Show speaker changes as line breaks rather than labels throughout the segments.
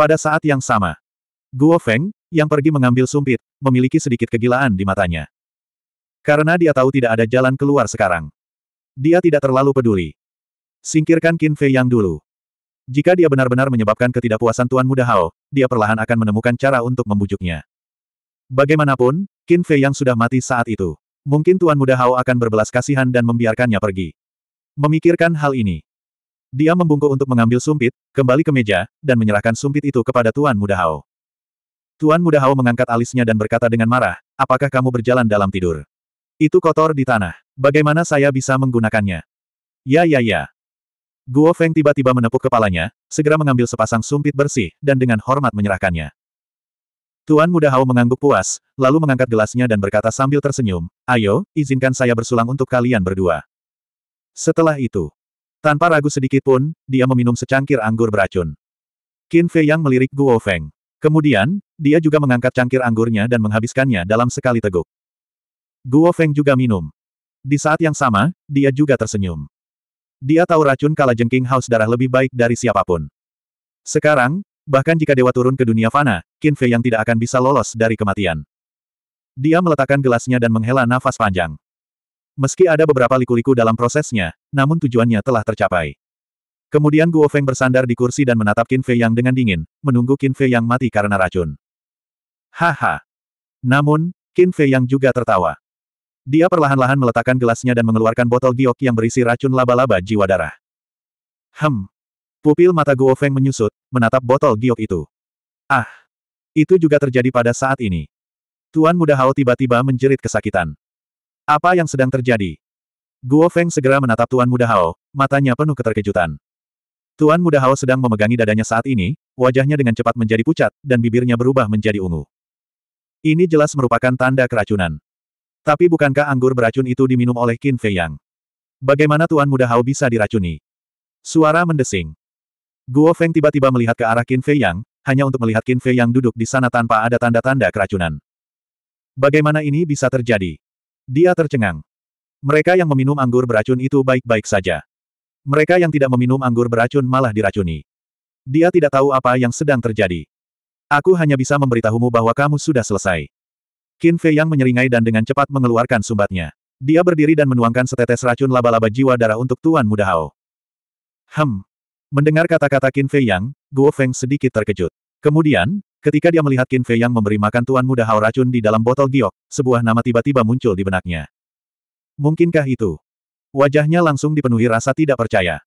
Pada saat yang sama, Guo Feng, yang pergi mengambil sumpit, memiliki sedikit kegilaan di matanya. Karena dia tahu tidak ada jalan keluar sekarang. Dia tidak terlalu peduli. Singkirkan Qin Fei yang dulu. Jika dia benar-benar menyebabkan ketidakpuasan Tuan Muda Hao, dia perlahan akan menemukan cara untuk membujuknya. Bagaimanapun, Qin Fei yang sudah mati saat itu. Mungkin Tuan Muda Hao akan berbelas kasihan dan membiarkannya pergi. Memikirkan hal ini, dia membungkuk untuk mengambil sumpit, kembali ke meja, dan menyerahkan sumpit itu kepada Tuan Muda Hao. Tuan Muda Hao mengangkat alisnya dan berkata dengan marah, apakah kamu berjalan dalam tidur? Itu kotor di tanah. Bagaimana saya bisa menggunakannya? Ya ya ya. Guo Feng tiba-tiba menepuk kepalanya, segera mengambil sepasang sumpit bersih, dan dengan hormat menyerahkannya. Tuan Muda Hao mengangguk puas, lalu mengangkat gelasnya dan berkata sambil tersenyum, Ayo, izinkan saya bersulang untuk kalian berdua. Setelah itu, tanpa ragu sedikit pun, dia meminum secangkir anggur beracun. Qin Fei yang melirik Guo Feng. Kemudian, dia juga mengangkat cangkir anggurnya dan menghabiskannya dalam sekali teguk. Guo Feng juga minum. Di saat yang sama, dia juga tersenyum. Dia tahu racun kala jengking haus darah lebih baik dari siapapun. Sekarang, bahkan jika dewa turun ke dunia fana, Qin Fei yang tidak akan bisa lolos dari kematian. Dia meletakkan gelasnya dan menghela nafas panjang. Meski ada beberapa liku-liku dalam prosesnya, namun tujuannya telah tercapai. Kemudian Guo Feng bersandar di kursi dan menatap Qin Fei Yang dengan dingin, menunggu Qin Fei Yang mati karena racun. Haha. Namun, Qin Fei Yang juga tertawa. Dia perlahan-lahan meletakkan gelasnya dan mengeluarkan botol giok yang berisi racun laba-laba jiwa darah. Hem. Pupil mata Guo Feng menyusut, menatap botol giok itu. Ah. Itu juga terjadi pada saat ini. Tuan muda Hao tiba-tiba menjerit kesakitan. Apa yang sedang terjadi? Guo Feng segera menatap Tuan Muda Hao, matanya penuh keterkejutan. Tuan Muda Hao sedang memegangi dadanya saat ini, wajahnya dengan cepat menjadi pucat, dan bibirnya berubah menjadi ungu. Ini jelas merupakan tanda keracunan. Tapi bukankah anggur beracun itu diminum oleh Qin Fei Yang? Bagaimana Tuan Muda Hao bisa diracuni? Suara mendesing. Guo Feng tiba-tiba melihat ke arah Qin Fei Yang, hanya untuk melihat Qin Fei Yang duduk di sana tanpa ada tanda-tanda keracunan. Bagaimana ini bisa terjadi? Dia tercengang. Mereka yang meminum anggur beracun itu baik-baik saja. Mereka yang tidak meminum anggur beracun malah diracuni. Dia tidak tahu apa yang sedang terjadi. Aku hanya bisa memberitahumu bahwa kamu sudah selesai. Qin Fei yang menyeringai dan dengan cepat mengeluarkan sumbatnya. Dia berdiri dan menuangkan setetes racun laba-laba jiwa darah untuk Tuan Muda Hao. Hem. Mendengar kata-kata Qin Fei Yang, Guo Feng sedikit terkejut. Kemudian, Ketika dia melihat Qin Fei yang memberi makan Tuan Muda Hao racun di dalam botol giok, sebuah nama tiba-tiba muncul di benaknya. Mungkinkah itu? Wajahnya langsung dipenuhi rasa tidak percaya.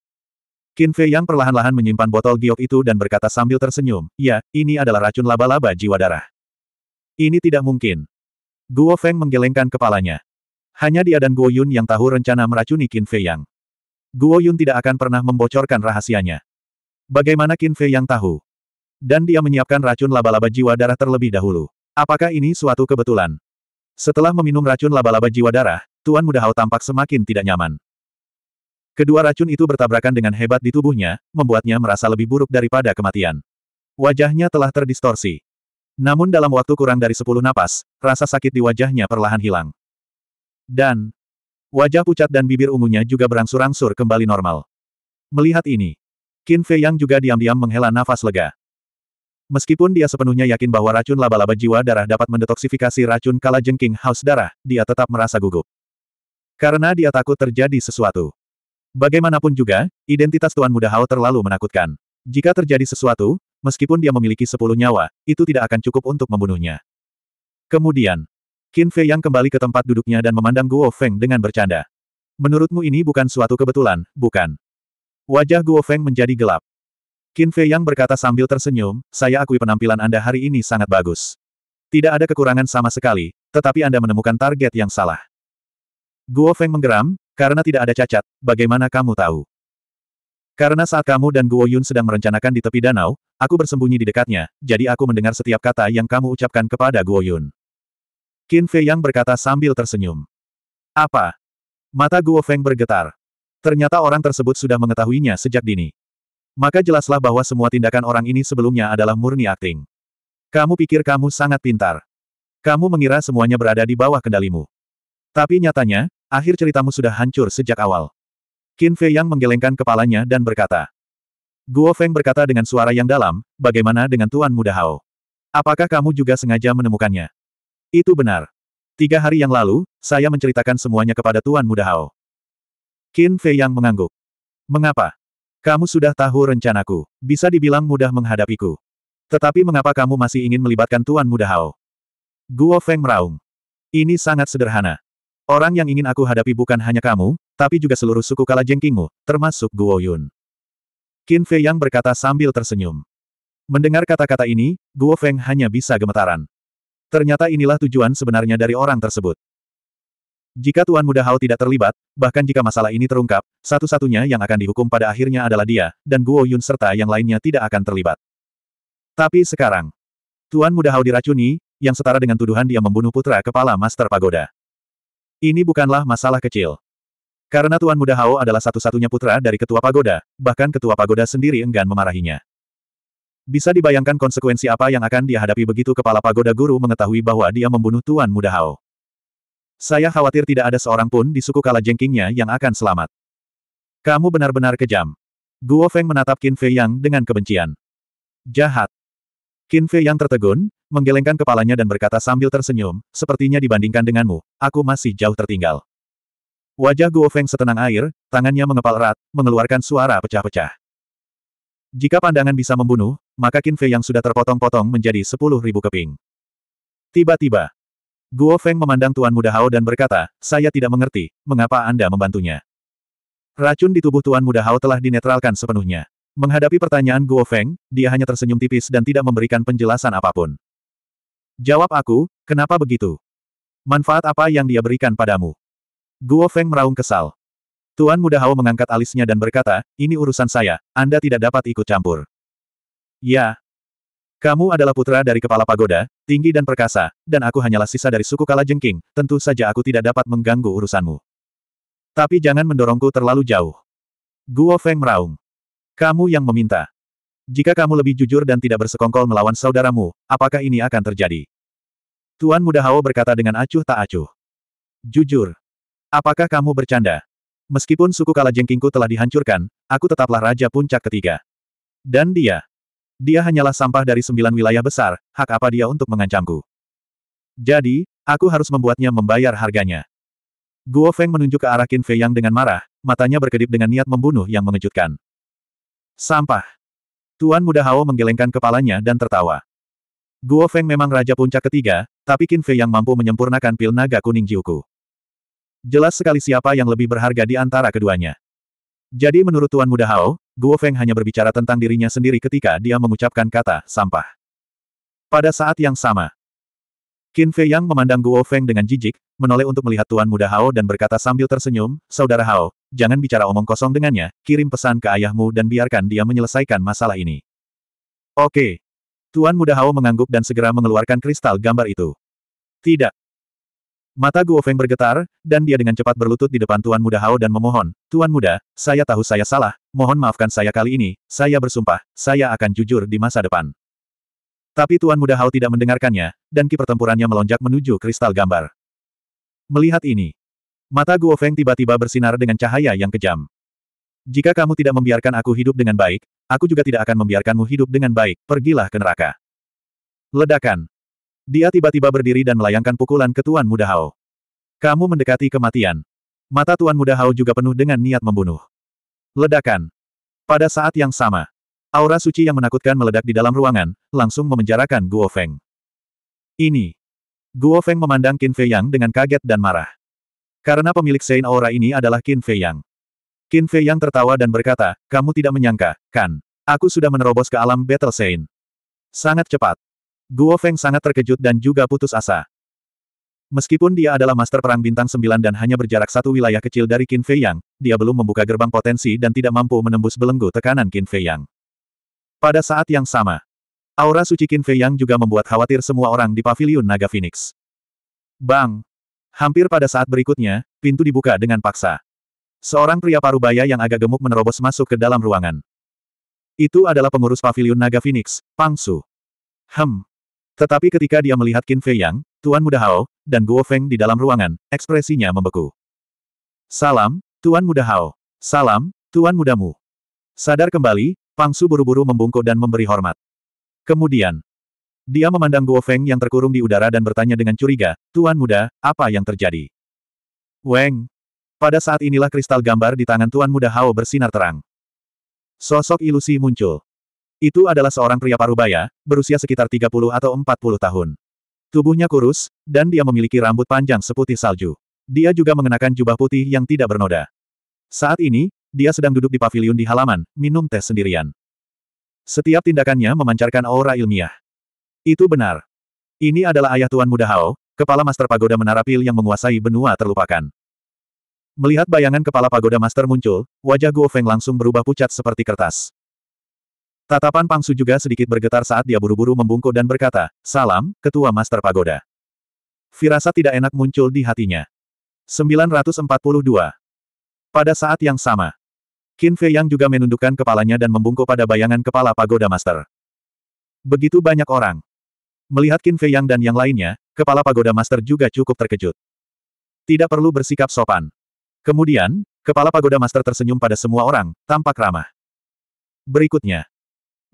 Qin Fei yang perlahan-lahan menyimpan botol giok itu dan berkata sambil tersenyum, ya, ini adalah racun laba-laba jiwa darah. Ini tidak mungkin. Guo Feng menggelengkan kepalanya. Hanya dia dan Guo Yun yang tahu rencana meracuni Qin Fei Yang. Guo Yun tidak akan pernah membocorkan rahasianya. Bagaimana Qin Fei Yang tahu? dan dia menyiapkan racun laba-laba jiwa darah terlebih dahulu. Apakah ini suatu kebetulan? Setelah meminum racun laba-laba jiwa darah, Tuan Muda Hao tampak semakin tidak nyaman. Kedua racun itu bertabrakan dengan hebat di tubuhnya, membuatnya merasa lebih buruk daripada kematian. Wajahnya telah terdistorsi. Namun dalam waktu kurang dari sepuluh napas, rasa sakit di wajahnya perlahan hilang. Dan, wajah pucat dan bibir ungunya juga berangsur-angsur kembali normal. Melihat ini, Qin Fei Yang juga diam-diam menghela nafas lega. Meskipun dia sepenuhnya yakin bahwa racun laba-laba jiwa darah dapat mendetoksifikasi racun kala jengking haus darah, dia tetap merasa gugup. Karena dia takut terjadi sesuatu. Bagaimanapun juga, identitas Tuan Muda Hao terlalu menakutkan. Jika terjadi sesuatu, meskipun dia memiliki sepuluh nyawa, itu tidak akan cukup untuk membunuhnya. Kemudian, Qin Fei yang kembali ke tempat duduknya dan memandang Guo Feng dengan bercanda. Menurutmu ini bukan suatu kebetulan, bukan? Wajah Guo Feng menjadi gelap. Qin Fei Yang berkata sambil tersenyum, saya akui penampilan Anda hari ini sangat bagus. Tidak ada kekurangan sama sekali, tetapi Anda menemukan target yang salah. Guo Feng menggeram, karena tidak ada cacat, bagaimana kamu tahu? Karena saat kamu dan Guo Yun sedang merencanakan di tepi danau, aku bersembunyi di dekatnya, jadi aku mendengar setiap kata yang kamu ucapkan kepada Guo Yun. Qin Fei Yang berkata sambil tersenyum. Apa? Mata Guo Feng bergetar. Ternyata orang tersebut sudah mengetahuinya sejak dini. Maka jelaslah bahwa semua tindakan orang ini sebelumnya adalah murni akting. Kamu pikir kamu sangat pintar. Kamu mengira semuanya berada di bawah kendalimu. Tapi nyatanya, akhir ceritamu sudah hancur sejak awal. Qin Fei Yang menggelengkan kepalanya dan berkata. Guo Feng berkata dengan suara yang dalam, bagaimana dengan Tuan Muda Hao? Apakah kamu juga sengaja menemukannya? Itu benar. Tiga hari yang lalu, saya menceritakan semuanya kepada Tuan Muda Hao. Qin Fei Yang mengangguk. Mengapa? Kamu sudah tahu rencanaku. Bisa dibilang mudah menghadapiku. Tetapi mengapa kamu masih ingin melibatkan Tuan Muda Hao? Guo Feng meraung. Ini sangat sederhana. Orang yang ingin aku hadapi bukan hanya kamu, tapi juga seluruh suku kala jengkingmu, termasuk Guo Yun. Qin Fei Yang berkata sambil tersenyum. Mendengar kata-kata ini, Guo Feng hanya bisa gemetaran. Ternyata inilah tujuan sebenarnya dari orang tersebut. Jika Tuan Muda Hao tidak terlibat, bahkan jika masalah ini terungkap, satu-satunya yang akan dihukum pada akhirnya adalah dia, dan Guo Yun serta yang lainnya tidak akan terlibat. Tapi sekarang, Tuan Muda Hao diracuni, yang setara dengan tuduhan dia membunuh putra kepala Master Pagoda. Ini bukanlah masalah kecil. Karena Tuan Muda Hao adalah satu-satunya putra dari Ketua Pagoda, bahkan Ketua Pagoda sendiri enggan memarahinya. Bisa dibayangkan konsekuensi apa yang akan dia hadapi begitu Kepala Pagoda Guru mengetahui bahwa dia membunuh Tuan Muda Hao. Saya khawatir tidak ada seorang pun di suku kala jengkingnya yang akan selamat. Kamu benar-benar kejam. Guo Feng menatap Qin Fei Yang dengan kebencian. Jahat. Qin Fei Yang tertegun, menggelengkan kepalanya dan berkata sambil tersenyum, sepertinya dibandingkan denganmu, aku masih jauh tertinggal. Wajah Guo Feng setenang air, tangannya mengepal erat, mengeluarkan suara pecah-pecah. Jika pandangan bisa membunuh, maka Qin Fei Yang sudah terpotong-potong menjadi sepuluh ribu keping. Tiba-tiba, Guo Feng memandang Tuan Muda Hao dan berkata, saya tidak mengerti, mengapa Anda membantunya. Racun di tubuh Tuan Muda Hao telah dinetralkan sepenuhnya. Menghadapi pertanyaan Guo Feng, dia hanya tersenyum tipis dan tidak memberikan penjelasan apapun. Jawab aku, kenapa begitu? Manfaat apa yang dia berikan padamu? Guo Feng meraung kesal. Tuan Muda Hao mengangkat alisnya dan berkata, ini urusan saya, Anda tidak dapat ikut campur. Ya, kamu adalah putra dari kepala pagoda, tinggi dan perkasa, dan aku hanyalah sisa dari suku Kala Jengking, tentu saja aku tidak dapat mengganggu urusanmu. Tapi jangan mendorongku terlalu jauh. Guo Feng meraung. Kamu yang meminta. Jika kamu lebih jujur dan tidak bersekongkol melawan saudaramu, apakah ini akan terjadi? Tuan Muda Hao berkata dengan acuh tak acuh. Jujur. Apakah kamu bercanda? Meskipun suku Kala Jengkingku telah dihancurkan, aku tetaplah Raja Puncak ketiga. Dan dia, dia hanyalah sampah dari sembilan wilayah besar, hak apa dia untuk mengancamku? Jadi, aku harus membuatnya membayar harganya. Guo Feng menunjuk ke arah Qin Fei Yang dengan marah, matanya berkedip dengan niat membunuh yang mengejutkan. Sampah. Tuan Muda Hao menggelengkan kepalanya dan tertawa. Guo Feng memang Raja Puncak ketiga, tapi Qin Fei Yang mampu menyempurnakan pil naga kuning Jiuku. Jelas sekali siapa yang lebih berharga di antara keduanya. Jadi menurut Tuan Muda Hao, Guo Feng hanya berbicara tentang dirinya sendiri ketika dia mengucapkan kata sampah. Pada saat yang sama, Qin Fei Yang memandang Guo Feng dengan jijik, menoleh untuk melihat Tuan Muda Hao dan berkata sambil tersenyum, Saudara Hao, jangan bicara omong kosong dengannya, kirim pesan ke ayahmu dan biarkan dia menyelesaikan masalah ini. Oke. Tuan Muda Hao mengangguk dan segera mengeluarkan kristal gambar itu. Tidak. Mata Guo Feng bergetar, dan dia dengan cepat berlutut di depan Tuan Muda Hao dan memohon, Tuan Muda, saya tahu saya salah, mohon maafkan saya kali ini, saya bersumpah, saya akan jujur di masa depan. Tapi Tuan Muda Hao tidak mendengarkannya, dan ki pertempurannya melonjak menuju kristal gambar. Melihat ini, mata Guo Feng tiba-tiba bersinar dengan cahaya yang kejam. Jika kamu tidak membiarkan aku hidup dengan baik, aku juga tidak akan membiarkanmu hidup dengan baik, pergilah ke neraka. Ledakan. Dia tiba-tiba berdiri dan melayangkan pukulan ke Tuan Muda Hao. Kamu mendekati kematian. Mata Tuan Muda Hao juga penuh dengan niat membunuh. Ledakan. Pada saat yang sama, aura suci yang menakutkan meledak di dalam ruangan, langsung memenjarakan Guo Feng. Ini. Guo Feng memandang Qin Fei Yang dengan kaget dan marah. Karena pemilik Sein Aura ini adalah Qin Fei Yang. Qin Fei Yang tertawa dan berkata, kamu tidak menyangka, kan? Aku sudah menerobos ke alam Battle Sein. Sangat cepat. Guo Feng sangat terkejut dan juga putus asa. Meskipun dia adalah master perang bintang 9 dan hanya berjarak satu wilayah kecil dari Qin Fei Yang, dia belum membuka gerbang potensi dan tidak mampu menembus belenggu tekanan Qin Fei Yang. Pada saat yang sama, aura suci Qin Fei Yang juga membuat khawatir semua orang di paviliun Naga Phoenix. Bang! Hampir pada saat berikutnya, pintu dibuka dengan paksa. Seorang pria parubaya yang agak gemuk menerobos masuk ke dalam ruangan. Itu adalah pengurus paviliun Naga Phoenix, Pang Su. Hem, tetapi ketika dia melihat Qin Fei Yang, Tuan Muda Hao, dan Guo Feng di dalam ruangan, ekspresinya membeku. Salam, Tuan Muda Hao. Salam, Tuan Mudamu. Sadar kembali, Pang Su buru-buru membungkuk dan memberi hormat. Kemudian, dia memandang Guo Feng yang terkurung di udara dan bertanya dengan curiga, Tuan Muda, apa yang terjadi? Weng, pada saat inilah kristal gambar di tangan Tuan Muda Hao bersinar terang. Sosok ilusi muncul. Itu adalah seorang pria parubaya, berusia sekitar 30 atau 40 tahun. Tubuhnya kurus, dan dia memiliki rambut panjang seputih salju. Dia juga mengenakan jubah putih yang tidak bernoda. Saat ini, dia sedang duduk di paviliun di halaman, minum teh sendirian. Setiap tindakannya memancarkan aura ilmiah. Itu benar. Ini adalah ayah Tuan Muda Hao, kepala master pagoda menara pil yang menguasai benua terlupakan. Melihat bayangan kepala pagoda master muncul, wajah Guo Feng langsung berubah pucat seperti kertas. Tatapan Pangsu juga sedikit bergetar saat dia buru-buru membungkuk dan berkata, Salam, Ketua Master Pagoda. Firasat tidak enak muncul di hatinya. 942. Pada saat yang sama, Qin Fei Yang juga menundukkan kepalanya dan membungkuk pada bayangan kepala Pagoda Master. Begitu banyak orang. Melihat Qin Fei Yang dan yang lainnya, kepala Pagoda Master juga cukup terkejut. Tidak perlu bersikap sopan. Kemudian, kepala Pagoda Master tersenyum pada semua orang, tampak ramah. Berikutnya,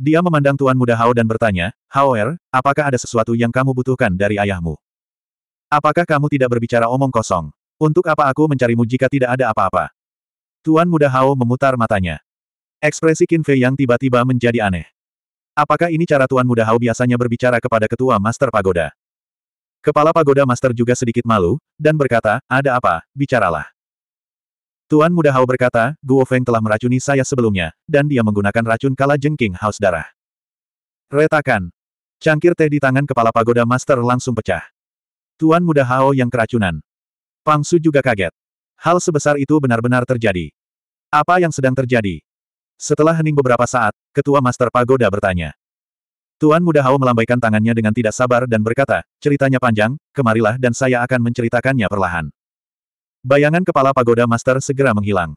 dia memandang Tuan Muda Hao dan bertanya, Hao apakah ada sesuatu yang kamu butuhkan dari ayahmu? Apakah kamu tidak berbicara omong kosong? Untuk apa aku mencarimu jika tidak ada apa-apa? Tuan Muda Hao memutar matanya. Ekspresi Qin Fei yang tiba-tiba menjadi aneh. Apakah ini cara Tuan Muda Hao biasanya berbicara kepada Ketua Master Pagoda? Kepala Pagoda Master juga sedikit malu, dan berkata, ada apa, bicaralah. Tuan Muda Hao berkata, Guo Feng telah meracuni saya sebelumnya, dan dia menggunakan racun kala jengking haus darah. Retakan. Cangkir teh di tangan kepala pagoda master langsung pecah. Tuan Muda Hao yang keracunan. Pang Su juga kaget. Hal sebesar itu benar-benar terjadi. Apa yang sedang terjadi? Setelah hening beberapa saat, Ketua Master Pagoda bertanya. Tuan Muda Hao melambaikan tangannya dengan tidak sabar dan berkata, ceritanya panjang, kemarilah dan saya akan menceritakannya perlahan. Bayangan kepala pagoda master segera menghilang.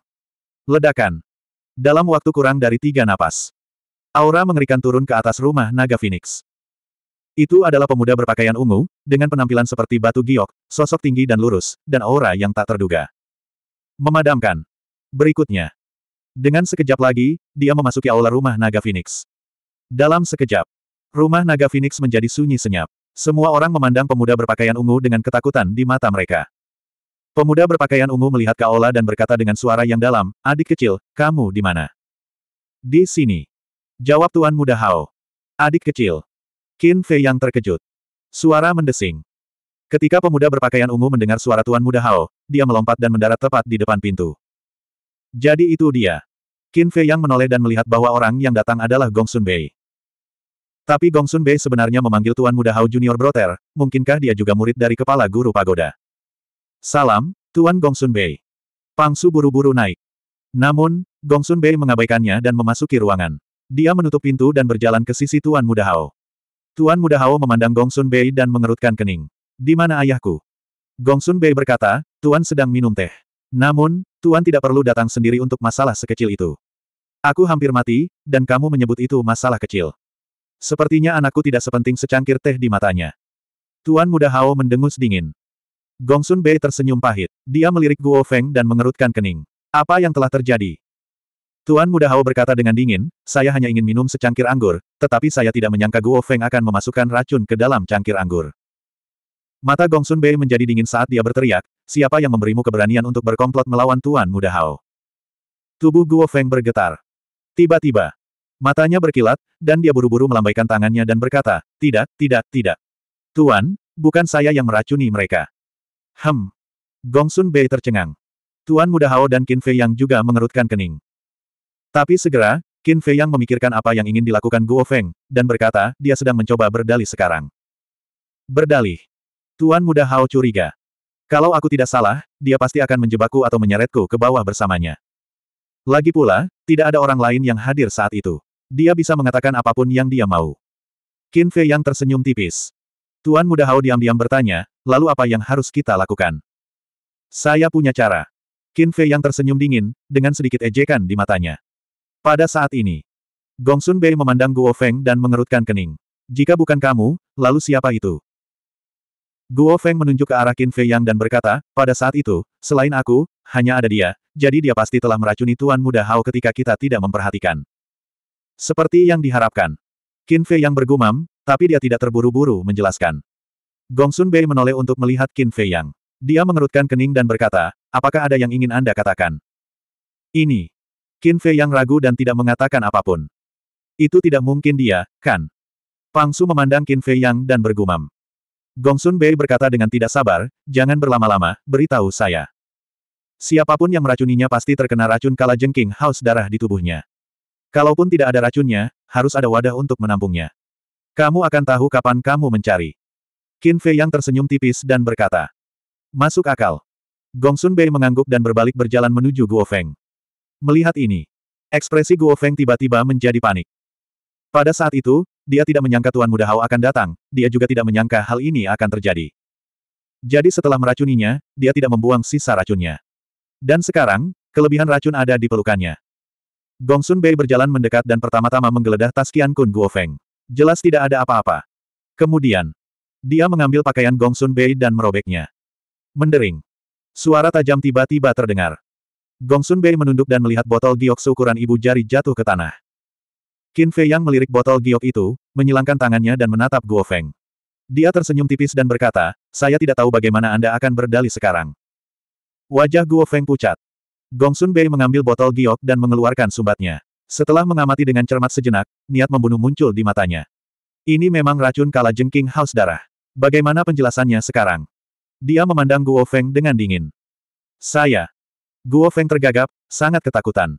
Ledakan. Dalam waktu kurang dari tiga napas. Aura mengerikan turun ke atas rumah naga Phoenix. Itu adalah pemuda berpakaian ungu, dengan penampilan seperti batu giok, sosok tinggi dan lurus, dan aura yang tak terduga. Memadamkan. Berikutnya. Dengan sekejap lagi, dia memasuki aula rumah naga Phoenix. Dalam sekejap, rumah naga Phoenix menjadi sunyi senyap. Semua orang memandang pemuda berpakaian ungu dengan ketakutan di mata mereka. Pemuda berpakaian ungu melihat Kaola dan berkata dengan suara yang dalam, adik kecil, kamu di mana? Di sini. Jawab Tuan Muda Hao. Adik kecil. Qin Fei yang terkejut. Suara mendesing. Ketika pemuda berpakaian ungu mendengar suara Tuan Muda Hao, dia melompat dan mendarat tepat di depan pintu. Jadi itu dia. Qin Fei yang menoleh dan melihat bahwa orang yang datang adalah Gong Sun Bei. Tapi Gong Sun Bei sebenarnya memanggil Tuan Muda Hao Junior Brother. mungkinkah dia juga murid dari kepala guru pagoda? Salam, Tuan Gongsun Bei. Pangsu buru-buru naik. Namun, Gongsun Bei mengabaikannya dan memasuki ruangan. Dia menutup pintu dan berjalan ke sisi Tuan Muda Hao. Tuan Muda Hao memandang Gongsun Bei dan mengerutkan kening. Di mana ayahku? Gongsun Bei berkata, Tuan sedang minum teh. Namun, Tuan tidak perlu datang sendiri untuk masalah sekecil itu. Aku hampir mati, dan kamu menyebut itu masalah kecil. Sepertinya anakku tidak sepenting secangkir teh di matanya. Tuan Muda Hao mendengus dingin. Gongsun Bei tersenyum pahit. Dia melirik Guo Feng dan mengerutkan kening. Apa yang telah terjadi? Tuan Muda Hao berkata dengan dingin, saya hanya ingin minum secangkir anggur, tetapi saya tidak menyangka Guo Feng akan memasukkan racun ke dalam cangkir anggur. Mata Gongsun Bei menjadi dingin saat dia berteriak, siapa yang memberimu keberanian untuk berkomplot melawan Tuan Muda Hao? Tubuh Guo Feng bergetar. Tiba-tiba, matanya berkilat, dan dia buru-buru melambaikan tangannya dan berkata, tidak, tidak, tidak. Tuan, bukan saya yang meracuni mereka. Hem. Gongsun Bei tercengang. Tuan Muda Hao dan Qin Fei Yang juga mengerutkan kening. Tapi segera, Qin Fei Yang memikirkan apa yang ingin dilakukan Guo Feng, dan berkata, dia sedang mencoba berdalih sekarang. Berdalih. Tuan Muda Hao curiga. Kalau aku tidak salah, dia pasti akan menjebakku atau menyeretku ke bawah bersamanya. Lagi pula, tidak ada orang lain yang hadir saat itu. Dia bisa mengatakan apapun yang dia mau. Qin Fei Yang tersenyum tipis. Tuan Muda Hao diam-diam bertanya, Lalu apa yang harus kita lakukan? Saya punya cara. Qin Fei yang tersenyum dingin, dengan sedikit ejekan di matanya. Pada saat ini, Gong Sun Bei memandang Guo Feng dan mengerutkan kening. Jika bukan kamu, lalu siapa itu? Guo Feng menunjuk ke arah Qin Fei Yang dan berkata, pada saat itu, selain aku, hanya ada dia, jadi dia pasti telah meracuni Tuan Muda Hao ketika kita tidak memperhatikan. Seperti yang diharapkan. Qin Fei Yang bergumam, tapi dia tidak terburu-buru menjelaskan. Gongsun Bei menoleh untuk melihat Qin Fei Yang. Dia mengerutkan kening dan berkata, apakah ada yang ingin Anda katakan? Ini. Qin Fei Yang ragu dan tidak mengatakan apapun. Itu tidak mungkin dia, kan? Pang Su memandang Qin Fei Yang dan bergumam. Gongsun Bei berkata dengan tidak sabar, jangan berlama-lama, beritahu saya. Siapapun yang meracuninya pasti terkena racun kala jengking haus darah di tubuhnya. Kalaupun tidak ada racunnya, harus ada wadah untuk menampungnya. Kamu akan tahu kapan kamu mencari. Qin Fei yang tersenyum tipis dan berkata. Masuk akal. Gongsun Bei mengangguk dan berbalik berjalan menuju Guo Feng. Melihat ini, ekspresi Guo Feng tiba-tiba menjadi panik. Pada saat itu, dia tidak menyangka Tuan Muda Hao akan datang, dia juga tidak menyangka hal ini akan terjadi. Jadi setelah meracuninya, dia tidak membuang sisa racunnya. Dan sekarang, kelebihan racun ada di pelukannya. Gongsun Bei berjalan mendekat dan pertama-tama menggeledah tas Qian Kun Guo Feng. Jelas tidak ada apa-apa. Kemudian, dia mengambil pakaian Gongsun Bei dan merobeknya. Mendering. Suara tajam tiba-tiba terdengar. Gongsun Bei menunduk dan melihat botol giok seukuran ibu jari jatuh ke tanah. Qin Fei yang melirik botol giok itu, menyilangkan tangannya dan menatap Guo Feng. Dia tersenyum tipis dan berkata, saya tidak tahu bagaimana Anda akan berdali sekarang. Wajah Guo Feng pucat. Gongsun Bei mengambil botol giok dan mengeluarkan sumbatnya. Setelah mengamati dengan cermat sejenak, niat membunuh muncul di matanya. Ini memang racun kala jengking haus darah. Bagaimana penjelasannya sekarang? Dia memandang Guo Feng dengan dingin. Saya. Guo Feng tergagap, sangat ketakutan.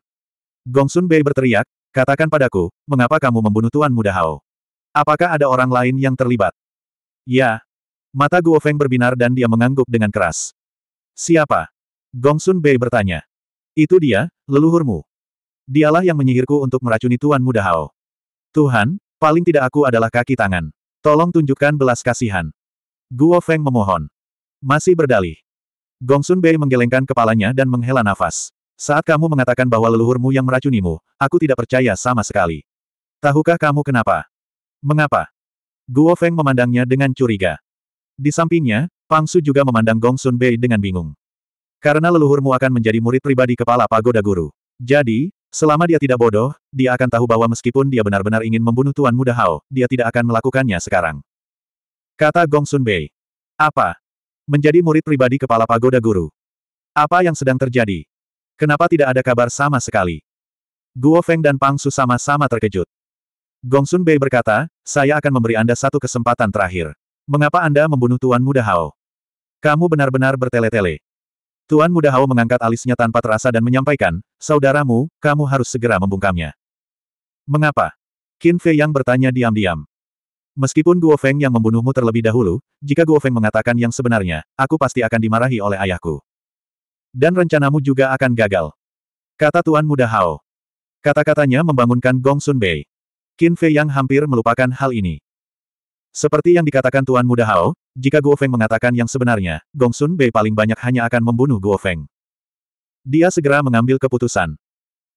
Gongsun Bei berteriak, katakan padaku, mengapa kamu membunuh Tuan Muda Hao? Apakah ada orang lain yang terlibat? Ya. Mata Guo Feng berbinar dan dia mengangguk dengan keras. Siapa? Gongsun Bei bertanya. Itu dia, leluhurmu. Dialah yang menyihirku untuk meracuni Tuan Muda Hao. Tuhan, paling tidak aku adalah kaki tangan. Tolong tunjukkan belas kasihan. Guo Feng memohon. Masih berdalih. Gongsun Bei menggelengkan kepalanya dan menghela nafas. Saat kamu mengatakan bahwa leluhurmu yang meracunimu, aku tidak percaya sama sekali. Tahukah kamu kenapa? Mengapa? Guo Feng memandangnya dengan curiga. Di sampingnya, Pang Su juga memandang Gongsun Bei dengan bingung. Karena leluhurmu akan menjadi murid pribadi kepala pagoda guru. Jadi, Selama dia tidak bodoh, dia akan tahu bahwa meskipun dia benar-benar ingin membunuh Tuan Muda Hao, dia tidak akan melakukannya sekarang. Kata Gong Sun Bei. Apa? Menjadi murid pribadi kepala pagoda guru. Apa yang sedang terjadi? Kenapa tidak ada kabar sama sekali? Guo Feng dan Pang Su sama-sama terkejut. Gong Sun Bei berkata, saya akan memberi Anda satu kesempatan terakhir. Mengapa Anda membunuh Tuan Muda Hao? Kamu benar-benar bertele-tele. Tuan Muda Hao mengangkat alisnya tanpa terasa dan menyampaikan, Saudaramu, kamu harus segera membungkamnya. Mengapa? Qin Fei yang bertanya diam-diam. Meskipun Guo Feng yang membunuhmu terlebih dahulu, jika Guo Feng mengatakan yang sebenarnya, aku pasti akan dimarahi oleh ayahku. Dan rencanamu juga akan gagal. Kata Tuan Muda Hao. Kata-katanya membangunkan Gong Sun Bei. Qin Fei yang hampir melupakan hal ini. Seperti yang dikatakan Tuan Muda Hao, jika Guo Feng mengatakan yang sebenarnya, Gongsun Bei paling banyak hanya akan membunuh Guo Feng. Dia segera mengambil keputusan.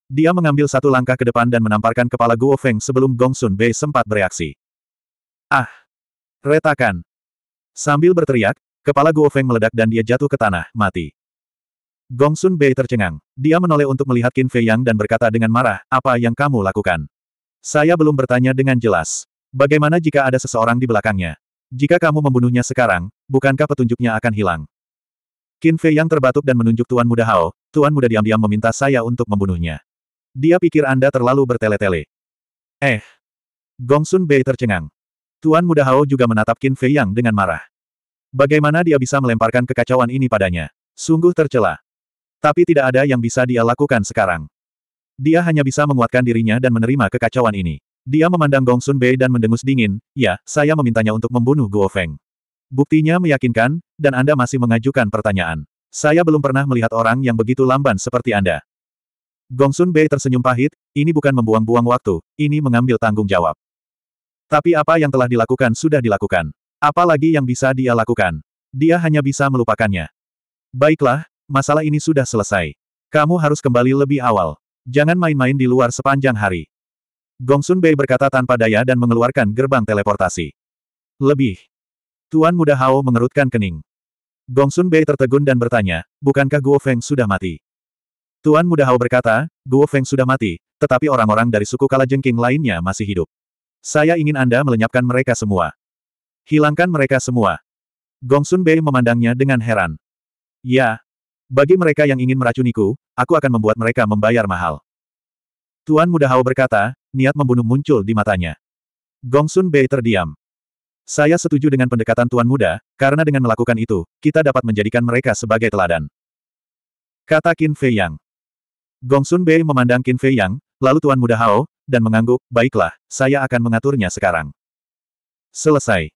Dia mengambil satu langkah ke depan dan menamparkan kepala Guo Feng sebelum Gongsun Bei sempat bereaksi. Ah! Retakan! Sambil berteriak, kepala Guo Feng meledak dan dia jatuh ke tanah, mati. Gongsun Bei tercengang. Dia menoleh untuk melihat Qin Fei Yang dan berkata dengan marah, apa yang kamu lakukan? Saya belum bertanya dengan jelas. Bagaimana jika ada seseorang di belakangnya? Jika kamu membunuhnya sekarang, bukankah petunjuknya akan hilang? Qin Fei yang terbatuk dan menunjuk Tuan Muda Hao, Tuan Muda diam-diam meminta saya untuk membunuhnya. Dia pikir Anda terlalu bertele-tele. Eh! Gong Sun Bei tercengang. Tuan Muda Hao juga menatap Qin Fei Yang dengan marah. Bagaimana dia bisa melemparkan kekacauan ini padanya? Sungguh tercela. Tapi tidak ada yang bisa dia lakukan sekarang. Dia hanya bisa menguatkan dirinya dan menerima kekacauan ini. Dia memandang Gong Sun Bei dan mendengus dingin, ya, saya memintanya untuk membunuh Guo Feng. Buktinya meyakinkan, dan Anda masih mengajukan pertanyaan. Saya belum pernah melihat orang yang begitu lamban seperti Anda. Gong Sun Bei tersenyum pahit, ini bukan membuang-buang waktu, ini mengambil tanggung jawab. Tapi apa yang telah dilakukan sudah dilakukan. Apalagi yang bisa dia lakukan. Dia hanya bisa melupakannya. Baiklah, masalah ini sudah selesai. Kamu harus kembali lebih awal. Jangan main-main di luar sepanjang hari. Gongsun Bei berkata tanpa daya dan mengeluarkan gerbang teleportasi. Lebih. Tuan Muda Hao mengerutkan kening. Gongsun Bei tertegun dan bertanya, bukankah Guo Feng sudah mati? Tuan Muda Hao berkata, Guo Feng sudah mati, tetapi orang-orang dari suku Kalajengking lainnya masih hidup. Saya ingin Anda melenyapkan mereka semua. Hilangkan mereka semua. Gongsun Bei memandangnya dengan heran. Ya. Bagi mereka yang ingin meracuniku, aku akan membuat mereka membayar mahal. Tuan Muda Hao berkata, niat membunuh muncul di matanya. Gong Sun Bei terdiam. Saya setuju dengan pendekatan Tuan Muda, karena dengan melakukan itu, kita dapat menjadikan mereka sebagai teladan. Kata Qin Fei Yang. Gong Sun Bei memandang Qin Fei Yang, lalu Tuan Muda Hao, dan mengangguk, baiklah, saya akan mengaturnya sekarang. Selesai.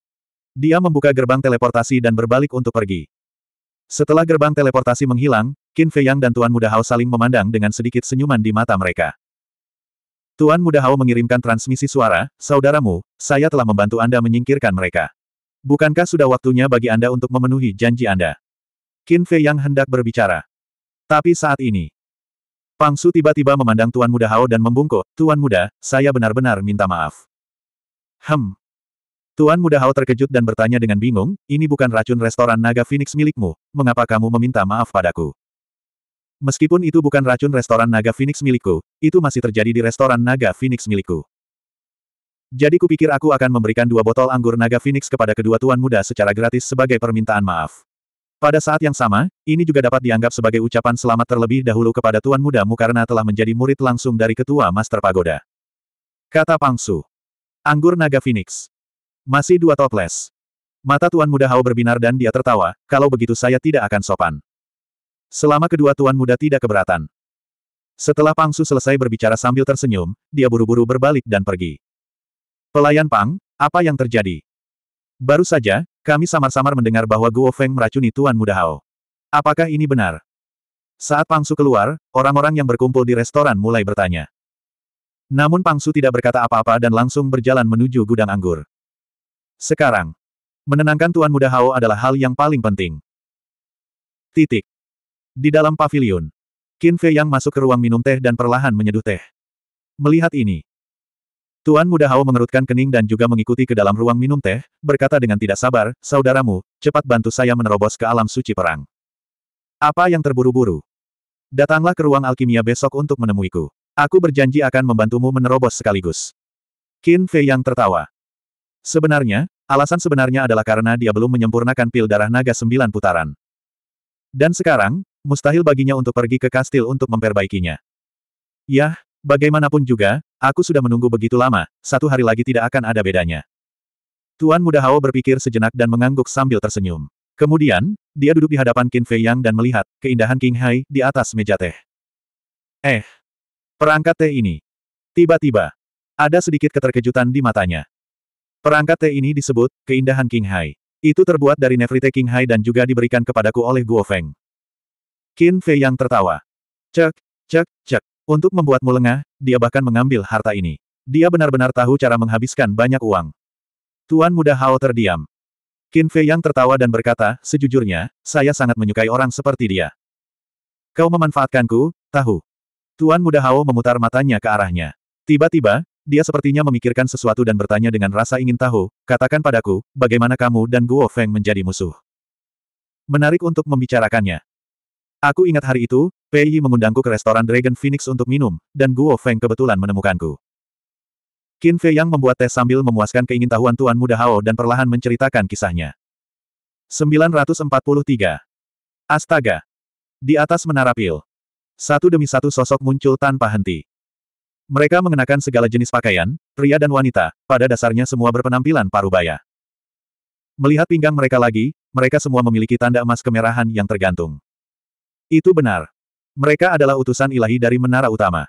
Dia membuka gerbang teleportasi dan berbalik untuk pergi. Setelah gerbang teleportasi menghilang, Qin Fei Yang dan Tuan Muda Hao saling memandang dengan sedikit senyuman di mata mereka. Tuan Muda Hao mengirimkan transmisi suara, saudaramu, saya telah membantu Anda menyingkirkan mereka. Bukankah sudah waktunya bagi Anda untuk memenuhi janji Anda? Qin Fei yang hendak berbicara. Tapi saat ini, Pang Su tiba-tiba memandang Tuan Muda Hao dan membungkuk, Tuan Muda, saya benar-benar minta maaf. Hem. Tuan Muda Hao terkejut dan bertanya dengan bingung, ini bukan racun restoran naga Phoenix milikmu, mengapa kamu meminta maaf padaku? Meskipun itu bukan racun restoran naga Phoenix milikku, itu masih terjadi di restoran naga Phoenix milikku. Jadi kupikir aku akan memberikan dua botol anggur naga Phoenix kepada kedua tuan muda secara gratis sebagai permintaan maaf. Pada saat yang sama, ini juga dapat dianggap sebagai ucapan selamat terlebih dahulu kepada tuan mudamu karena telah menjadi murid langsung dari ketua Master Pagoda. Kata Pangsu. Anggur naga Phoenix. Masih dua toples. Mata tuan muda Hao berbinar dan dia tertawa, kalau begitu saya tidak akan sopan. Selama kedua tuan muda tidak keberatan. Setelah Pang Su selesai berbicara sambil tersenyum, dia buru-buru berbalik dan pergi. Pelayan Pang, apa yang terjadi? Baru saja, kami samar-samar mendengar bahwa Guo Feng meracuni Tuan Muda Hao. Apakah ini benar? Saat Pang Su keluar, orang-orang yang berkumpul di restoran mulai bertanya. Namun Pang Su tidak berkata apa-apa dan langsung berjalan menuju gudang anggur. Sekarang, menenangkan Tuan Muda Hao adalah hal yang paling penting. Titik. Di dalam pavilion, Qin Fei yang masuk ke ruang minum teh dan perlahan menyeduh teh. Melihat ini, Tuan Muda Hao mengerutkan kening dan juga mengikuti ke dalam ruang minum teh, berkata dengan tidak sabar, saudaramu, cepat bantu saya menerobos ke alam suci perang. Apa yang terburu-buru? Datanglah ke ruang alkimia besok untuk menemuiku. Aku berjanji akan membantumu menerobos sekaligus. Qin Fei yang tertawa. Sebenarnya, alasan sebenarnya adalah karena dia belum menyempurnakan pil darah naga sembilan putaran. Dan sekarang, mustahil baginya untuk pergi ke kastil untuk memperbaikinya. Yah, bagaimanapun juga, aku sudah menunggu begitu lama, satu hari lagi tidak akan ada bedanya. Tuan Muda Hao berpikir sejenak dan mengangguk sambil tersenyum. Kemudian, dia duduk di hadapan Qin Fei Yang dan melihat keindahan King Hai di atas meja teh. Eh, perangkat teh ini. Tiba-tiba, ada sedikit keterkejutan di matanya. Perangkat teh ini disebut keindahan King Hai. Itu terbuat dari nefrite King Hai dan juga diberikan kepadaku oleh Guo Feng. Qin Fei yang tertawa. Cek, cek, cek. Untuk membuatmu lengah, dia bahkan mengambil harta ini. Dia benar-benar tahu cara menghabiskan banyak uang. Tuan muda Hao terdiam. Qin Fei yang tertawa dan berkata, sejujurnya, saya sangat menyukai orang seperti dia. Kau memanfaatkanku, tahu. Tuan muda Hao memutar matanya ke arahnya. Tiba-tiba, dia sepertinya memikirkan sesuatu dan bertanya dengan rasa ingin tahu, katakan padaku, bagaimana kamu dan Guo Feng menjadi musuh. Menarik untuk membicarakannya. Aku ingat hari itu, Pei Yi mengundangku ke restoran Dragon Phoenix untuk minum, dan Guo Feng kebetulan menemukanku. Qin Fei yang membuat teh sambil memuaskan keingintahuan Tuan Muda Hao dan perlahan menceritakan kisahnya. 943. Astaga! Di atas menara pil. Satu demi satu sosok muncul tanpa henti. Mereka mengenakan segala jenis pakaian, pria dan wanita, pada dasarnya semua berpenampilan parubaya. Melihat pinggang mereka lagi, mereka semua memiliki tanda emas kemerahan yang tergantung. Itu benar. Mereka adalah utusan ilahi dari menara utama.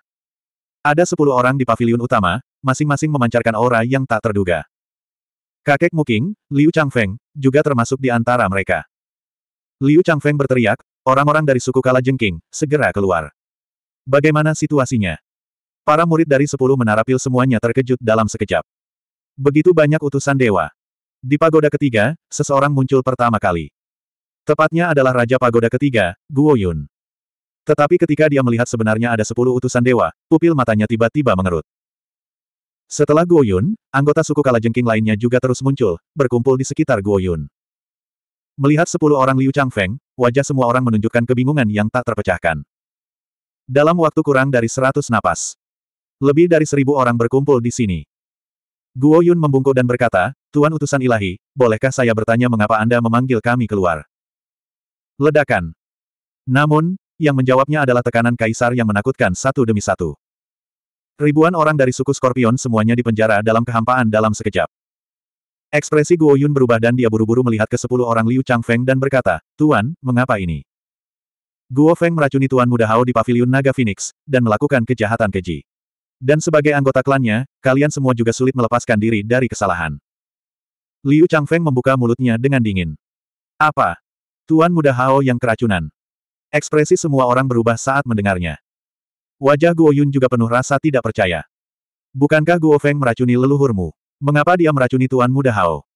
Ada sepuluh orang di pavilion utama, masing-masing memancarkan aura yang tak terduga. Kakek Muking, Liu Changfeng, juga termasuk di antara mereka. Liu Changfeng berteriak, orang-orang dari suku Kala Jengking, segera keluar. Bagaimana situasinya? Para murid dari sepuluh menara pil semuanya terkejut dalam sekejap. Begitu banyak utusan dewa. Di pagoda ketiga, seseorang muncul pertama kali. Tepatnya adalah Raja Pagoda ketiga, Guo Yun. Tetapi ketika dia melihat sebenarnya ada sepuluh utusan dewa, pupil matanya tiba-tiba mengerut. Setelah Guo Yun, anggota suku Kalajengking lainnya juga terus muncul, berkumpul di sekitar Guo Yun. Melihat sepuluh orang Liu Changfeng, wajah semua orang menunjukkan kebingungan yang tak terpecahkan. Dalam waktu kurang dari seratus napas, lebih dari seribu orang berkumpul di sini. Guo Yun membungkuk dan berkata, Tuan Utusan Ilahi, bolehkah saya bertanya mengapa Anda memanggil kami keluar? Ledakan. Namun, yang menjawabnya adalah tekanan kaisar yang menakutkan satu demi satu. Ribuan orang dari suku Skorpion semuanya dipenjara dalam kehampaan dalam sekejap. Ekspresi Guo Yun berubah dan dia buru-buru melihat ke sepuluh orang Liu Changfeng dan berkata, Tuan, mengapa ini? Guo Feng meracuni Tuan Muda Hao di Paviliun Naga Phoenix, dan melakukan kejahatan keji. Dan sebagai anggota klannya, kalian semua juga sulit melepaskan diri dari kesalahan. Liu Changfeng membuka mulutnya dengan dingin. Apa? Tuan muda Hao yang keracunan. Ekspresi semua orang berubah saat mendengarnya. Wajah Guo Yun juga penuh rasa tidak percaya. Bukankah Guo Feng meracuni leluhurmu? Mengapa dia meracuni Tuan Muda Hao?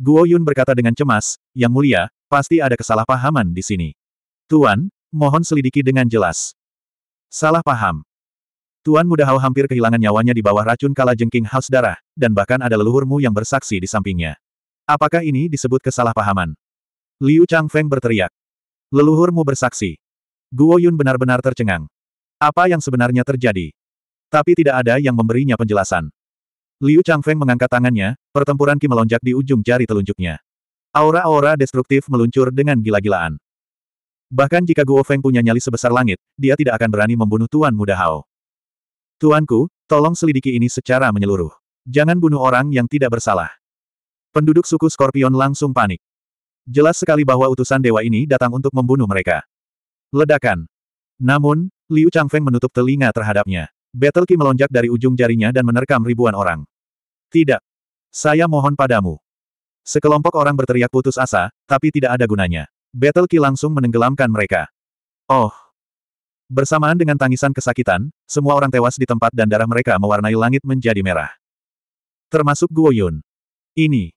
Guo Yun berkata dengan cemas, Yang mulia, pasti ada kesalahpahaman di sini. Tuan, mohon selidiki dengan jelas. Salah paham. Tuan Muda Hao hampir kehilangan nyawanya di bawah racun kala jengking haus darah, dan bahkan ada leluhurmu yang bersaksi di sampingnya. Apakah ini disebut kesalahpahaman? Liu Changfeng berteriak. Leluhurmu bersaksi. Guo Yun benar-benar tercengang. Apa yang sebenarnya terjadi? Tapi tidak ada yang memberinya penjelasan. Liu Changfeng mengangkat tangannya, pertempuran Ki melonjak di ujung jari telunjuknya. Aura-aura destruktif meluncur dengan gila-gilaan. Bahkan jika Guo Feng punya nyali sebesar langit, dia tidak akan berani membunuh Tuan Muda Hao. Tuanku, tolong selidiki ini secara menyeluruh. Jangan bunuh orang yang tidak bersalah. Penduduk suku Scorpion langsung panik. Jelas sekali bahwa utusan dewa ini datang untuk membunuh mereka. Ledakan. Namun, Liu Changfeng menutup telinga terhadapnya. Battle Qi melonjak dari ujung jarinya dan menerkam ribuan orang. Tidak. Saya mohon padamu. Sekelompok orang berteriak putus asa, tapi tidak ada gunanya. Battle Qi langsung menenggelamkan mereka. Oh. Bersamaan dengan tangisan kesakitan, semua orang tewas di tempat dan darah mereka mewarnai langit menjadi merah. Termasuk Guo Yun. Ini,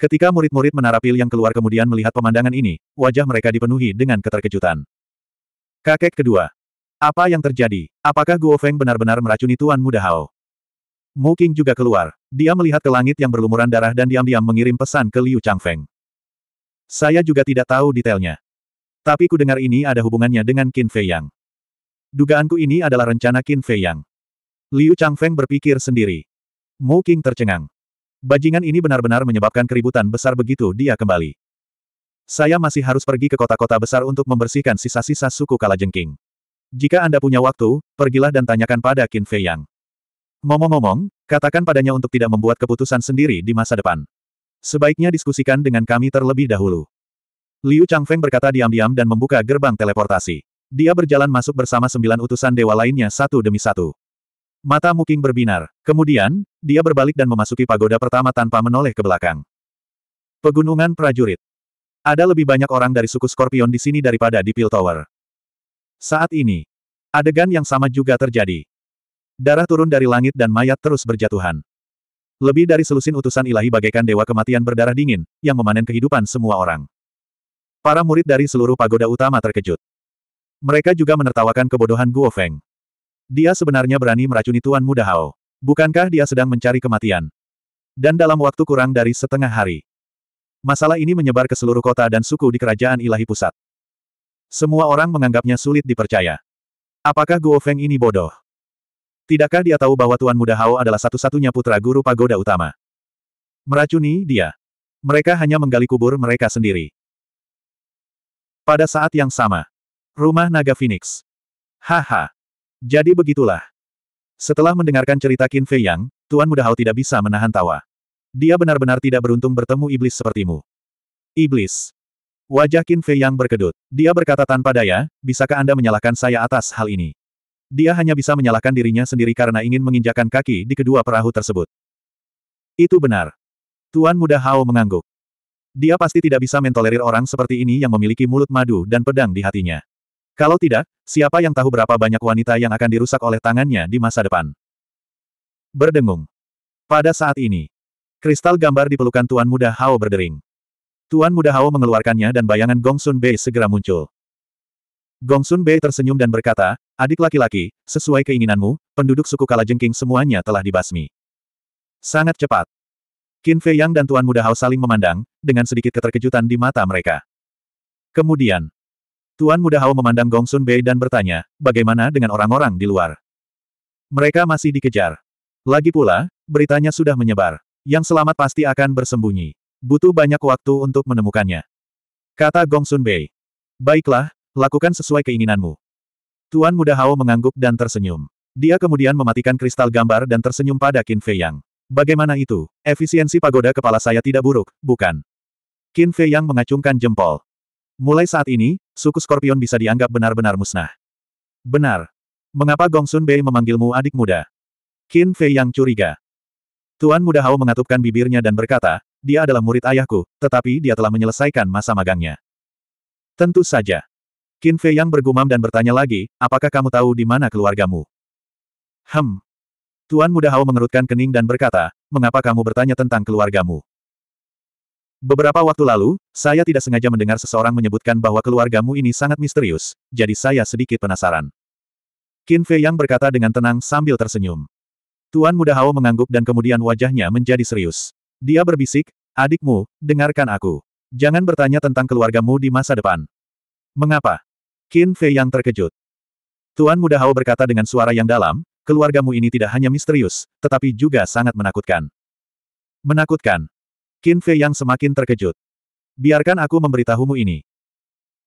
Ketika murid-murid menara pil yang keluar kemudian melihat pemandangan ini, wajah mereka dipenuhi dengan keterkejutan. Kakek kedua. Apa yang terjadi? Apakah Guo Feng benar-benar meracuni Tuan Muda Hao? Mu Qing juga keluar. Dia melihat ke langit yang berlumuran darah dan diam-diam mengirim pesan ke Liu Changfeng. Saya juga tidak tahu detailnya. Tapi ku dengar ini ada hubungannya dengan Qin Fei Yang. Dugaanku ini adalah rencana Qin Fei Yang. Liu Changfeng berpikir sendiri. Mu Qing tercengang. Bajingan ini benar-benar menyebabkan keributan besar begitu dia kembali. Saya masih harus pergi ke kota-kota besar untuk membersihkan sisa-sisa suku Kalajengking. Jika Anda punya waktu, pergilah dan tanyakan pada Qin Fei Yang. Ngomong-ngomong, katakan padanya untuk tidak membuat keputusan sendiri di masa depan. Sebaiknya diskusikan dengan kami terlebih dahulu. Liu Changfeng berkata diam-diam dan membuka gerbang teleportasi. Dia berjalan masuk bersama sembilan utusan dewa lainnya satu demi satu. Mata Muking berbinar. Kemudian, dia berbalik dan memasuki pagoda pertama tanpa menoleh ke belakang. Pegunungan prajurit. Ada lebih banyak orang dari suku Skorpion di sini daripada di Pill Tower. Saat ini, adegan yang sama juga terjadi. Darah turun dari langit dan mayat terus berjatuhan. Lebih dari selusin utusan ilahi bagaikan dewa kematian berdarah dingin, yang memanen kehidupan semua orang. Para murid dari seluruh pagoda utama terkejut. Mereka juga menertawakan kebodohan Guo Feng. Dia sebenarnya berani meracuni Tuan Muda Hao. Bukankah dia sedang mencari kematian? Dan dalam waktu kurang dari setengah hari. Masalah ini menyebar ke seluruh kota dan suku di kerajaan ilahi pusat. Semua orang menganggapnya sulit dipercaya. Apakah Guo Feng ini bodoh? Tidakkah dia tahu bahwa Tuan Muda Hao adalah satu-satunya putra guru pagoda utama? Meracuni dia. Mereka hanya menggali kubur mereka sendiri. Pada saat yang sama. Rumah Naga Phoenix. Haha. Jadi begitulah. Setelah mendengarkan cerita Qin Fei Yang, Tuan Muda Hao tidak bisa menahan tawa. Dia benar-benar tidak beruntung bertemu iblis sepertimu. Iblis. Wajah Qin Fei Yang berkedut. Dia berkata tanpa daya, bisakah Anda menyalahkan saya atas hal ini? Dia hanya bisa menyalahkan dirinya sendiri karena ingin menginjakan kaki di kedua perahu tersebut. Itu benar. Tuan Muda Hao mengangguk. Dia pasti tidak bisa mentolerir orang seperti ini yang memiliki mulut madu dan pedang di hatinya. Kalau tidak, siapa yang tahu berapa banyak wanita yang akan dirusak oleh tangannya di masa depan. Berdengung. Pada saat ini, kristal gambar di pelukan Tuan Muda Hao berdering. Tuan Muda Hao mengeluarkannya dan bayangan Gong Sun Bei segera muncul. Gong Sun Bei tersenyum dan berkata, adik laki-laki, sesuai keinginanmu, penduduk suku Kalajengking semuanya telah dibasmi. Sangat cepat. Qin Fei Yang dan Tuan Muda Hao saling memandang, dengan sedikit keterkejutan di mata mereka. Kemudian, Tuan Muda Hao memandang Gong Sun Bei dan bertanya, bagaimana dengan orang-orang di luar? Mereka masih dikejar. Lagi pula, beritanya sudah menyebar. Yang selamat pasti akan bersembunyi. Butuh banyak waktu untuk menemukannya. Kata Gong Sun Bei. Baiklah, lakukan sesuai keinginanmu. Tuan Muda Hao mengangguk dan tersenyum. Dia kemudian mematikan kristal gambar dan tersenyum pada Qin Fei Yang. Bagaimana itu? Efisiensi pagoda kepala saya tidak buruk, bukan? Qin Fei Yang mengacungkan jempol. Mulai saat ini, suku Scorpion bisa dianggap benar-benar musnah. Benar. Mengapa Gong Sun Bei memanggilmu adik muda? Qin Fei yang curiga. Tuan muda Hao mengatupkan bibirnya dan berkata, dia adalah murid ayahku, tetapi dia telah menyelesaikan masa magangnya. Tentu saja. Qin Fei yang bergumam dan bertanya lagi, apakah kamu tahu di mana keluargamu? Hem. Tuan muda Hao mengerutkan kening dan berkata, mengapa kamu bertanya tentang keluargamu? Beberapa waktu lalu, saya tidak sengaja mendengar seseorang menyebutkan bahwa keluargamu ini sangat misterius, jadi saya sedikit penasaran. Qin Fei Yang berkata dengan tenang sambil tersenyum. Tuan Muda Hao mengangguk dan kemudian wajahnya menjadi serius. Dia berbisik, adikmu, dengarkan aku. Jangan bertanya tentang keluargamu di masa depan. Mengapa? Qin Fei Yang terkejut. Tuan Muda Hao berkata dengan suara yang dalam, keluargamu ini tidak hanya misterius, tetapi juga sangat menakutkan. Menakutkan, Qin Fei yang semakin terkejut. Biarkan aku memberitahumu ini.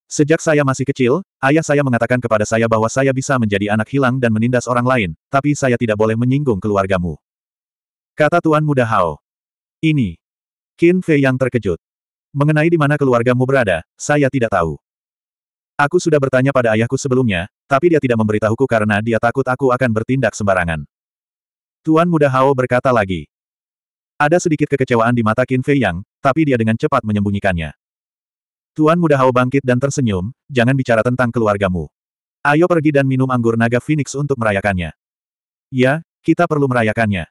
Sejak saya masih kecil, ayah saya mengatakan kepada saya bahwa saya bisa menjadi anak hilang dan menindas orang lain, tapi saya tidak boleh menyinggung keluargamu. Kata Tuan Muda Hao. Ini. Qin Fei yang terkejut. Mengenai di mana keluargamu berada, saya tidak tahu. Aku sudah bertanya pada ayahku sebelumnya, tapi dia tidak memberitahuku karena dia takut aku akan bertindak sembarangan. Tuan Muda Hao berkata lagi. Ada sedikit kekecewaan di mata Qin Fei Yang, tapi dia dengan cepat menyembunyikannya. Tuan Muda Hao bangkit dan tersenyum, jangan bicara tentang keluargamu. Ayo pergi dan minum anggur naga Phoenix untuk merayakannya. Ya, kita perlu merayakannya.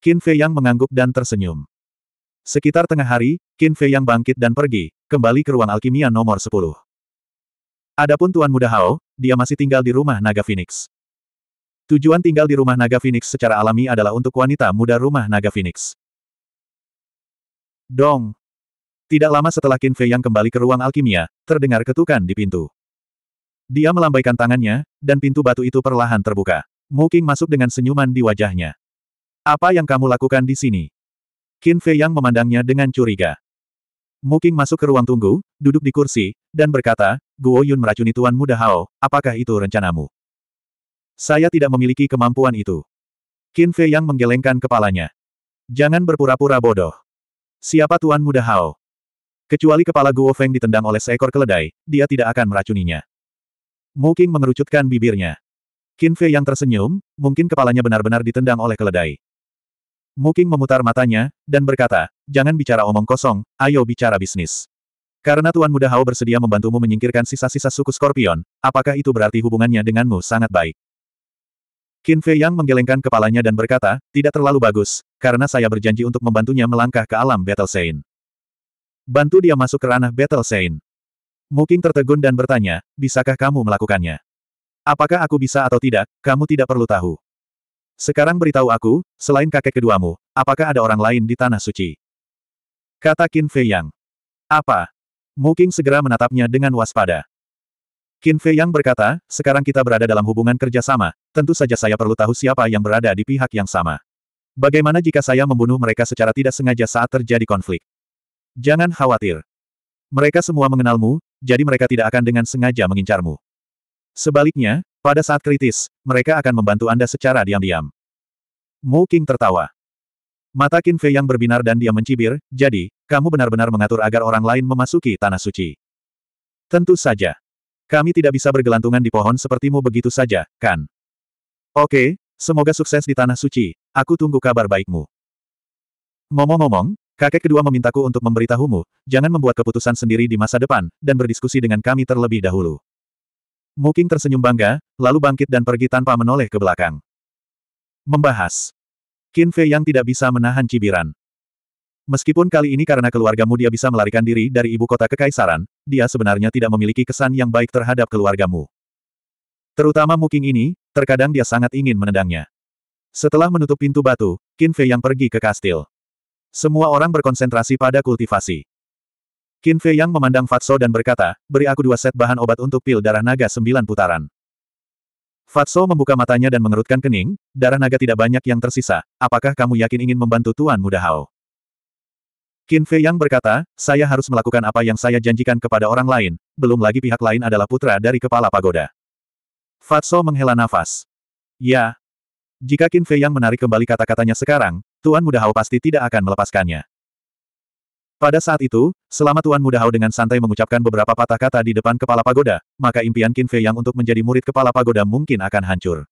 Qin Fei Yang mengangguk dan tersenyum. Sekitar tengah hari, Qin Fei Yang bangkit dan pergi, kembali ke ruang alkimia nomor 10. Adapun Tuan Muda Hao, dia masih tinggal di rumah naga Phoenix. Tujuan tinggal di rumah naga Phoenix secara alami adalah untuk wanita muda rumah naga Phoenix. Dong! Tidak lama setelah Qin Fei Yang kembali ke ruang alkimia, terdengar ketukan di pintu. Dia melambaikan tangannya, dan pintu batu itu perlahan terbuka. Mu Qing masuk dengan senyuman di wajahnya. Apa yang kamu lakukan di sini? Qin Fei Yang memandangnya dengan curiga. Mu Qing masuk ke ruang tunggu, duduk di kursi, dan berkata, Guo Yun meracuni Tuan Muda Hao, apakah itu rencanamu? Saya tidak memiliki kemampuan itu. Qin Fei Yang menggelengkan kepalanya. Jangan berpura-pura bodoh. Siapa Tuan Muda Hao? Kecuali kepala Guo Feng ditendang oleh seekor keledai, dia tidak akan meracuninya. Mu Qing mengerucutkan bibirnya. Qin Fei yang tersenyum, mungkin kepalanya benar-benar ditendang oleh keledai. Mu Qing memutar matanya, dan berkata, jangan bicara omong kosong, ayo bicara bisnis. Karena Tuan Muda Hao bersedia membantumu menyingkirkan sisa-sisa suku Scorpion, apakah itu berarti hubungannya denganmu sangat baik? Qin Fei Yang menggelengkan kepalanya dan berkata, tidak terlalu bagus, karena saya berjanji untuk membantunya melangkah ke alam Battle Saint. Bantu dia masuk ke ranah Battle Saint." Muking tertegun dan bertanya, bisakah kamu melakukannya? Apakah aku bisa atau tidak, kamu tidak perlu tahu. Sekarang beritahu aku, selain kakek keduamu, apakah ada orang lain di Tanah Suci? Kata Qin Fei Yang. Apa? Muking segera menatapnya dengan waspada. Qin Fei Yang berkata, sekarang kita berada dalam hubungan kerjasama, tentu saja saya perlu tahu siapa yang berada di pihak yang sama. Bagaimana jika saya membunuh mereka secara tidak sengaja saat terjadi konflik? Jangan khawatir. Mereka semua mengenalmu, jadi mereka tidak akan dengan sengaja mengincarmu. Sebaliknya, pada saat kritis, mereka akan membantu Anda secara diam-diam. Mu King tertawa. Mata Qin Fei Yang berbinar dan dia mencibir, jadi, kamu benar-benar mengatur agar orang lain memasuki Tanah Suci. Tentu saja. Kami tidak bisa bergelantungan di pohon sepertimu begitu saja, kan? Oke, semoga sukses di Tanah Suci. Aku tunggu kabar baikmu. Ngomong-ngomong, kakek kedua memintaku untuk memberitahumu, jangan membuat keputusan sendiri di masa depan, dan berdiskusi dengan kami terlebih dahulu. Muking tersenyum bangga, lalu bangkit dan pergi tanpa menoleh ke belakang. Membahas. Kinfe yang tidak bisa menahan cibiran. Meskipun kali ini karena keluargamu dia bisa melarikan diri dari ibu kota kekaisaran, dia sebenarnya tidak memiliki kesan yang baik terhadap keluargamu. Terutama Muking ini, terkadang dia sangat ingin menendangnya. Setelah menutup pintu batu, Qin Fei yang pergi ke kastil. Semua orang berkonsentrasi pada kultivasi. Qin Fei yang memandang Fatso dan berkata, beri aku dua set bahan obat untuk pil darah naga sembilan putaran. Fatso membuka matanya dan mengerutkan kening, darah naga tidak banyak yang tersisa, apakah kamu yakin ingin membantu Tuan Muda Hao? Qin Fei yang berkata, saya harus melakukan apa yang saya janjikan kepada orang lain, belum lagi pihak lain adalah putra dari kepala pagoda. Fatso menghela nafas. Ya. Jika Qin Fei yang menarik kembali kata-katanya sekarang, Tuan Muda Hao pasti tidak akan melepaskannya. Pada saat itu, selama Tuan Muda Hao dengan santai mengucapkan beberapa patah kata di depan kepala pagoda, maka impian Qin Fei yang untuk menjadi murid kepala pagoda mungkin akan hancur.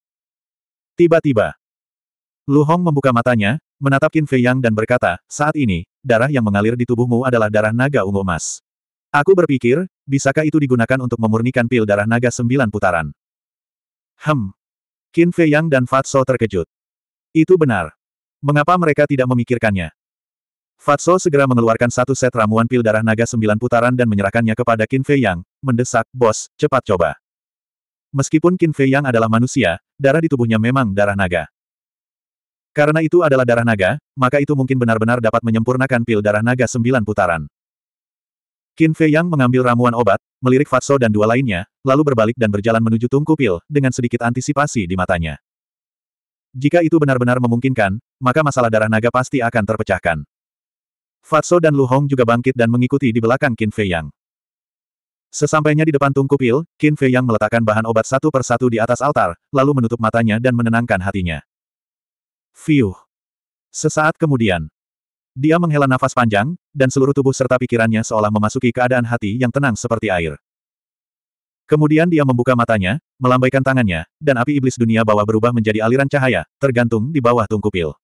Tiba-tiba, Lu Hong membuka matanya, menatap Qin Fei Yang dan berkata, saat ini, darah yang mengalir di tubuhmu adalah darah naga ungu emas. Aku berpikir, bisakah itu digunakan untuk memurnikan pil darah naga sembilan putaran? Hem. Qin Fei Yang dan Fatso terkejut. Itu benar. Mengapa mereka tidak memikirkannya? Fatso segera mengeluarkan satu set ramuan pil darah naga sembilan putaran dan menyerahkannya kepada Qin Fei Yang, mendesak, bos, cepat coba. Meskipun Qin Fei Yang adalah manusia, darah di tubuhnya memang darah naga. Karena itu adalah darah naga, maka itu mungkin benar-benar dapat menyempurnakan pil darah naga sembilan putaran. Qin Fei Yang mengambil ramuan obat, melirik Fatso dan dua lainnya, lalu berbalik dan berjalan menuju tungku pil, dengan sedikit antisipasi di matanya. Jika itu benar-benar memungkinkan, maka masalah darah naga pasti akan terpecahkan. Fatso dan Lu Hong juga bangkit dan mengikuti di belakang Qin Fei Yang. Sesampainya di depan tungku pil, Qin Fei Yang meletakkan bahan obat satu persatu di atas altar, lalu menutup matanya dan menenangkan hatinya. Fiuh. Sesaat kemudian, dia menghela nafas panjang, dan seluruh tubuh serta pikirannya seolah memasuki keadaan hati yang tenang seperti air. Kemudian dia membuka matanya, melambaikan tangannya, dan api iblis dunia bawah berubah menjadi aliran cahaya, tergantung di bawah tungku pil.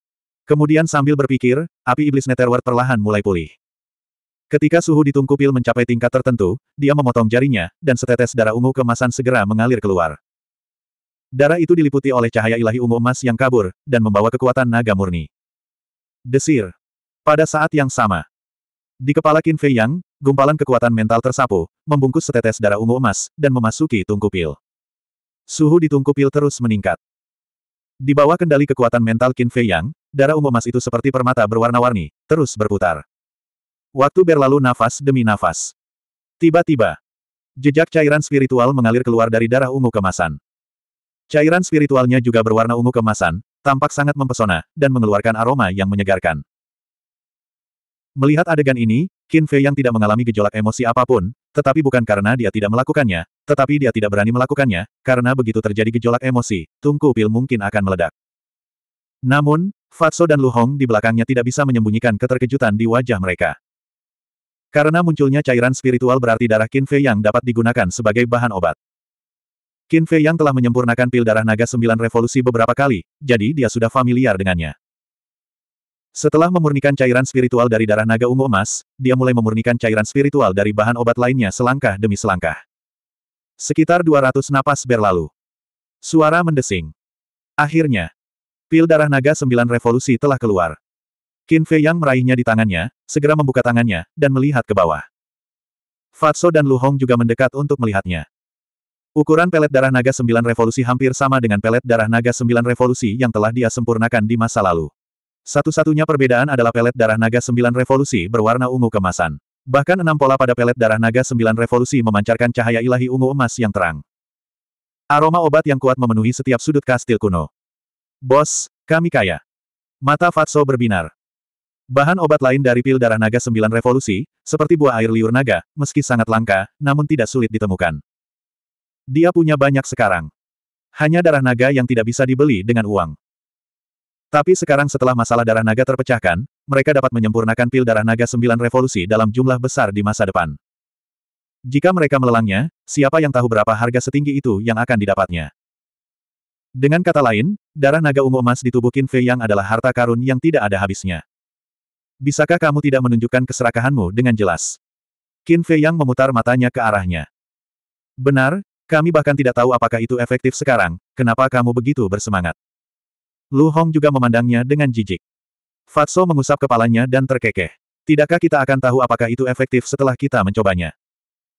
Kemudian sambil berpikir, api iblis Netherward perlahan mulai pulih. Ketika suhu di tungku pil mencapai tingkat tertentu, dia memotong jarinya, dan setetes darah ungu kemasan segera mengalir keluar. Darah itu diliputi oleh cahaya ilahi ungu emas yang kabur, dan membawa kekuatan naga murni. Desir. Pada saat yang sama. Di kepala Qin Fei Yang, gumpalan kekuatan mental tersapu, membungkus setetes darah ungu emas, dan memasuki tungku pil. Suhu di tungku pil terus meningkat. Di bawah kendali kekuatan mental Qin Fei Yang, darah ungu emas itu seperti permata berwarna-warni, terus berputar. Waktu berlalu nafas demi nafas. Tiba-tiba, jejak cairan spiritual mengalir keluar dari darah ungu kemasan. Cairan spiritualnya juga berwarna ungu kemasan, tampak sangat mempesona, dan mengeluarkan aroma yang menyegarkan. Melihat adegan ini, Qin Fei yang tidak mengalami gejolak emosi apapun, tetapi bukan karena dia tidak melakukannya, tetapi dia tidak berani melakukannya, karena begitu terjadi gejolak emosi, tungku pil mungkin akan meledak. Namun, Fatso dan Lu Hong di belakangnya tidak bisa menyembunyikan keterkejutan di wajah mereka. Karena munculnya cairan spiritual berarti darah Qin Fei yang dapat digunakan sebagai bahan obat. Qin Fei yang telah menyempurnakan pil darah naga sembilan revolusi beberapa kali, jadi dia sudah familiar dengannya. Setelah memurnikan cairan spiritual dari darah naga ungu emas, dia mulai memurnikan cairan spiritual dari bahan obat lainnya selangkah demi selangkah. Sekitar 200 napas berlalu. Suara mendesing. Akhirnya, pil darah naga sembilan revolusi telah keluar. Qin Fei yang meraihnya di tangannya, segera membuka tangannya, dan melihat ke bawah. Fatso dan Lu Hong juga mendekat untuk melihatnya. Ukuran pelet darah naga sembilan revolusi hampir sama dengan pelet darah naga sembilan revolusi yang telah dia sempurnakan di masa lalu. Satu-satunya perbedaan adalah pelet darah naga sembilan revolusi berwarna ungu kemasan. Bahkan enam pola pada pelet darah naga sembilan revolusi memancarkan cahaya ilahi ungu emas yang terang. Aroma obat yang kuat memenuhi setiap sudut kastil kuno. Bos, kami kaya. Mata Fatso berbinar. Bahan obat lain dari pil darah naga sembilan revolusi, seperti buah air liur naga, meski sangat langka, namun tidak sulit ditemukan. Dia punya banyak sekarang. Hanya darah naga yang tidak bisa dibeli dengan uang. Tapi sekarang setelah masalah darah naga terpecahkan, mereka dapat menyempurnakan pil darah naga sembilan revolusi dalam jumlah besar di masa depan. Jika mereka melelangnya, siapa yang tahu berapa harga setinggi itu yang akan didapatnya. Dengan kata lain, darah naga ungu emas di tubuh Qin Fei Yang adalah harta karun yang tidak ada habisnya. Bisakah kamu tidak menunjukkan keserakahanmu dengan jelas? Qin Fei Yang memutar matanya ke arahnya. Benar, kami bahkan tidak tahu apakah itu efektif sekarang, kenapa kamu begitu bersemangat? Lu Hong juga memandangnya dengan jijik. Fatso mengusap kepalanya dan terkekeh. Tidakkah kita akan tahu apakah itu efektif setelah kita mencobanya?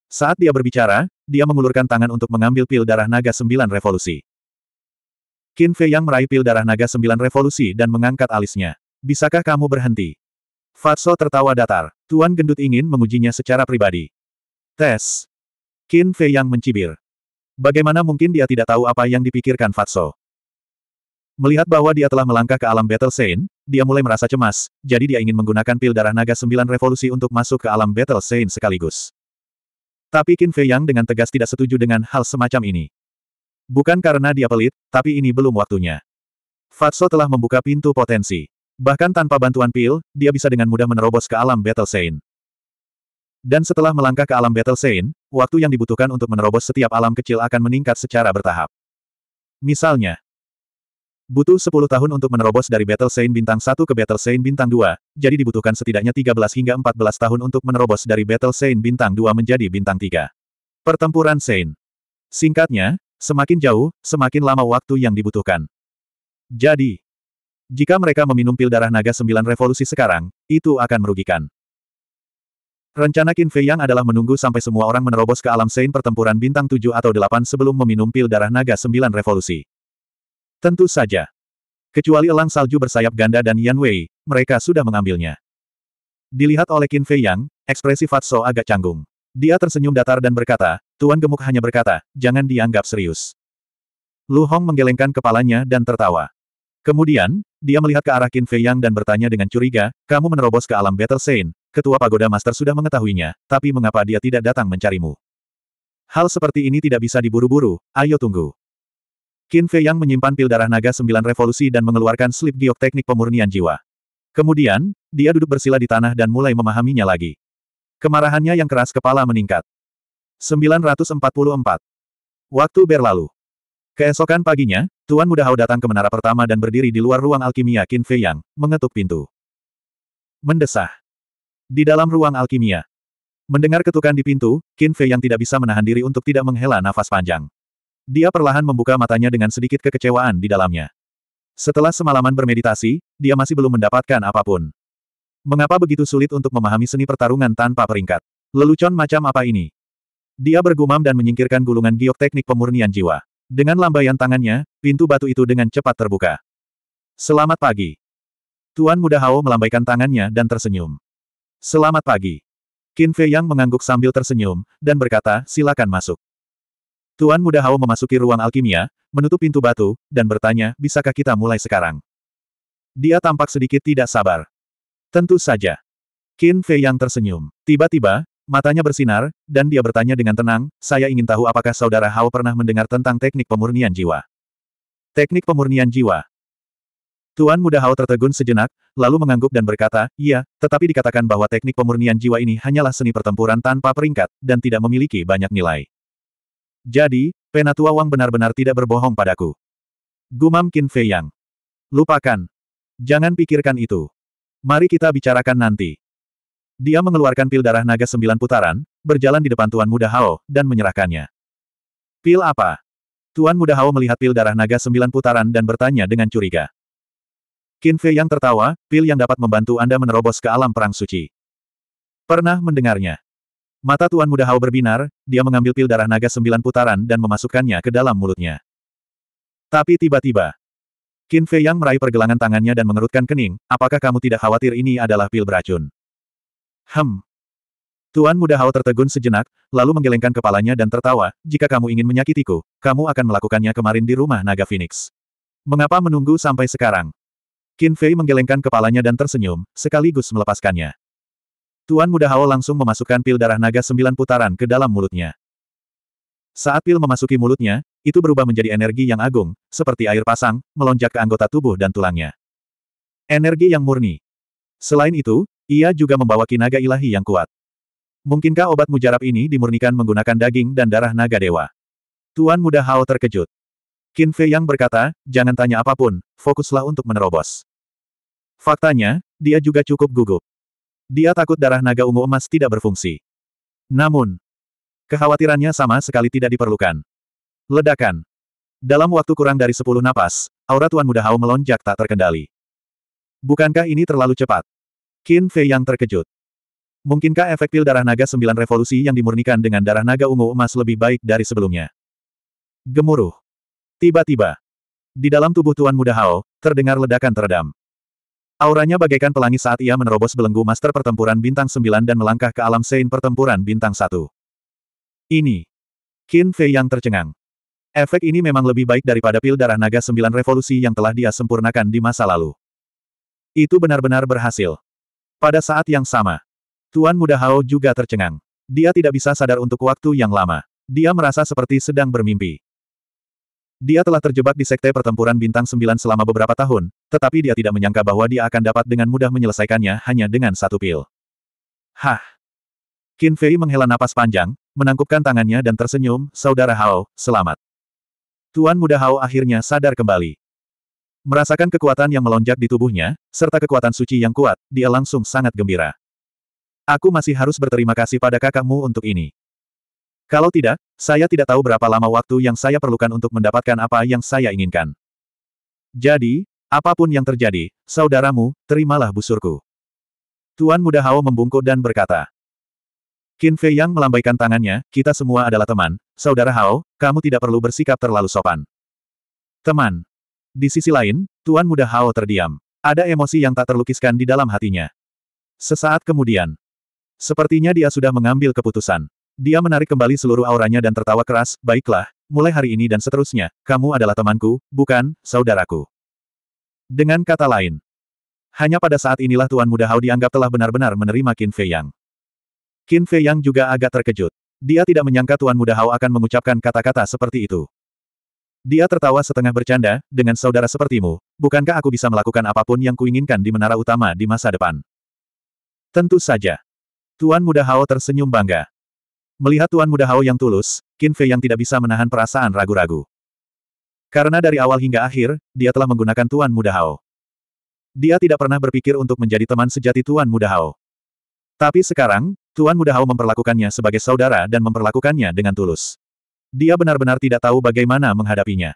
Saat dia berbicara, dia mengulurkan tangan untuk mengambil pil darah naga sembilan revolusi. Qin Fei yang meraih pil darah naga sembilan revolusi dan mengangkat alisnya. Bisakah kamu berhenti? Fatso tertawa datar. Tuan Gendut ingin mengujinya secara pribadi. Tes. Qin Fei yang mencibir. Bagaimana mungkin dia tidak tahu apa yang dipikirkan Fatso? Melihat bahwa dia telah melangkah ke alam Battle Saint, dia mulai merasa cemas, jadi dia ingin menggunakan pil darah naga sembilan revolusi untuk masuk ke alam Battle Saint sekaligus. Tapi Qin Fei Yang dengan tegas tidak setuju dengan hal semacam ini. Bukan karena dia pelit, tapi ini belum waktunya. Fatso telah membuka pintu potensi. Bahkan tanpa bantuan pil, dia bisa dengan mudah menerobos ke alam Battle Saint. Dan setelah melangkah ke alam Battle Sein, waktu yang dibutuhkan untuk menerobos setiap alam kecil akan meningkat secara bertahap. Misalnya, butuh 10 tahun untuk menerobos dari Battle Sein bintang 1 ke Battle Sein bintang 2, jadi dibutuhkan setidaknya 13 hingga 14 tahun untuk menerobos dari Battle Sein bintang 2 menjadi bintang 3. Pertempuran Sein. Singkatnya, semakin jauh, semakin lama waktu yang dibutuhkan. Jadi, jika mereka meminum pil darah naga 9 revolusi sekarang, itu akan merugikan. Rencana Qin Fei Yang adalah menunggu sampai semua orang menerobos ke alam sein pertempuran bintang 7 atau 8 sebelum meminum pil darah naga 9 revolusi. Tentu saja. Kecuali elang salju bersayap ganda dan Yan Wei, mereka sudah mengambilnya. Dilihat oleh Qin Fei Yang, ekspresi Fatso agak canggung. Dia tersenyum datar dan berkata, Tuan Gemuk hanya berkata, jangan dianggap serius. Lu Hong menggelengkan kepalanya dan tertawa. Kemudian, dia melihat ke arah Qin Fei Yang dan bertanya dengan curiga, kamu menerobos ke alam Battle Saint? ketua pagoda master sudah mengetahuinya, tapi mengapa dia tidak datang mencarimu? Hal seperti ini tidak bisa diburu-buru, ayo tunggu. Qin Fei Yang menyimpan pil darah naga sembilan revolusi dan mengeluarkan slip giok teknik pemurnian jiwa. Kemudian, dia duduk bersila di tanah dan mulai memahaminya lagi. Kemarahannya yang keras kepala meningkat. 944. Waktu berlalu. Keesokan paginya, Tuan Muda Hao datang ke menara pertama dan berdiri di luar ruang alkimia Qin Fei Yang, mengetuk pintu. Mendesah. Di dalam ruang alkimia. Mendengar ketukan di pintu, Qin Fei yang tidak bisa menahan diri untuk tidak menghela nafas panjang. Dia perlahan membuka matanya dengan sedikit kekecewaan di dalamnya. Setelah semalaman bermeditasi, dia masih belum mendapatkan apapun. Mengapa begitu sulit untuk memahami seni pertarungan tanpa peringkat? Lelucon macam apa ini? Dia bergumam dan menyingkirkan gulungan giok teknik pemurnian jiwa. Dengan lambaian tangannya, pintu batu itu dengan cepat terbuka. Selamat pagi. Tuan Muda Hao melambaikan tangannya dan tersenyum. Selamat pagi. Qin Fei Yang mengangguk sambil tersenyum, dan berkata, silakan masuk. Tuan Muda Hao memasuki ruang alkimia, menutup pintu batu, dan bertanya, bisakah kita mulai sekarang? Dia tampak sedikit tidak sabar. Tentu saja. Qin Fei Yang tersenyum. Tiba-tiba, matanya bersinar, dan dia bertanya dengan tenang, saya ingin tahu apakah saudara Hao pernah mendengar tentang teknik pemurnian jiwa. Teknik pemurnian jiwa. Tuan Muda Hao tertegun sejenak, lalu mengangguk dan berkata, iya, tetapi dikatakan bahwa teknik pemurnian jiwa ini hanyalah seni pertempuran tanpa peringkat, dan tidak memiliki banyak nilai. Jadi, Penatua Wang benar-benar tidak berbohong padaku. Gumam Qin Fei Yang. Lupakan. Jangan pikirkan itu. Mari kita bicarakan nanti. Dia mengeluarkan pil darah naga sembilan putaran, berjalan di depan Tuan Muda Hao, dan menyerahkannya. Pil apa? Tuan Muda Hao melihat pil darah naga sembilan putaran dan bertanya dengan curiga. Qin Fei yang tertawa, pil yang dapat membantu Anda menerobos ke alam perang suci. Pernah mendengarnya. Mata Tuan Muda Hao berbinar, dia mengambil pil darah naga sembilan putaran dan memasukkannya ke dalam mulutnya. Tapi tiba-tiba, Qin Fei yang meraih pergelangan tangannya dan mengerutkan kening, apakah kamu tidak khawatir ini adalah pil beracun? Hem. Tuan Muda Hao tertegun sejenak, lalu menggelengkan kepalanya dan tertawa, jika kamu ingin menyakitiku, kamu akan melakukannya kemarin di rumah Naga Phoenix. Mengapa menunggu sampai sekarang? Qin Fei menggelengkan kepalanya dan tersenyum, sekaligus melepaskannya. Tuan Muda Hao langsung memasukkan pil darah naga sembilan putaran ke dalam mulutnya. Saat pil memasuki mulutnya, itu berubah menjadi energi yang agung, seperti air pasang, melonjak ke anggota tubuh dan tulangnya. Energi yang murni. Selain itu, ia juga membawa kinaga ilahi yang kuat. Mungkinkah obat mujarab ini dimurnikan menggunakan daging dan darah naga dewa? Tuan Muda Hao terkejut. Qin Fei yang berkata, jangan tanya apapun, fokuslah untuk menerobos. Faktanya, dia juga cukup gugup. Dia takut darah naga ungu emas tidak berfungsi. Namun, kekhawatirannya sama sekali tidak diperlukan. Ledakan. Dalam waktu kurang dari 10 napas, aura Tuan Muda Hao melonjak tak terkendali. Bukankah ini terlalu cepat? Qin Fei yang terkejut. Mungkinkah efek pil darah naga sembilan revolusi yang dimurnikan dengan darah naga ungu emas lebih baik dari sebelumnya? Gemuruh. Tiba-tiba, di dalam tubuh Tuan Muda Hao, terdengar ledakan teredam. Auranya bagaikan pelangi saat ia menerobos belenggu master pertempuran bintang 9 dan melangkah ke alam sein pertempuran bintang 1. Ini. Qin Fei yang tercengang. Efek ini memang lebih baik daripada pil darah naga Sembilan revolusi yang telah dia sempurnakan di masa lalu. Itu benar-benar berhasil. Pada saat yang sama, Tuan Muda Hao juga tercengang. Dia tidak bisa sadar untuk waktu yang lama. Dia merasa seperti sedang bermimpi. Dia telah terjebak di sekte pertempuran bintang sembilan selama beberapa tahun, tetapi dia tidak menyangka bahwa dia akan dapat dengan mudah menyelesaikannya hanya dengan satu pil. Hah! Qin Fei menghela napas panjang, menangkupkan tangannya dan tersenyum, Saudara Hao, selamat. Tuan muda Hao akhirnya sadar kembali. Merasakan kekuatan yang melonjak di tubuhnya, serta kekuatan suci yang kuat, dia langsung sangat gembira. Aku masih harus berterima kasih pada kakakmu untuk ini. Kalau tidak, saya tidak tahu berapa lama waktu yang saya perlukan untuk mendapatkan apa yang saya inginkan. Jadi, apapun yang terjadi, saudaramu, terimalah busurku. Tuan Muda Hao membungkuk dan berkata. Qin Fei Yang melambaikan tangannya, kita semua adalah teman, saudara Hao, kamu tidak perlu bersikap terlalu sopan. Teman. Di sisi lain, Tuan Muda Hao terdiam. Ada emosi yang tak terlukiskan di dalam hatinya. Sesaat kemudian. Sepertinya dia sudah mengambil keputusan. Dia menarik kembali seluruh auranya dan tertawa keras, baiklah, mulai hari ini dan seterusnya, kamu adalah temanku, bukan, saudaraku. Dengan kata lain, hanya pada saat inilah Tuan Muda Hao dianggap telah benar-benar menerima Qin Fei Yang. Qin Fei Yang juga agak terkejut. Dia tidak menyangka Tuan Muda Hao akan mengucapkan kata-kata seperti itu. Dia tertawa setengah bercanda, dengan saudara sepertimu, bukankah aku bisa melakukan apapun yang kuinginkan di menara utama di masa depan? Tentu saja. Tuan Muda Hao tersenyum bangga. Melihat Tuan Muda Hao yang tulus, Qin Fei yang tidak bisa menahan perasaan ragu-ragu. Karena dari awal hingga akhir, dia telah menggunakan Tuan Muda Hao. Dia tidak pernah berpikir untuk menjadi teman sejati Tuan Muda Hao. Tapi sekarang, Tuan Muda Hao memperlakukannya sebagai saudara dan memperlakukannya dengan tulus. Dia benar-benar tidak tahu bagaimana menghadapinya.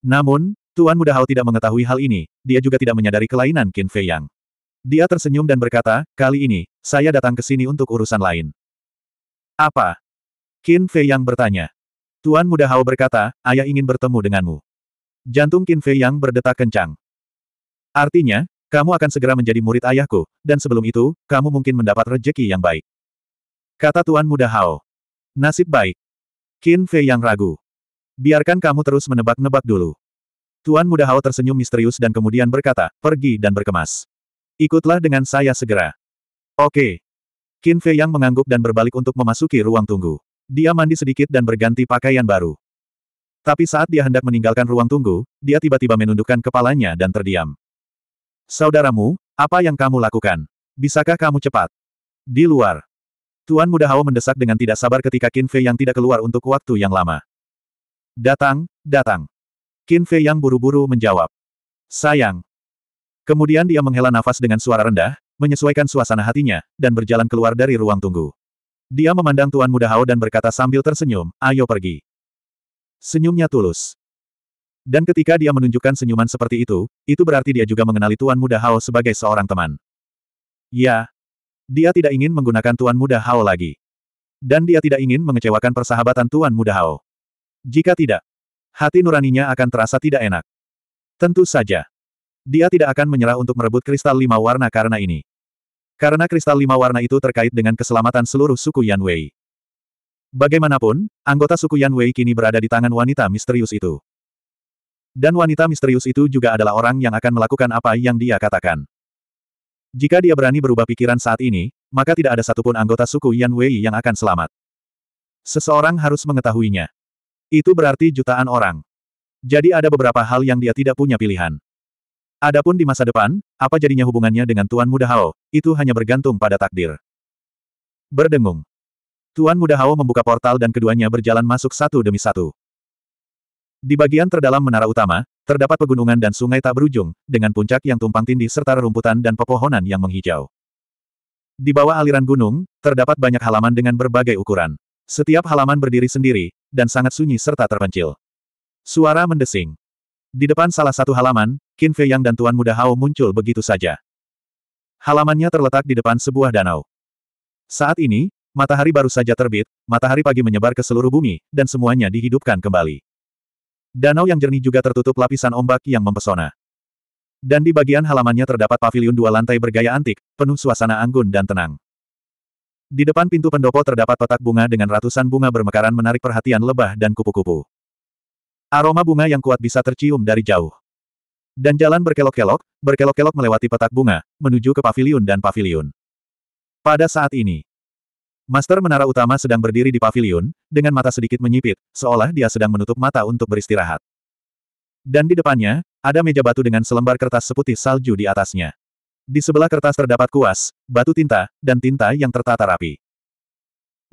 Namun, Tuan Muda Hao tidak mengetahui hal ini, dia juga tidak menyadari kelainan Qin Fei Yang. Dia tersenyum dan berkata, kali ini, saya datang ke sini untuk urusan lain. Apa? Qin Fei Yang bertanya. Tuan Muda Hao berkata, ayah ingin bertemu denganmu. Jantung Qin Fei Yang berdetak kencang. Artinya, kamu akan segera menjadi murid ayahku, dan sebelum itu, kamu mungkin mendapat rejeki yang baik. Kata Tuan Muda Hao. Nasib baik. Qin Fei Yang ragu. Biarkan kamu terus menebak-nebak dulu. Tuan Muda Hao tersenyum misterius dan kemudian berkata, pergi dan berkemas. Ikutlah dengan saya segera. Oke. Qin Fei yang mengangguk dan berbalik untuk memasuki ruang tunggu. Dia mandi sedikit dan berganti pakaian baru. Tapi saat dia hendak meninggalkan ruang tunggu, dia tiba-tiba menundukkan kepalanya dan terdiam. Saudaramu, apa yang kamu lakukan? Bisakah kamu cepat? Di luar. Tuan Muda Hao mendesak dengan tidak sabar ketika Qin Fei yang tidak keluar untuk waktu yang lama. Datang, datang. Qin Fei yang buru-buru menjawab. Sayang. Kemudian dia menghela nafas dengan suara rendah, menyesuaikan suasana hatinya, dan berjalan keluar dari ruang tunggu. Dia memandang Tuan Muda Hao dan berkata sambil tersenyum, ayo pergi. Senyumnya tulus. Dan ketika dia menunjukkan senyuman seperti itu, itu berarti dia juga mengenali Tuan Muda Hao sebagai seorang teman. Ya. Dia tidak ingin menggunakan Tuan Muda Hao lagi. Dan dia tidak ingin mengecewakan persahabatan Tuan Muda Hao. Jika tidak, hati nuraninya akan terasa tidak enak. Tentu saja. Dia tidak akan menyerah untuk merebut kristal lima warna karena ini. Karena kristal lima warna itu terkait dengan keselamatan seluruh suku Yan Wei. Bagaimanapun, anggota suku Yan Wei kini berada di tangan wanita misterius itu. Dan wanita misterius itu juga adalah orang yang akan melakukan apa yang dia katakan. Jika dia berani berubah pikiran saat ini, maka tidak ada satupun anggota suku Yan Wei yang akan selamat. Seseorang harus mengetahuinya. Itu berarti jutaan orang. Jadi ada beberapa hal yang dia tidak punya pilihan. Adapun di masa depan, apa jadinya hubungannya dengan Tuan Muda Hao, itu hanya bergantung pada takdir. Berdengung. Tuan Muda Hao membuka portal dan keduanya berjalan masuk satu demi satu. Di bagian terdalam menara utama, terdapat pegunungan dan sungai tak berujung, dengan puncak yang tumpang tindih serta rerumputan dan pepohonan yang menghijau. Di bawah aliran gunung, terdapat banyak halaman dengan berbagai ukuran. Setiap halaman berdiri sendiri, dan sangat sunyi serta terpencil. Suara mendesing. Di depan salah satu halaman, Qin Fei Yang dan Tuan Muda Hao muncul begitu saja. Halamannya terletak di depan sebuah danau. Saat ini, matahari baru saja terbit, matahari pagi menyebar ke seluruh bumi, dan semuanya dihidupkan kembali. Danau yang jernih juga tertutup lapisan ombak yang mempesona. Dan di bagian halamannya terdapat paviliun dua lantai bergaya antik, penuh suasana anggun dan tenang. Di depan pintu pendopo terdapat petak bunga dengan ratusan bunga bermekaran menarik perhatian lebah dan kupu-kupu. Aroma bunga yang kuat bisa tercium dari jauh. Dan jalan berkelok-kelok, berkelok-kelok melewati petak bunga, menuju ke paviliun dan paviliun. Pada saat ini, Master Menara Utama sedang berdiri di paviliun, dengan mata sedikit menyipit, seolah dia sedang menutup mata untuk beristirahat. Dan di depannya, ada meja batu dengan selembar kertas seputih salju di atasnya. Di sebelah kertas terdapat kuas, batu tinta, dan tinta yang tertata rapi.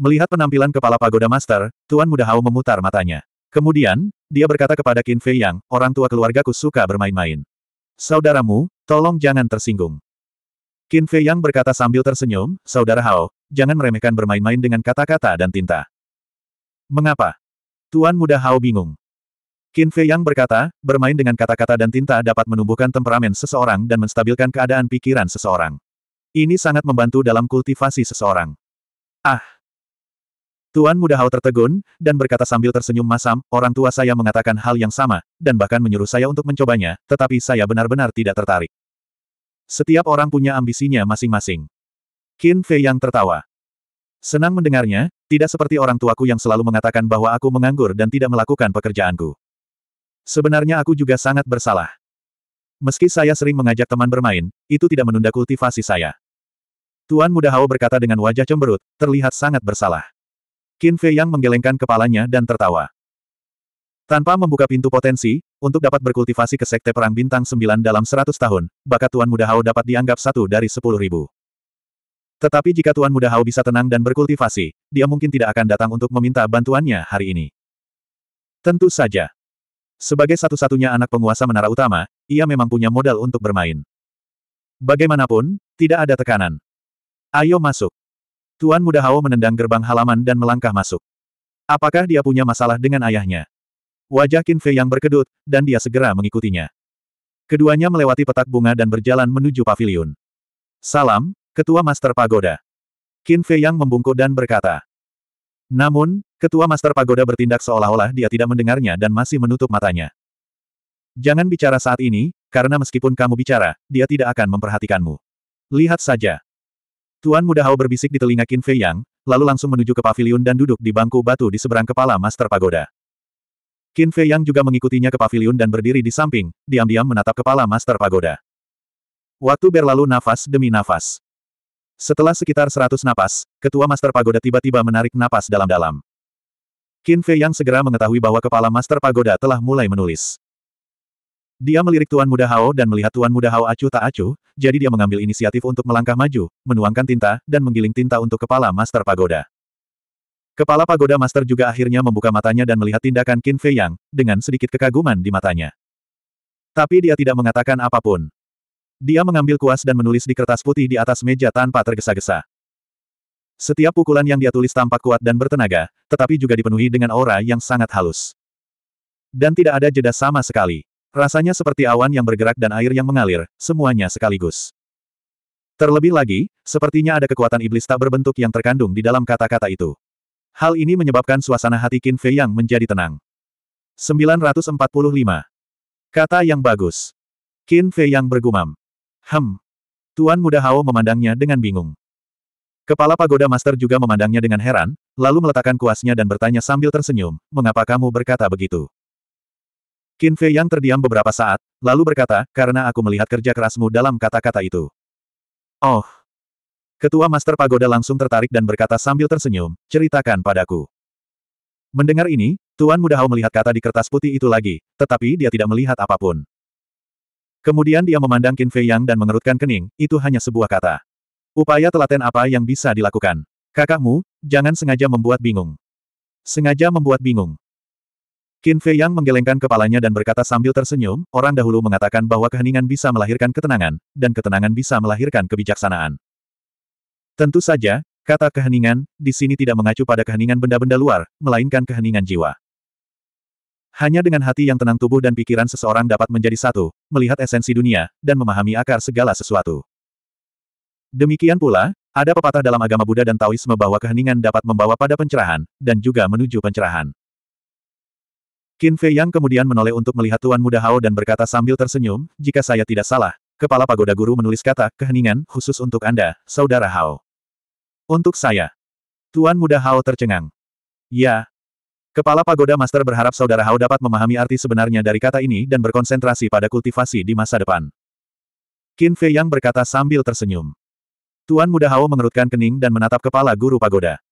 Melihat penampilan kepala pagoda Master, Tuan Muda Hao memutar matanya. Kemudian, dia berkata kepada Qin Fei Yang, orang tua keluargaku suka bermain-main. Saudaramu, tolong jangan tersinggung. Qin Fei Yang berkata sambil tersenyum, Saudara Hao, jangan meremehkan bermain-main dengan kata-kata dan tinta. Mengapa? Tuan muda Hao bingung. Qin Fei Yang berkata, bermain dengan kata-kata dan tinta dapat menumbuhkan temperamen seseorang dan menstabilkan keadaan pikiran seseorang. Ini sangat membantu dalam kultivasi seseorang. Ah, Tuan muda Hao tertegun, dan berkata sambil tersenyum masam, orang tua saya mengatakan hal yang sama, dan bahkan menyuruh saya untuk mencobanya, tetapi saya benar-benar tidak tertarik. Setiap orang punya ambisinya masing-masing. Qin Fei yang tertawa. Senang mendengarnya, tidak seperti orang tuaku yang selalu mengatakan bahwa aku menganggur dan tidak melakukan pekerjaanku. Sebenarnya aku juga sangat bersalah. Meski saya sering mengajak teman bermain, itu tidak menunda kultivasi saya. Tuan Muda Hao berkata dengan wajah cemberut, terlihat sangat bersalah. Qin Fei Yang menggelengkan kepalanya dan tertawa. Tanpa membuka pintu potensi, untuk dapat berkultivasi ke Sekte Perang Bintang sembilan dalam seratus tahun, bakat Tuan Muda Hao dapat dianggap satu dari sepuluh ribu. Tetapi jika Tuan Muda Hao bisa tenang dan berkultivasi, dia mungkin tidak akan datang untuk meminta bantuannya hari ini. Tentu saja. Sebagai satu-satunya anak penguasa menara utama, ia memang punya modal untuk bermain. Bagaimanapun, tidak ada tekanan. Ayo masuk. Tuan Muda Hao menendang gerbang halaman dan melangkah masuk. Apakah dia punya masalah dengan ayahnya? Wajah Qin Fei yang berkedut, dan dia segera mengikutinya. Keduanya melewati petak bunga dan berjalan menuju pavilion. Salam, Ketua Master Pagoda. Qin Fei yang membungkuk dan berkata. Namun, Ketua Master Pagoda bertindak seolah-olah dia tidak mendengarnya dan masih menutup matanya. Jangan bicara saat ini, karena meskipun kamu bicara, dia tidak akan memperhatikanmu. Lihat saja, Tuan Muda Hao berbisik di telinga Qin Fei Yang, lalu langsung menuju ke pavilion dan duduk di bangku batu di seberang kepala Master Pagoda. Qin Fei Yang juga mengikutinya ke pavilion dan berdiri di samping, diam-diam menatap kepala Master Pagoda. Waktu berlalu nafas demi nafas. Setelah sekitar seratus napas, Ketua Master Pagoda tiba-tiba menarik napas dalam-dalam. Qin Fei Yang segera mengetahui bahwa kepala Master Pagoda telah mulai menulis. Dia melirik Tuan Muda Hao dan melihat Tuan Muda Hao acuh tak acuh, jadi dia mengambil inisiatif untuk melangkah maju, menuangkan tinta, dan menggiling tinta untuk kepala Master Pagoda. Kepala Pagoda Master juga akhirnya membuka matanya dan melihat tindakan Qin Fei Yang, dengan sedikit kekaguman di matanya. Tapi dia tidak mengatakan apapun. Dia mengambil kuas dan menulis di kertas putih di atas meja tanpa tergesa-gesa. Setiap pukulan yang dia tulis tampak kuat dan bertenaga, tetapi juga dipenuhi dengan aura yang sangat halus. Dan tidak ada jeda sama sekali. Rasanya seperti awan yang bergerak dan air yang mengalir, semuanya sekaligus. Terlebih lagi, sepertinya ada kekuatan iblis tak berbentuk yang terkandung di dalam kata-kata itu. Hal ini menyebabkan suasana hati Qin Fei yang menjadi tenang. 945. Kata yang bagus. Qin Fei yang bergumam. Hem. Tuan muda Hao memandangnya dengan bingung. Kepala pagoda master juga memandangnya dengan heran, lalu meletakkan kuasnya dan bertanya sambil tersenyum, mengapa kamu berkata begitu? Qin Fei yang terdiam beberapa saat, lalu berkata, karena aku melihat kerja kerasmu dalam kata-kata itu. Oh. Ketua Master Pagoda langsung tertarik dan berkata sambil tersenyum, ceritakan padaku. Mendengar ini, Tuan Mudahau melihat kata di kertas putih itu lagi, tetapi dia tidak melihat apapun. Kemudian dia memandang Qin Fei Yang dan mengerutkan kening, itu hanya sebuah kata. Upaya telaten apa yang bisa dilakukan? Kakakmu, jangan sengaja membuat bingung. Sengaja membuat bingung. Qin Fei Yang menggelengkan kepalanya dan berkata sambil tersenyum, orang dahulu mengatakan bahwa keheningan bisa melahirkan ketenangan, dan ketenangan bisa melahirkan kebijaksanaan. Tentu saja, kata keheningan, di sini tidak mengacu pada keheningan benda-benda luar, melainkan keheningan jiwa. Hanya dengan hati yang tenang tubuh dan pikiran seseorang dapat menjadi satu, melihat esensi dunia, dan memahami akar segala sesuatu. Demikian pula, ada pepatah dalam agama Buddha dan Taoisme bahwa keheningan dapat membawa pada pencerahan, dan juga menuju pencerahan. Qin Fei Yang kemudian menoleh untuk melihat Tuan Muda Hao dan berkata sambil tersenyum, jika saya tidak salah, Kepala Pagoda Guru menulis kata, keheningan, khusus untuk Anda, Saudara Hao. Untuk saya. Tuan Muda Hao tercengang. Ya. Kepala Pagoda Master berharap Saudara Hao dapat memahami arti sebenarnya dari kata ini dan berkonsentrasi pada kultivasi di masa depan. Qin Fei Yang berkata sambil tersenyum. Tuan Muda Hao mengerutkan kening dan menatap Kepala Guru Pagoda.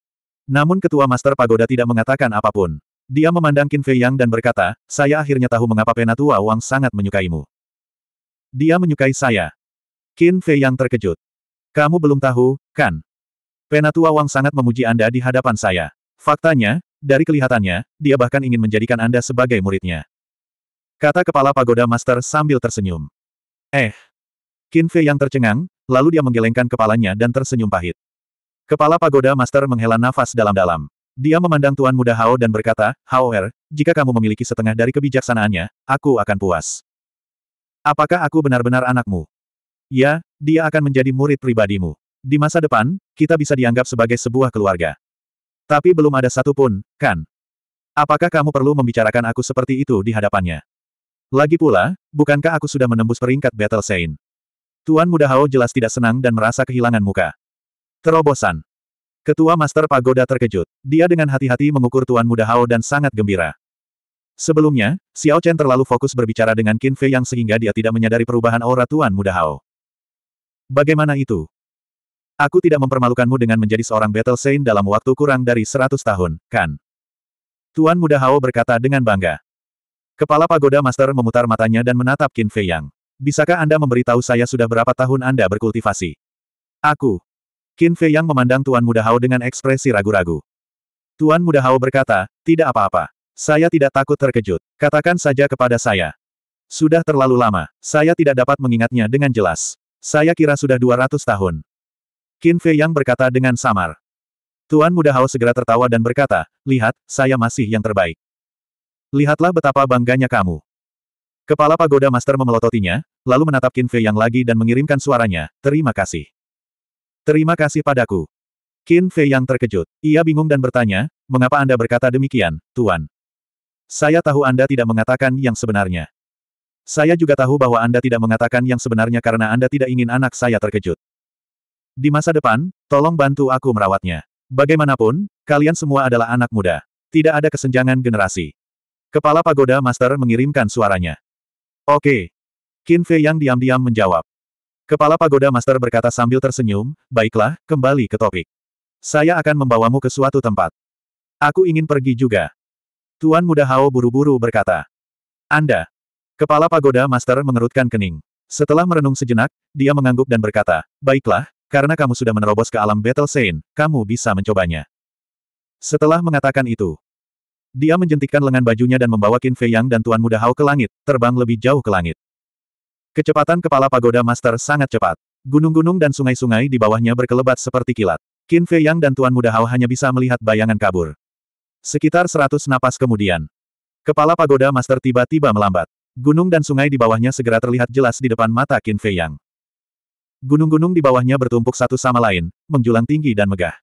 Namun Ketua Master Pagoda tidak mengatakan apapun. Dia memandang Qin Fei Yang dan berkata, saya akhirnya tahu mengapa Penatua Wang sangat menyukaimu. Dia menyukai saya. Qin Fei Yang terkejut. Kamu belum tahu, kan? Penatua Wang sangat memuji Anda di hadapan saya. Faktanya, dari kelihatannya, dia bahkan ingin menjadikan Anda sebagai muridnya. Kata kepala pagoda master sambil tersenyum. Eh. Qin Fei Yang tercengang, lalu dia menggelengkan kepalanya dan tersenyum pahit. Kepala pagoda master menghela nafas dalam-dalam. Dia memandang Tuan Muda Hao dan berkata, Hao Er, jika kamu memiliki setengah dari kebijaksanaannya, aku akan puas. Apakah aku benar-benar anakmu? Ya, dia akan menjadi murid pribadimu. Di masa depan, kita bisa dianggap sebagai sebuah keluarga. Tapi belum ada satupun, kan? Apakah kamu perlu membicarakan aku seperti itu di hadapannya? Lagi pula, bukankah aku sudah menembus peringkat Battle Saint? Tuan Muda Hao jelas tidak senang dan merasa kehilangan muka. Terobosan. Ketua Master Pagoda terkejut. Dia dengan hati-hati mengukur Tuan Muda Hao dan sangat gembira. Sebelumnya, Xiao Chen terlalu fokus berbicara dengan Qin Fei yang sehingga dia tidak menyadari perubahan aura Tuan Muda Hao. Bagaimana itu? Aku tidak mempermalukanmu dengan menjadi seorang Battle Saint dalam waktu kurang dari 100 tahun, kan? Tuan Muda Hao berkata dengan bangga. Kepala Pagoda Master memutar matanya dan menatap Qin Fei Yang. Bisakah Anda memberitahu saya sudah berapa tahun Anda berkultivasi? Aku, Qin Fei yang memandang Tuan Muda Hao dengan ekspresi ragu-ragu. Tuan Muda Hao berkata, tidak apa-apa. Saya tidak takut terkejut. Katakan saja kepada saya. Sudah terlalu lama, saya tidak dapat mengingatnya dengan jelas. Saya kira sudah 200 tahun. Qin Fei yang berkata dengan samar. Tuan Muda Hao segera tertawa dan berkata, lihat, saya masih yang terbaik. Lihatlah betapa bangganya kamu. Kepala pagoda master memelototinya, lalu menatap Qin Fei yang lagi dan mengirimkan suaranya, terima kasih. Terima kasih padaku. Qin Fei yang terkejut. Ia bingung dan bertanya, mengapa Anda berkata demikian, Tuan? Saya tahu Anda tidak mengatakan yang sebenarnya. Saya juga tahu bahwa Anda tidak mengatakan yang sebenarnya karena Anda tidak ingin anak saya terkejut. Di masa depan, tolong bantu aku merawatnya. Bagaimanapun, kalian semua adalah anak muda. Tidak ada kesenjangan generasi. Kepala Pagoda Master mengirimkan suaranya. Oke. Qin Fei yang diam-diam menjawab. Kepala pagoda master berkata sambil tersenyum, baiklah, kembali ke topik. Saya akan membawamu ke suatu tempat. Aku ingin pergi juga. Tuan muda Hao buru-buru berkata. Anda. Kepala pagoda master mengerutkan kening. Setelah merenung sejenak, dia mengangguk dan berkata, baiklah, karena kamu sudah menerobos ke alam Battle Saint, kamu bisa mencobanya. Setelah mengatakan itu, dia menjentikkan lengan bajunya dan membawa Qin Fei Yang dan Tuan Muda Hao ke langit, terbang lebih jauh ke langit. Kecepatan kepala pagoda master sangat cepat. Gunung-gunung dan sungai-sungai di bawahnya berkelebat seperti kilat. Qin Fei Yang dan Tuan Muda Hao hanya bisa melihat bayangan kabur. Sekitar seratus napas kemudian. Kepala pagoda master tiba-tiba melambat. Gunung dan sungai di bawahnya segera terlihat jelas di depan mata Qin Fei Yang. Gunung-gunung di bawahnya bertumpuk satu sama lain, menjulang tinggi dan megah.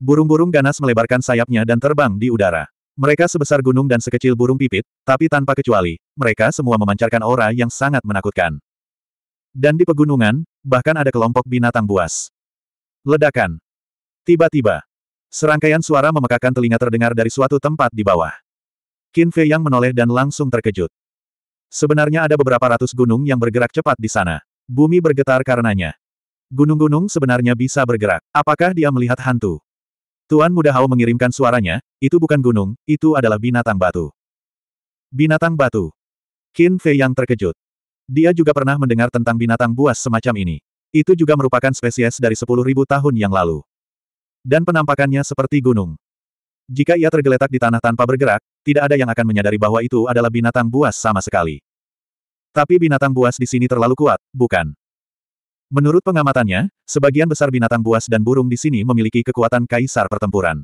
Burung-burung ganas melebarkan sayapnya dan terbang di udara. Mereka sebesar gunung dan sekecil burung pipit, tapi tanpa kecuali, mereka semua memancarkan aura yang sangat menakutkan. Dan di pegunungan, bahkan ada kelompok binatang buas. Ledakan. Tiba-tiba, serangkaian suara memekakan telinga terdengar dari suatu tempat di bawah. Qin Fei yang menoleh dan langsung terkejut. Sebenarnya ada beberapa ratus gunung yang bergerak cepat di sana. Bumi bergetar karenanya. Gunung-gunung sebenarnya bisa bergerak. Apakah dia melihat hantu? Tuan Muda Hao mengirimkan suaranya, itu bukan gunung, itu adalah binatang batu. Binatang batu. Qin Fei yang terkejut. Dia juga pernah mendengar tentang binatang buas semacam ini. Itu juga merupakan spesies dari 10.000 tahun yang lalu. Dan penampakannya seperti gunung. Jika ia tergeletak di tanah tanpa bergerak, tidak ada yang akan menyadari bahwa itu adalah binatang buas sama sekali. Tapi binatang buas di sini terlalu kuat, bukan? Menurut pengamatannya, sebagian besar binatang buas dan burung di sini memiliki kekuatan kaisar pertempuran.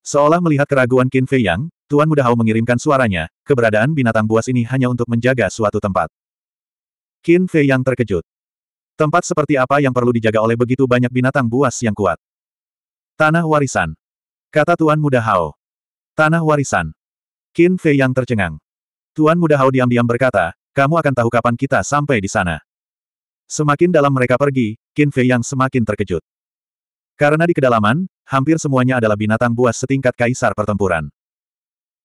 Seolah melihat keraguan Qin Fei Yang, Tuan Muda Hao mengirimkan suaranya, keberadaan binatang buas ini hanya untuk menjaga suatu tempat. Qin Fei Yang terkejut. Tempat seperti apa yang perlu dijaga oleh begitu banyak binatang buas yang kuat? Tanah warisan. Kata Tuan Muda Hao. Tanah warisan. Qin Fei Yang tercengang. Tuan Muda Hao diam-diam berkata, kamu akan tahu kapan kita sampai di sana. Semakin dalam mereka pergi, Qin Fei yang semakin terkejut. Karena di kedalaman, hampir semuanya adalah binatang buas setingkat kaisar pertempuran.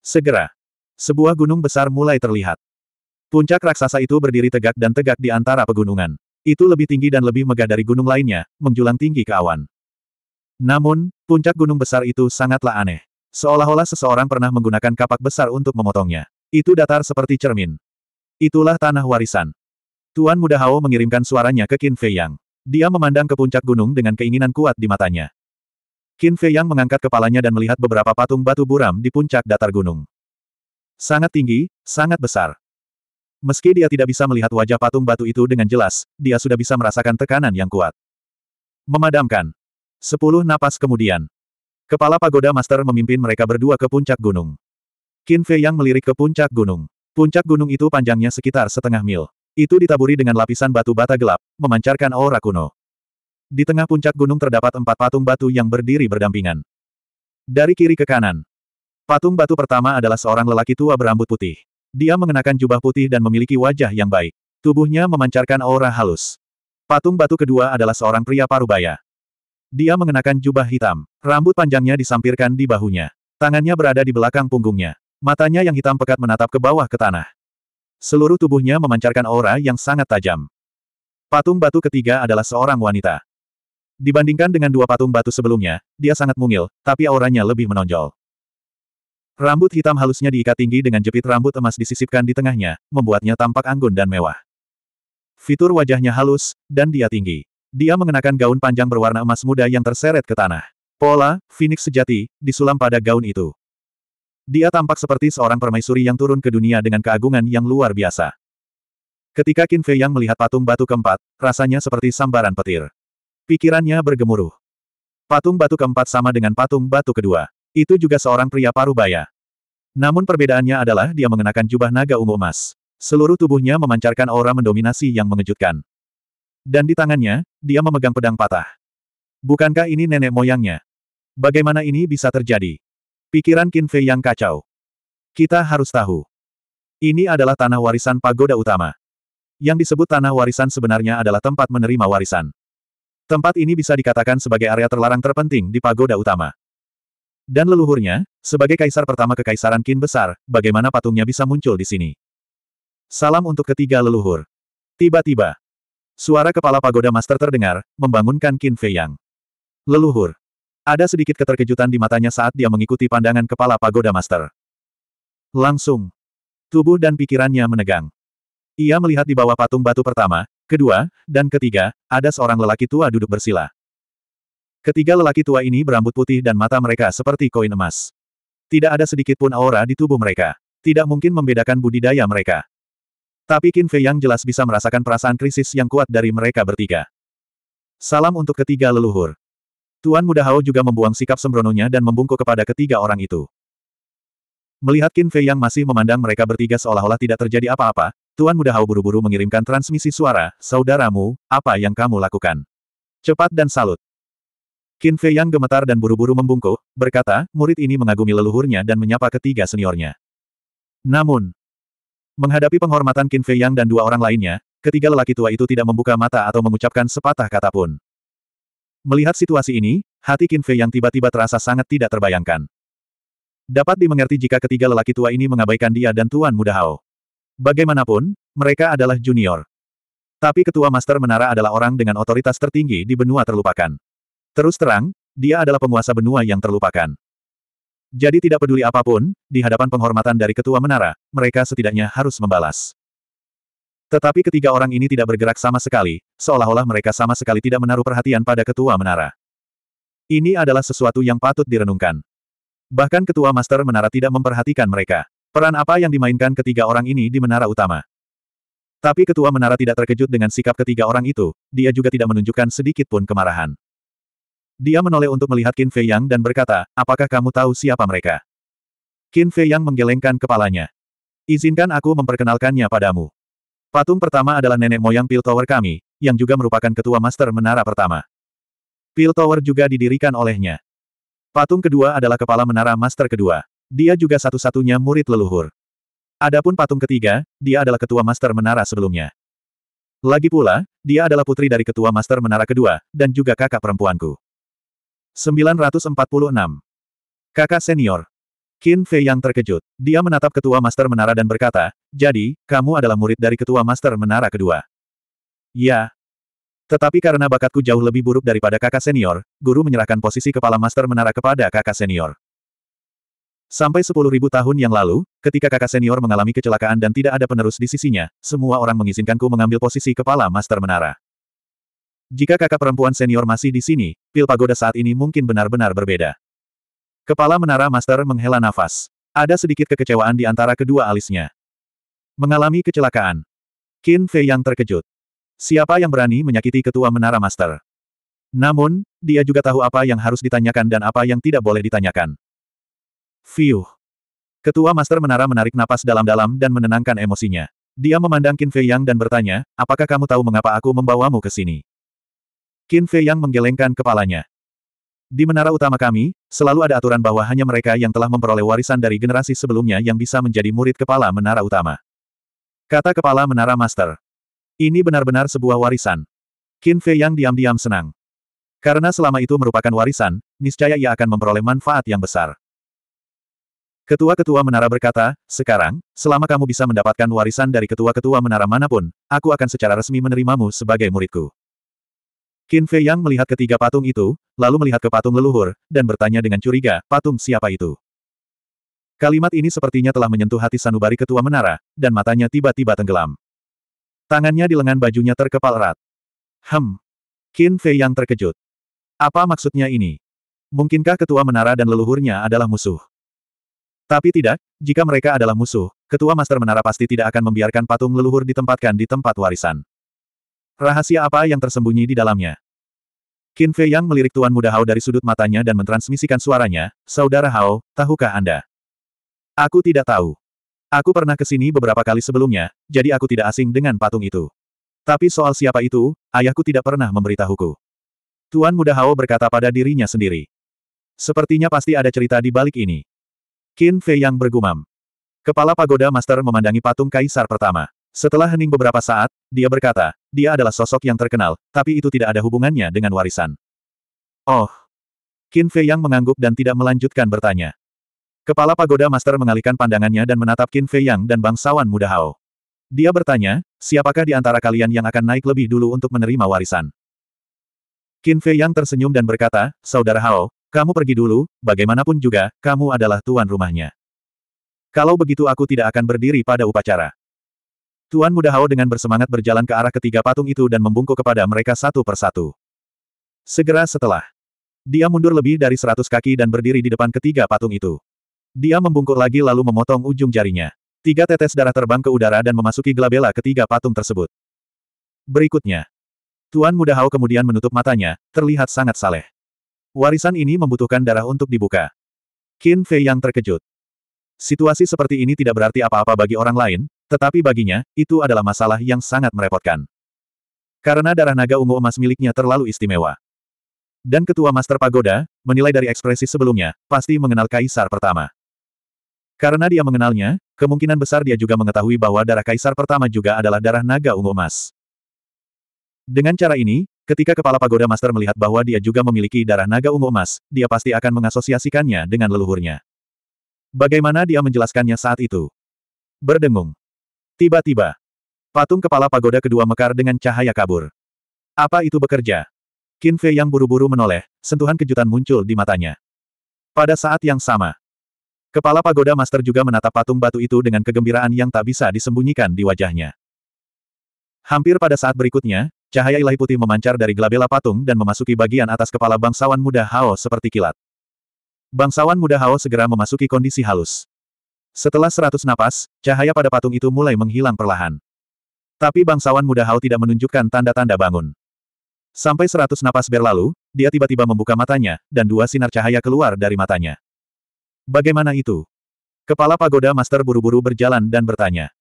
Segera, sebuah gunung besar mulai terlihat. Puncak raksasa itu berdiri tegak dan tegak di antara pegunungan. Itu lebih tinggi dan lebih megah dari gunung lainnya, menjulang tinggi ke awan. Namun, puncak gunung besar itu sangatlah aneh. Seolah-olah seseorang pernah menggunakan kapak besar untuk memotongnya. Itu datar seperti cermin. Itulah tanah warisan. Tuan Muda Hao mengirimkan suaranya ke Qin Fei Yang. Dia memandang ke puncak gunung dengan keinginan kuat di matanya. Qin Fei Yang mengangkat kepalanya dan melihat beberapa patung batu buram di puncak datar gunung. Sangat tinggi, sangat besar. Meski dia tidak bisa melihat wajah patung batu itu dengan jelas, dia sudah bisa merasakan tekanan yang kuat. Memadamkan. Sepuluh napas kemudian. Kepala pagoda master memimpin mereka berdua ke puncak gunung. Qin Fei Yang melirik ke puncak gunung. Puncak gunung itu panjangnya sekitar setengah mil. Itu ditaburi dengan lapisan batu bata gelap, memancarkan aura kuno. Di tengah puncak gunung terdapat empat patung batu yang berdiri berdampingan. Dari kiri ke kanan. Patung batu pertama adalah seorang lelaki tua berambut putih. Dia mengenakan jubah putih dan memiliki wajah yang baik. Tubuhnya memancarkan aura halus. Patung batu kedua adalah seorang pria parubaya. Dia mengenakan jubah hitam. Rambut panjangnya disampirkan di bahunya. Tangannya berada di belakang punggungnya. Matanya yang hitam pekat menatap ke bawah ke tanah. Seluruh tubuhnya memancarkan aura yang sangat tajam. Patung batu ketiga adalah seorang wanita. Dibandingkan dengan dua patung batu sebelumnya, dia sangat mungil, tapi auranya lebih menonjol. Rambut hitam halusnya diikat tinggi dengan jepit rambut emas disisipkan di tengahnya, membuatnya tampak anggun dan mewah. Fitur wajahnya halus, dan dia tinggi. Dia mengenakan gaun panjang berwarna emas muda yang terseret ke tanah. Pola, Phoenix sejati, disulam pada gaun itu. Dia tampak seperti seorang permaisuri yang turun ke dunia dengan keagungan yang luar biasa. Ketika Qin Fei Yang melihat patung batu keempat, rasanya seperti sambaran petir. Pikirannya bergemuruh. Patung batu keempat sama dengan patung batu kedua. Itu juga seorang pria parubaya. Namun perbedaannya adalah dia mengenakan jubah naga ungu emas. Seluruh tubuhnya memancarkan aura mendominasi yang mengejutkan. Dan di tangannya, dia memegang pedang patah. Bukankah ini nenek moyangnya? Bagaimana ini bisa terjadi? Pikiran Qin Fei yang kacau. Kita harus tahu. Ini adalah tanah warisan pagoda utama. Yang disebut tanah warisan sebenarnya adalah tempat menerima warisan. Tempat ini bisa dikatakan sebagai area terlarang terpenting di pagoda utama. Dan leluhurnya, sebagai kaisar pertama kekaisaran Qin besar, bagaimana patungnya bisa muncul di sini? Salam untuk ketiga leluhur. Tiba-tiba, suara kepala pagoda master terdengar, membangunkan Qin Fei Yang. Leluhur, ada sedikit keterkejutan di matanya saat dia mengikuti pandangan kepala pagoda master. Langsung. Tubuh dan pikirannya menegang. Ia melihat di bawah patung batu pertama, kedua, dan ketiga, ada seorang lelaki tua duduk bersila. Ketiga lelaki tua ini berambut putih dan mata mereka seperti koin emas. Tidak ada sedikit pun aura di tubuh mereka. Tidak mungkin membedakan budidaya mereka. Tapi Qin Fei yang jelas bisa merasakan perasaan krisis yang kuat dari mereka bertiga. Salam untuk ketiga leluhur. Tuan Muda Hao juga membuang sikap sembrononya dan membungkuk kepada ketiga orang itu. Melihat Qin Fei yang masih memandang mereka bertiga seolah-olah tidak terjadi apa-apa, Tuan Muda Hao buru-buru mengirimkan transmisi suara, Saudaramu, apa yang kamu lakukan? Cepat dan salut. Qin Fei yang gemetar dan buru-buru membungkuk, berkata, murid ini mengagumi leluhurnya dan menyapa ketiga seniornya. Namun, menghadapi penghormatan Qin Fei yang dan dua orang lainnya, ketiga lelaki tua itu tidak membuka mata atau mengucapkan sepatah kata pun. Melihat situasi ini, hati Qin Fei yang tiba-tiba terasa sangat tidak terbayangkan. Dapat dimengerti jika ketiga lelaki tua ini mengabaikan dia dan Tuan Muda Hao. Bagaimanapun, mereka adalah junior. Tapi ketua master menara adalah orang dengan otoritas tertinggi di benua terlupakan. Terus terang, dia adalah penguasa benua yang terlupakan. Jadi tidak peduli apapun, di hadapan penghormatan dari ketua menara, mereka setidaknya harus membalas. Tetapi ketiga orang ini tidak bergerak sama sekali, seolah-olah mereka sama sekali tidak menaruh perhatian pada ketua menara. Ini adalah sesuatu yang patut direnungkan. Bahkan ketua master menara tidak memperhatikan mereka. Peran apa yang dimainkan ketiga orang ini di menara utama? Tapi ketua menara tidak terkejut dengan sikap ketiga orang itu, dia juga tidak menunjukkan sedikit pun kemarahan. Dia menoleh untuk melihat Qin Fei Yang dan berkata, apakah kamu tahu siapa mereka? Qin Fei Yang menggelengkan kepalanya. Izinkan aku memperkenalkannya padamu. Patung pertama adalah nenek moyang Pil Tower kami, yang juga merupakan ketua master menara pertama. Pil Tower juga didirikan olehnya. Patung kedua adalah kepala menara master kedua. Dia juga satu-satunya murid leluhur. Adapun patung ketiga, dia adalah ketua master menara sebelumnya. Lagi pula, dia adalah putri dari ketua master menara kedua, dan juga kakak perempuanku. 946. Kakak senior. Qin Fei yang terkejut. Dia menatap ketua master menara dan berkata, jadi, kamu adalah murid dari ketua master menara kedua. Ya. Tetapi karena bakatku jauh lebih buruk daripada kakak senior, guru menyerahkan posisi kepala master menara kepada kakak senior. Sampai sepuluh ribu tahun yang lalu, ketika kakak senior mengalami kecelakaan dan tidak ada penerus di sisinya, semua orang mengizinkanku mengambil posisi kepala master menara. Jika kakak perempuan senior masih di sini, pil pagoda saat ini mungkin benar-benar berbeda. Kepala Menara Master menghela nafas. Ada sedikit kekecewaan di antara kedua alisnya. Mengalami kecelakaan. Qin Fei yang terkejut. Siapa yang berani menyakiti ketua Menara Master? Namun, dia juga tahu apa yang harus ditanyakan dan apa yang tidak boleh ditanyakan. Fiuh. Ketua Master Menara menarik napas dalam-dalam dan menenangkan emosinya. Dia memandang Qin Fei Yang dan bertanya, apakah kamu tahu mengapa aku membawamu ke sini? Qin Fei Yang menggelengkan kepalanya. Di menara utama kami, selalu ada aturan bahwa hanya mereka yang telah memperoleh warisan dari generasi sebelumnya yang bisa menjadi murid kepala menara utama. Kata kepala menara master. Ini benar-benar sebuah warisan. Qin Fei yang diam-diam senang. Karena selama itu merupakan warisan, niscaya ia akan memperoleh manfaat yang besar. Ketua-ketua menara berkata, sekarang, selama kamu bisa mendapatkan warisan dari ketua-ketua menara manapun, aku akan secara resmi menerimamu sebagai muridku. Qin Fei Yang melihat ketiga patung itu, lalu melihat ke patung leluhur, dan bertanya dengan curiga, patung siapa itu? Kalimat ini sepertinya telah menyentuh hati sanubari ketua menara, dan matanya tiba-tiba tenggelam. Tangannya di lengan bajunya terkepal erat. Hem. Qin Fei Yang terkejut. Apa maksudnya ini? Mungkinkah ketua menara dan leluhurnya adalah musuh? Tapi tidak, jika mereka adalah musuh, ketua master menara pasti tidak akan membiarkan patung leluhur ditempatkan di tempat warisan. Rahasia apa yang tersembunyi di dalamnya? Qin Fei Yang melirik Tuan Muda Hao dari sudut matanya dan mentransmisikan suaranya, Saudara Hao, tahukah Anda? Aku tidak tahu. Aku pernah ke sini beberapa kali sebelumnya, jadi aku tidak asing dengan patung itu. Tapi soal siapa itu, ayahku tidak pernah memberitahuku. Tuan Muda Hao berkata pada dirinya sendiri. Sepertinya pasti ada cerita di balik ini. Qin Fei Yang bergumam. Kepala pagoda master memandangi patung kaisar pertama. Setelah hening beberapa saat, dia berkata, dia adalah sosok yang terkenal, tapi itu tidak ada hubungannya dengan warisan. Oh. Qin Fei Yang mengangguk dan tidak melanjutkan bertanya. Kepala pagoda master mengalihkan pandangannya dan menatap Qin Fei Yang dan bangsawan muda Hao. Dia bertanya, siapakah di antara kalian yang akan naik lebih dulu untuk menerima warisan? Qin Fei Yang tersenyum dan berkata, Saudara Hao, kamu pergi dulu, bagaimanapun juga, kamu adalah tuan rumahnya. Kalau begitu aku tidak akan berdiri pada upacara. Tuan Muda Hao dengan bersemangat berjalan ke arah ketiga patung itu dan membungkuk kepada mereka satu persatu. Segera setelah, dia mundur lebih dari seratus kaki dan berdiri di depan ketiga patung itu. Dia membungkuk lagi lalu memotong ujung jarinya. Tiga tetes darah terbang ke udara dan memasuki glabella ketiga patung tersebut. Berikutnya, Tuan Muda Hao kemudian menutup matanya, terlihat sangat saleh. Warisan ini membutuhkan darah untuk dibuka. Qin Fei yang terkejut. Situasi seperti ini tidak berarti apa-apa bagi orang lain, tetapi baginya, itu adalah masalah yang sangat merepotkan. Karena darah naga ungu emas miliknya terlalu istimewa. Dan ketua Master Pagoda, menilai dari ekspresi sebelumnya, pasti mengenal Kaisar pertama. Karena dia mengenalnya, kemungkinan besar dia juga mengetahui bahwa darah Kaisar pertama juga adalah darah naga ungu emas. Dengan cara ini, ketika kepala pagoda master melihat bahwa dia juga memiliki darah naga ungu emas, dia pasti akan mengasosiasikannya dengan leluhurnya. Bagaimana dia menjelaskannya saat itu? Berdengung. Tiba-tiba, patung kepala pagoda kedua mekar dengan cahaya kabur. Apa itu bekerja? Qin Fei yang buru-buru menoleh, sentuhan kejutan muncul di matanya. Pada saat yang sama, kepala pagoda master juga menatap patung batu itu dengan kegembiraan yang tak bisa disembunyikan di wajahnya. Hampir pada saat berikutnya, cahaya ilahi putih memancar dari gelabela patung dan memasuki bagian atas kepala bangsawan muda Hao seperti kilat. Bangsawan muda Hao segera memasuki kondisi halus. Setelah seratus napas, cahaya pada patung itu mulai menghilang perlahan. Tapi bangsawan muda Hao tidak menunjukkan tanda-tanda bangun. Sampai seratus napas berlalu, dia tiba-tiba membuka matanya, dan dua sinar cahaya keluar dari matanya. Bagaimana itu? Kepala pagoda master buru-buru berjalan dan bertanya.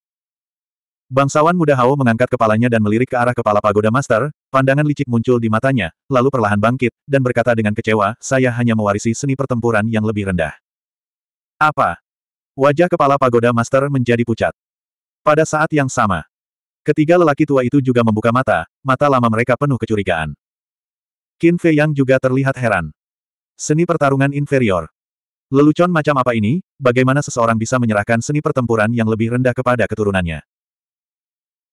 Bangsawan muda Hao mengangkat kepalanya dan melirik ke arah kepala pagoda master, pandangan licik muncul di matanya, lalu perlahan bangkit, dan berkata dengan kecewa, saya hanya mewarisi seni pertempuran yang lebih rendah. Apa? Wajah kepala pagoda master menjadi pucat. Pada saat yang sama, ketiga lelaki tua itu juga membuka mata, mata lama mereka penuh kecurigaan. Qin Fei Yang juga terlihat heran. Seni pertarungan inferior. Lelucon macam apa ini, bagaimana seseorang bisa menyerahkan seni pertempuran yang lebih rendah kepada keturunannya?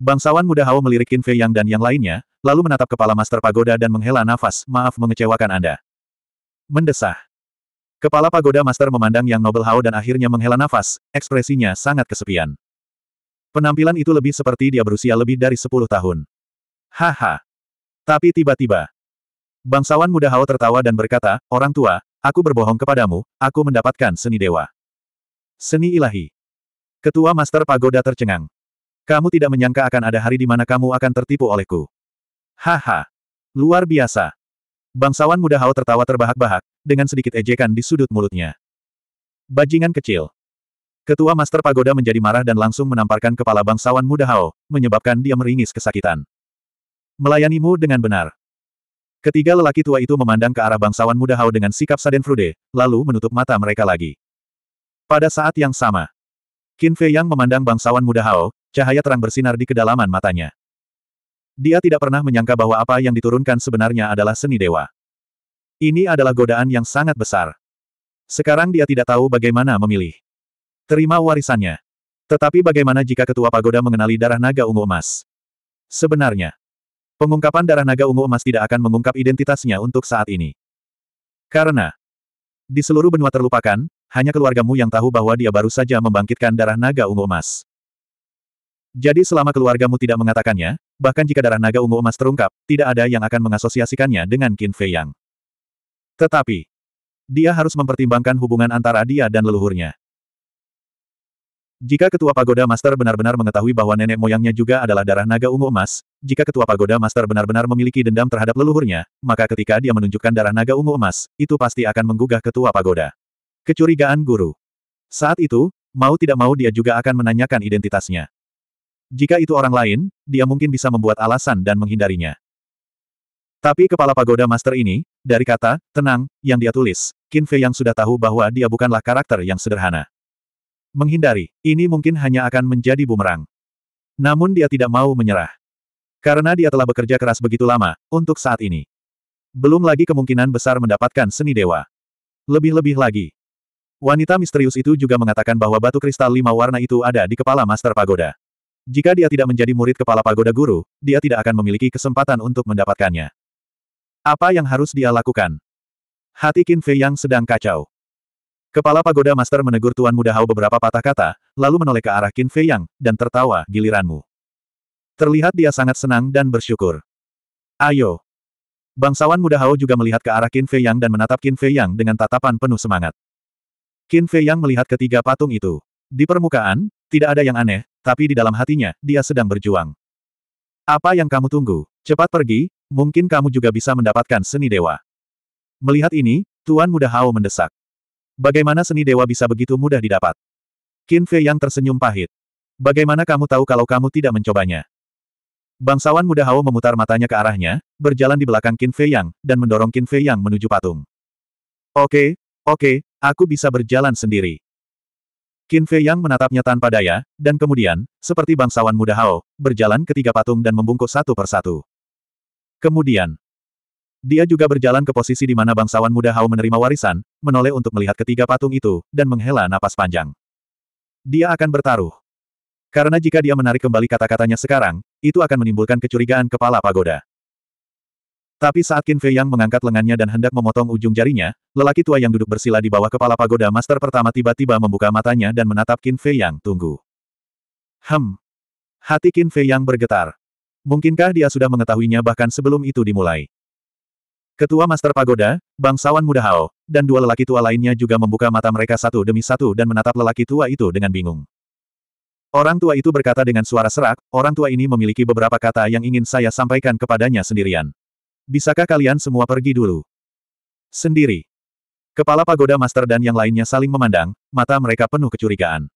Bangsawan muda Hao melirik Qin Fei Yang dan yang lainnya, lalu menatap kepala Master Pagoda dan menghela nafas, maaf mengecewakan Anda. Mendesah. Kepala pagoda master memandang Yang Noble Hao dan akhirnya menghela nafas, ekspresinya sangat kesepian. Penampilan itu lebih seperti dia berusia lebih dari 10 tahun. Haha. Tapi tiba-tiba. Bangsawan muda Hao tertawa dan berkata, Orang tua, aku berbohong kepadamu, aku mendapatkan seni dewa. Seni ilahi. Ketua Master Pagoda tercengang. Kamu tidak menyangka akan ada hari di mana kamu akan tertipu olehku. Haha. Luar biasa. Bangsawan muda Hao tertawa terbahak-bahak, dengan sedikit ejekan di sudut mulutnya. Bajingan kecil. Ketua Master Pagoda menjadi marah dan langsung menamparkan kepala bangsawan muda Hao, menyebabkan dia meringis kesakitan. Melayanimu dengan benar. Ketiga lelaki tua itu memandang ke arah bangsawan muda Hao dengan sikap frude, lalu menutup mata mereka lagi. Pada saat yang sama, Qin Fei Yang memandang bangsawan muda Hao, cahaya terang bersinar di kedalaman matanya. Dia tidak pernah menyangka bahwa apa yang diturunkan sebenarnya adalah seni dewa. Ini adalah godaan yang sangat besar. Sekarang dia tidak tahu bagaimana memilih. Terima warisannya. Tetapi bagaimana jika ketua pagoda mengenali darah naga ungu emas? Sebenarnya, pengungkapan darah naga ungu emas tidak akan mengungkap identitasnya untuk saat ini. Karena, di seluruh benua terlupakan, hanya keluargamu yang tahu bahwa dia baru saja membangkitkan darah naga ungu emas. Jadi selama keluargamu tidak mengatakannya, bahkan jika darah naga ungu emas terungkap, tidak ada yang akan mengasosiasikannya dengan Qin Fei Yang. Tetapi, dia harus mempertimbangkan hubungan antara dia dan leluhurnya. Jika Ketua Pagoda Master benar-benar mengetahui bahwa nenek moyangnya juga adalah darah naga ungu emas, jika Ketua Pagoda Master benar-benar memiliki dendam terhadap leluhurnya, maka ketika dia menunjukkan darah naga ungu emas, itu pasti akan menggugah Ketua Pagoda. Kecurigaan Guru. Saat itu, mau tidak mau dia juga akan menanyakan identitasnya. Jika itu orang lain, dia mungkin bisa membuat alasan dan menghindarinya. Tapi kepala pagoda master ini, dari kata, tenang, yang dia tulis, Qin Fei yang sudah tahu bahwa dia bukanlah karakter yang sederhana. Menghindari, ini mungkin hanya akan menjadi bumerang. Namun dia tidak mau menyerah. Karena dia telah bekerja keras begitu lama, untuk saat ini. Belum lagi kemungkinan besar mendapatkan seni dewa. Lebih-lebih lagi. Wanita misterius itu juga mengatakan bahwa batu kristal lima warna itu ada di kepala master pagoda. Jika dia tidak menjadi murid kepala pagoda guru, dia tidak akan memiliki kesempatan untuk mendapatkannya. Apa yang harus dia lakukan? Hati Qin Fei yang sedang kacau. Kepala pagoda master menegur Tuan Muda Hao beberapa patah kata, lalu menoleh ke arah Qin Fei yang, dan tertawa giliranmu. Terlihat dia sangat senang dan bersyukur. Ayo. Bangsawan Muda Hao juga melihat ke arah Qin Fei yang dan menatap Qin Fei yang dengan tatapan penuh semangat. Qin Fei yang melihat ketiga patung itu. Di permukaan, tidak ada yang aneh, tapi di dalam hatinya, dia sedang berjuang. Apa yang kamu tunggu? Cepat pergi, mungkin kamu juga bisa mendapatkan seni dewa. Melihat ini, Tuan Muda Hao mendesak. Bagaimana seni dewa bisa begitu mudah didapat? Qin Fei yang tersenyum pahit. Bagaimana kamu tahu kalau kamu tidak mencobanya? Bangsawan muda Hao memutar matanya ke arahnya, berjalan di belakang Qin Fei Yang, dan mendorong Qin Fei Yang menuju patung. Oke, oke, aku bisa berjalan sendiri. Qin Fei Yang menatapnya tanpa daya, dan kemudian, seperti bangsawan muda Hao, berjalan ke tiga patung dan membungkuk satu persatu. Kemudian, dia juga berjalan ke posisi di mana bangsawan muda Hao menerima warisan, menoleh untuk melihat ketiga patung itu, dan menghela napas panjang. Dia akan bertaruh. Karena jika dia menarik kembali kata-katanya sekarang, itu akan menimbulkan kecurigaan kepala pagoda. Tapi saat Qin Fei Yang mengangkat lengannya dan hendak memotong ujung jarinya, lelaki tua yang duduk bersila di bawah kepala pagoda master pertama tiba-tiba membuka matanya dan menatap Qin Fei Yang tunggu. Hem. Hati Qin Fei Yang bergetar. Mungkinkah dia sudah mengetahuinya bahkan sebelum itu dimulai? Ketua Master Pagoda, bangsawan muda Hao, dan dua lelaki tua lainnya juga membuka mata mereka satu demi satu dan menatap lelaki tua itu dengan bingung. Orang tua itu berkata dengan suara serak, orang tua ini memiliki beberapa kata yang ingin saya sampaikan kepadanya sendirian. Bisakah kalian semua pergi dulu? Sendiri. Kepala pagoda master dan yang lainnya saling memandang, mata mereka penuh kecurigaan.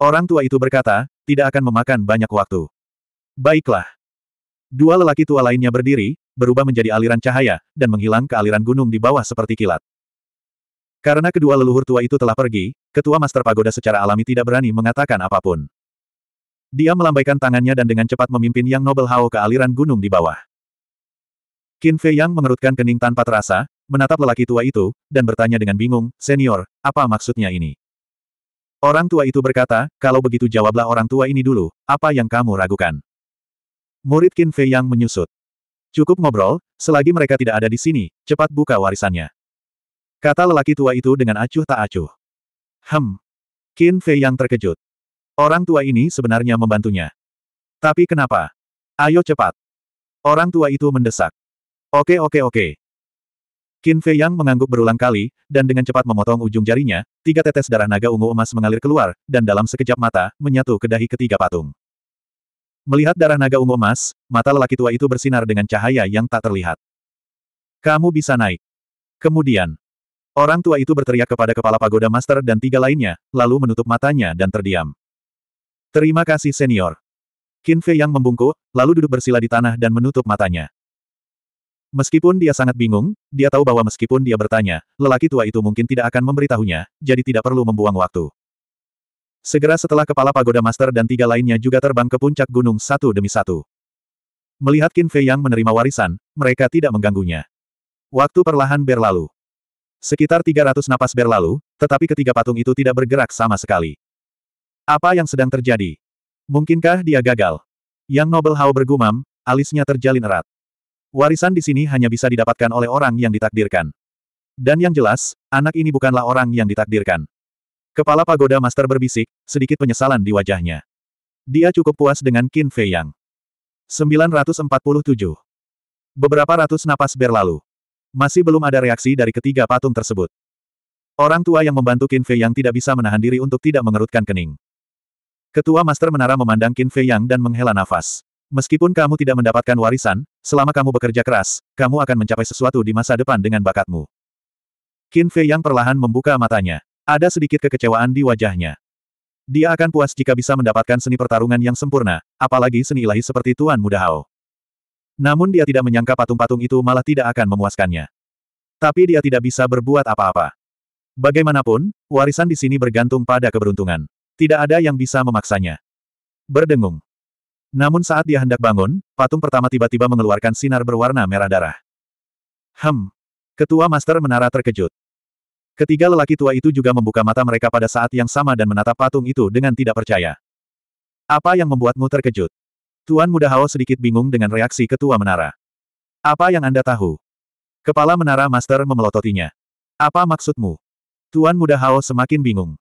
Orang tua itu berkata, tidak akan memakan banyak waktu. Baiklah. Dua lelaki tua lainnya berdiri, berubah menjadi aliran cahaya, dan menghilang ke aliran gunung di bawah seperti kilat. Karena kedua leluhur tua itu telah pergi, ketua Master Pagoda secara alami tidak berani mengatakan apapun. Dia melambaikan tangannya dan dengan cepat memimpin Yang Noble Hao ke aliran gunung di bawah. Qin Fei Yang mengerutkan kening tanpa terasa, menatap lelaki tua itu, dan bertanya dengan bingung, Senior, apa maksudnya ini? Orang tua itu berkata, kalau begitu jawablah orang tua ini dulu, apa yang kamu ragukan? Murid Qin Fei yang menyusut. Cukup ngobrol, selagi mereka tidak ada di sini, cepat buka warisannya. Kata lelaki tua itu dengan acuh tak acuh. Hem. Qin Fei yang terkejut. Orang tua ini sebenarnya membantunya. Tapi kenapa? Ayo cepat. Orang tua itu mendesak. Oke oke oke. Qin Fei yang mengangguk berulang kali, dan dengan cepat memotong ujung jarinya, tiga tetes darah naga ungu emas mengalir keluar, dan dalam sekejap mata, menyatu ke dahi ketiga patung. Melihat darah naga ungu emas, mata lelaki tua itu bersinar dengan cahaya yang tak terlihat. Kamu bisa naik. Kemudian, orang tua itu berteriak kepada kepala pagoda master dan tiga lainnya, lalu menutup matanya dan terdiam. Terima kasih senior. Qin Fei yang membungkuk, lalu duduk bersila di tanah dan menutup matanya. Meskipun dia sangat bingung, dia tahu bahwa meskipun dia bertanya, lelaki tua itu mungkin tidak akan memberitahunya, jadi tidak perlu membuang waktu. Segera setelah kepala pagoda master dan tiga lainnya juga terbang ke puncak gunung satu demi satu. Melihat Qin Fei yang menerima warisan, mereka tidak mengganggunya. Waktu perlahan berlalu. Sekitar 300 napas berlalu, tetapi ketiga patung itu tidak bergerak sama sekali. Apa yang sedang terjadi? Mungkinkah dia gagal? Yang Nobel Hao bergumam, alisnya terjalin erat. Warisan di sini hanya bisa didapatkan oleh orang yang ditakdirkan. Dan yang jelas, anak ini bukanlah orang yang ditakdirkan. Kepala pagoda master berbisik, sedikit penyesalan di wajahnya. Dia cukup puas dengan Qin Fei Yang. 947. Beberapa ratus napas berlalu. Masih belum ada reaksi dari ketiga patung tersebut. Orang tua yang membantu Qin Fei Yang tidak bisa menahan diri untuk tidak mengerutkan kening. Ketua Master Menara memandang Qin Fei Yang dan menghela nafas. Meskipun kamu tidak mendapatkan warisan, selama kamu bekerja keras, kamu akan mencapai sesuatu di masa depan dengan bakatmu. Qin Fei Yang perlahan membuka matanya. Ada sedikit kekecewaan di wajahnya. Dia akan puas jika bisa mendapatkan seni pertarungan yang sempurna, apalagi seni ilahi seperti Tuan Muda Hao. Namun dia tidak menyangka patung-patung itu malah tidak akan memuaskannya. Tapi dia tidak bisa berbuat apa-apa. Bagaimanapun, warisan di sini bergantung pada keberuntungan. Tidak ada yang bisa memaksanya. Berdengung. Namun saat dia hendak bangun, patung pertama tiba-tiba mengeluarkan sinar berwarna merah darah. Hem. Ketua Master Menara terkejut. Ketiga lelaki tua itu juga membuka mata mereka pada saat yang sama dan menatap patung itu dengan tidak percaya. Apa yang membuatmu terkejut? Tuan Muda Hao sedikit bingung dengan reaksi ketua menara. Apa yang Anda tahu? Kepala menara master memelototinya. Apa maksudmu? Tuan Muda Hao semakin bingung.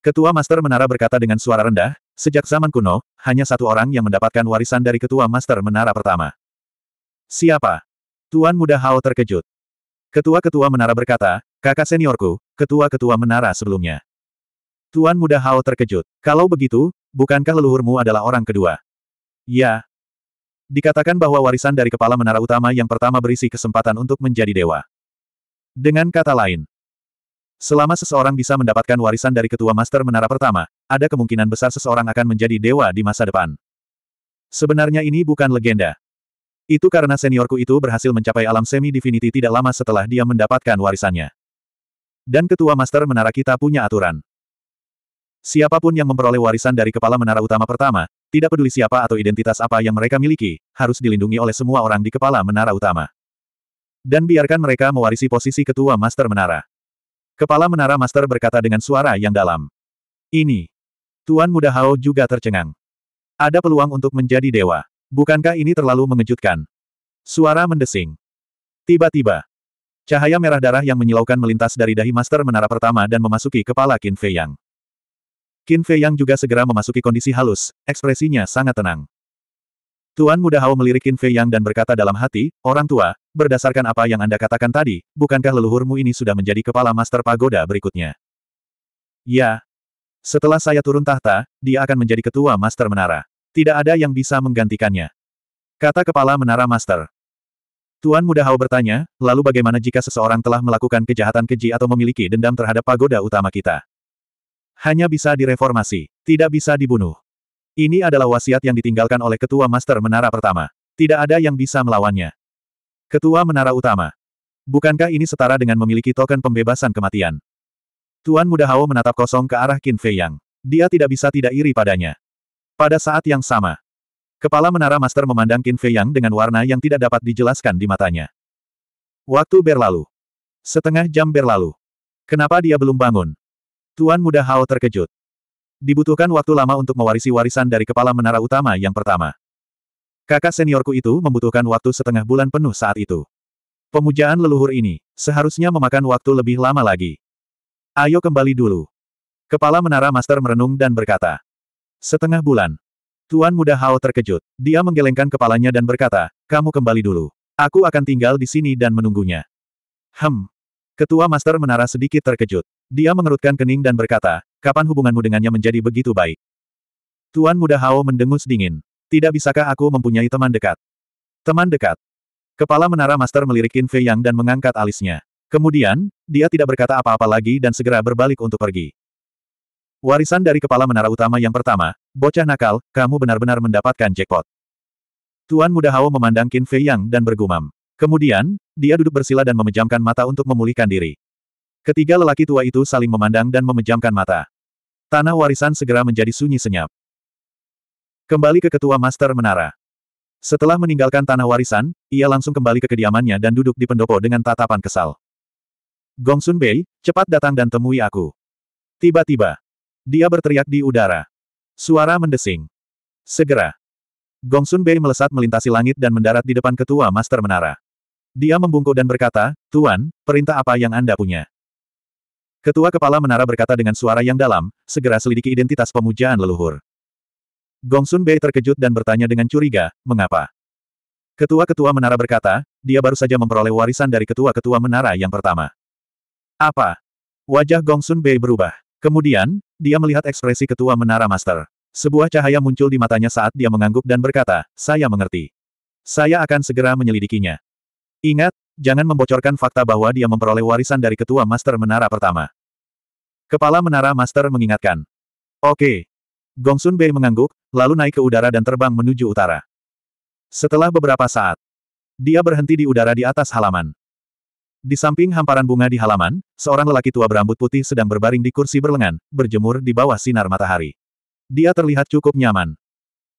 Ketua Master Menara berkata dengan suara rendah, sejak zaman kuno, hanya satu orang yang mendapatkan warisan dari Ketua Master Menara pertama. Siapa? Tuan Muda Hao terkejut. Ketua-ketua menara berkata, Kakak seniorku, ketua-ketua menara sebelumnya. Tuan Muda Hao terkejut. Kalau begitu, bukankah leluhurmu adalah orang kedua? Ya. Dikatakan bahwa warisan dari kepala menara utama yang pertama berisi kesempatan untuk menjadi dewa. Dengan kata lain, selama seseorang bisa mendapatkan warisan dari ketua master menara pertama, ada kemungkinan besar seseorang akan menjadi dewa di masa depan. Sebenarnya ini bukan legenda. Itu karena seniorku itu berhasil mencapai alam semi-divinity tidak lama setelah dia mendapatkan warisannya. Dan ketua master menara kita punya aturan. Siapapun yang memperoleh warisan dari kepala menara utama pertama, tidak peduli siapa atau identitas apa yang mereka miliki, harus dilindungi oleh semua orang di kepala menara utama. Dan biarkan mereka mewarisi posisi ketua master menara. Kepala menara master berkata dengan suara yang dalam. Ini. Tuan muda Hao juga tercengang. Ada peluang untuk menjadi dewa. Bukankah ini terlalu mengejutkan? Suara mendesing. Tiba-tiba, Cahaya merah darah yang menyilaukan melintas dari dahi Master Menara Pertama dan memasuki kepala Qin Fei Yang. Qin Fei Yang juga segera memasuki kondisi halus, ekspresinya sangat tenang. Tuan Muda Hao melirik Qin Fei Yang dan berkata dalam hati, Orang tua, berdasarkan apa yang Anda katakan tadi, bukankah leluhurmu ini sudah menjadi kepala Master Pagoda berikutnya? Ya. Setelah saya turun tahta, dia akan menjadi ketua Master Menara. Tidak ada yang bisa menggantikannya. Kata kepala Menara Master. Tuan Muda Hao bertanya, lalu bagaimana jika seseorang telah melakukan kejahatan keji atau memiliki dendam terhadap pagoda utama kita? Hanya bisa direformasi, tidak bisa dibunuh. Ini adalah wasiat yang ditinggalkan oleh Ketua Master Menara Pertama. Tidak ada yang bisa melawannya. Ketua Menara Utama. Bukankah ini setara dengan memiliki token pembebasan kematian? Tuan Muda Hao menatap kosong ke arah Qin Fei Yang. Dia tidak bisa tidak iri padanya. Pada saat yang sama, Kepala menara master memandang Qin Fei Yang dengan warna yang tidak dapat dijelaskan di matanya. Waktu berlalu. Setengah jam berlalu. Kenapa dia belum bangun? Tuan muda Hao terkejut. Dibutuhkan waktu lama untuk mewarisi warisan dari kepala menara utama yang pertama. Kakak seniorku itu membutuhkan waktu setengah bulan penuh saat itu. Pemujaan leluhur ini, seharusnya memakan waktu lebih lama lagi. Ayo kembali dulu. Kepala menara master merenung dan berkata. Setengah bulan. Tuan Muda Hao terkejut. Dia menggelengkan kepalanya dan berkata, kamu kembali dulu. Aku akan tinggal di sini dan menunggunya. Hem. Ketua Master Menara sedikit terkejut. Dia mengerutkan kening dan berkata, kapan hubunganmu dengannya menjadi begitu baik? Tuan Muda Hao mendengus dingin. Tidak bisakah aku mempunyai teman dekat? Teman dekat. Kepala Menara Master melirik Fei Yang dan mengangkat alisnya. Kemudian, dia tidak berkata apa-apa lagi dan segera berbalik untuk pergi. Warisan dari kepala menara utama yang pertama, bocah nakal, kamu benar-benar mendapatkan jackpot. Tuan Muda Hao memandang Qin Fei Yang dan bergumam. Kemudian, dia duduk bersila dan memejamkan mata untuk memulihkan diri. Ketiga lelaki tua itu saling memandang dan memejamkan mata. Tanah warisan segera menjadi sunyi senyap. Kembali ke ketua master menara. Setelah meninggalkan tanah warisan, ia langsung kembali ke kediamannya dan duduk di pendopo dengan tatapan kesal. Gong Sun Bei, cepat datang dan temui aku. Tiba-tiba, dia berteriak di udara. Suara mendesing. Segera. Gongsun Bei melesat melintasi langit dan mendarat di depan ketua Master Menara. Dia membungkuk dan berkata, Tuan, perintah apa yang Anda punya? Ketua Kepala Menara berkata dengan suara yang dalam, segera selidiki identitas pemujaan leluhur. Gongsun Bei terkejut dan bertanya dengan curiga, mengapa? Ketua-ketua menara berkata, dia baru saja memperoleh warisan dari ketua-ketua menara yang pertama. Apa? Wajah Gongsun Bei berubah. Kemudian, dia melihat ekspresi ketua menara master. Sebuah cahaya muncul di matanya saat dia mengangguk dan berkata, saya mengerti. Saya akan segera menyelidikinya. Ingat, jangan membocorkan fakta bahwa dia memperoleh warisan dari ketua master menara pertama. Kepala menara master mengingatkan. Oke. Gongsun Bei mengangguk, lalu naik ke udara dan terbang menuju utara. Setelah beberapa saat, dia berhenti di udara di atas halaman. Di samping hamparan bunga di halaman, seorang lelaki tua berambut putih sedang berbaring di kursi berlengan, berjemur di bawah sinar matahari. Dia terlihat cukup nyaman.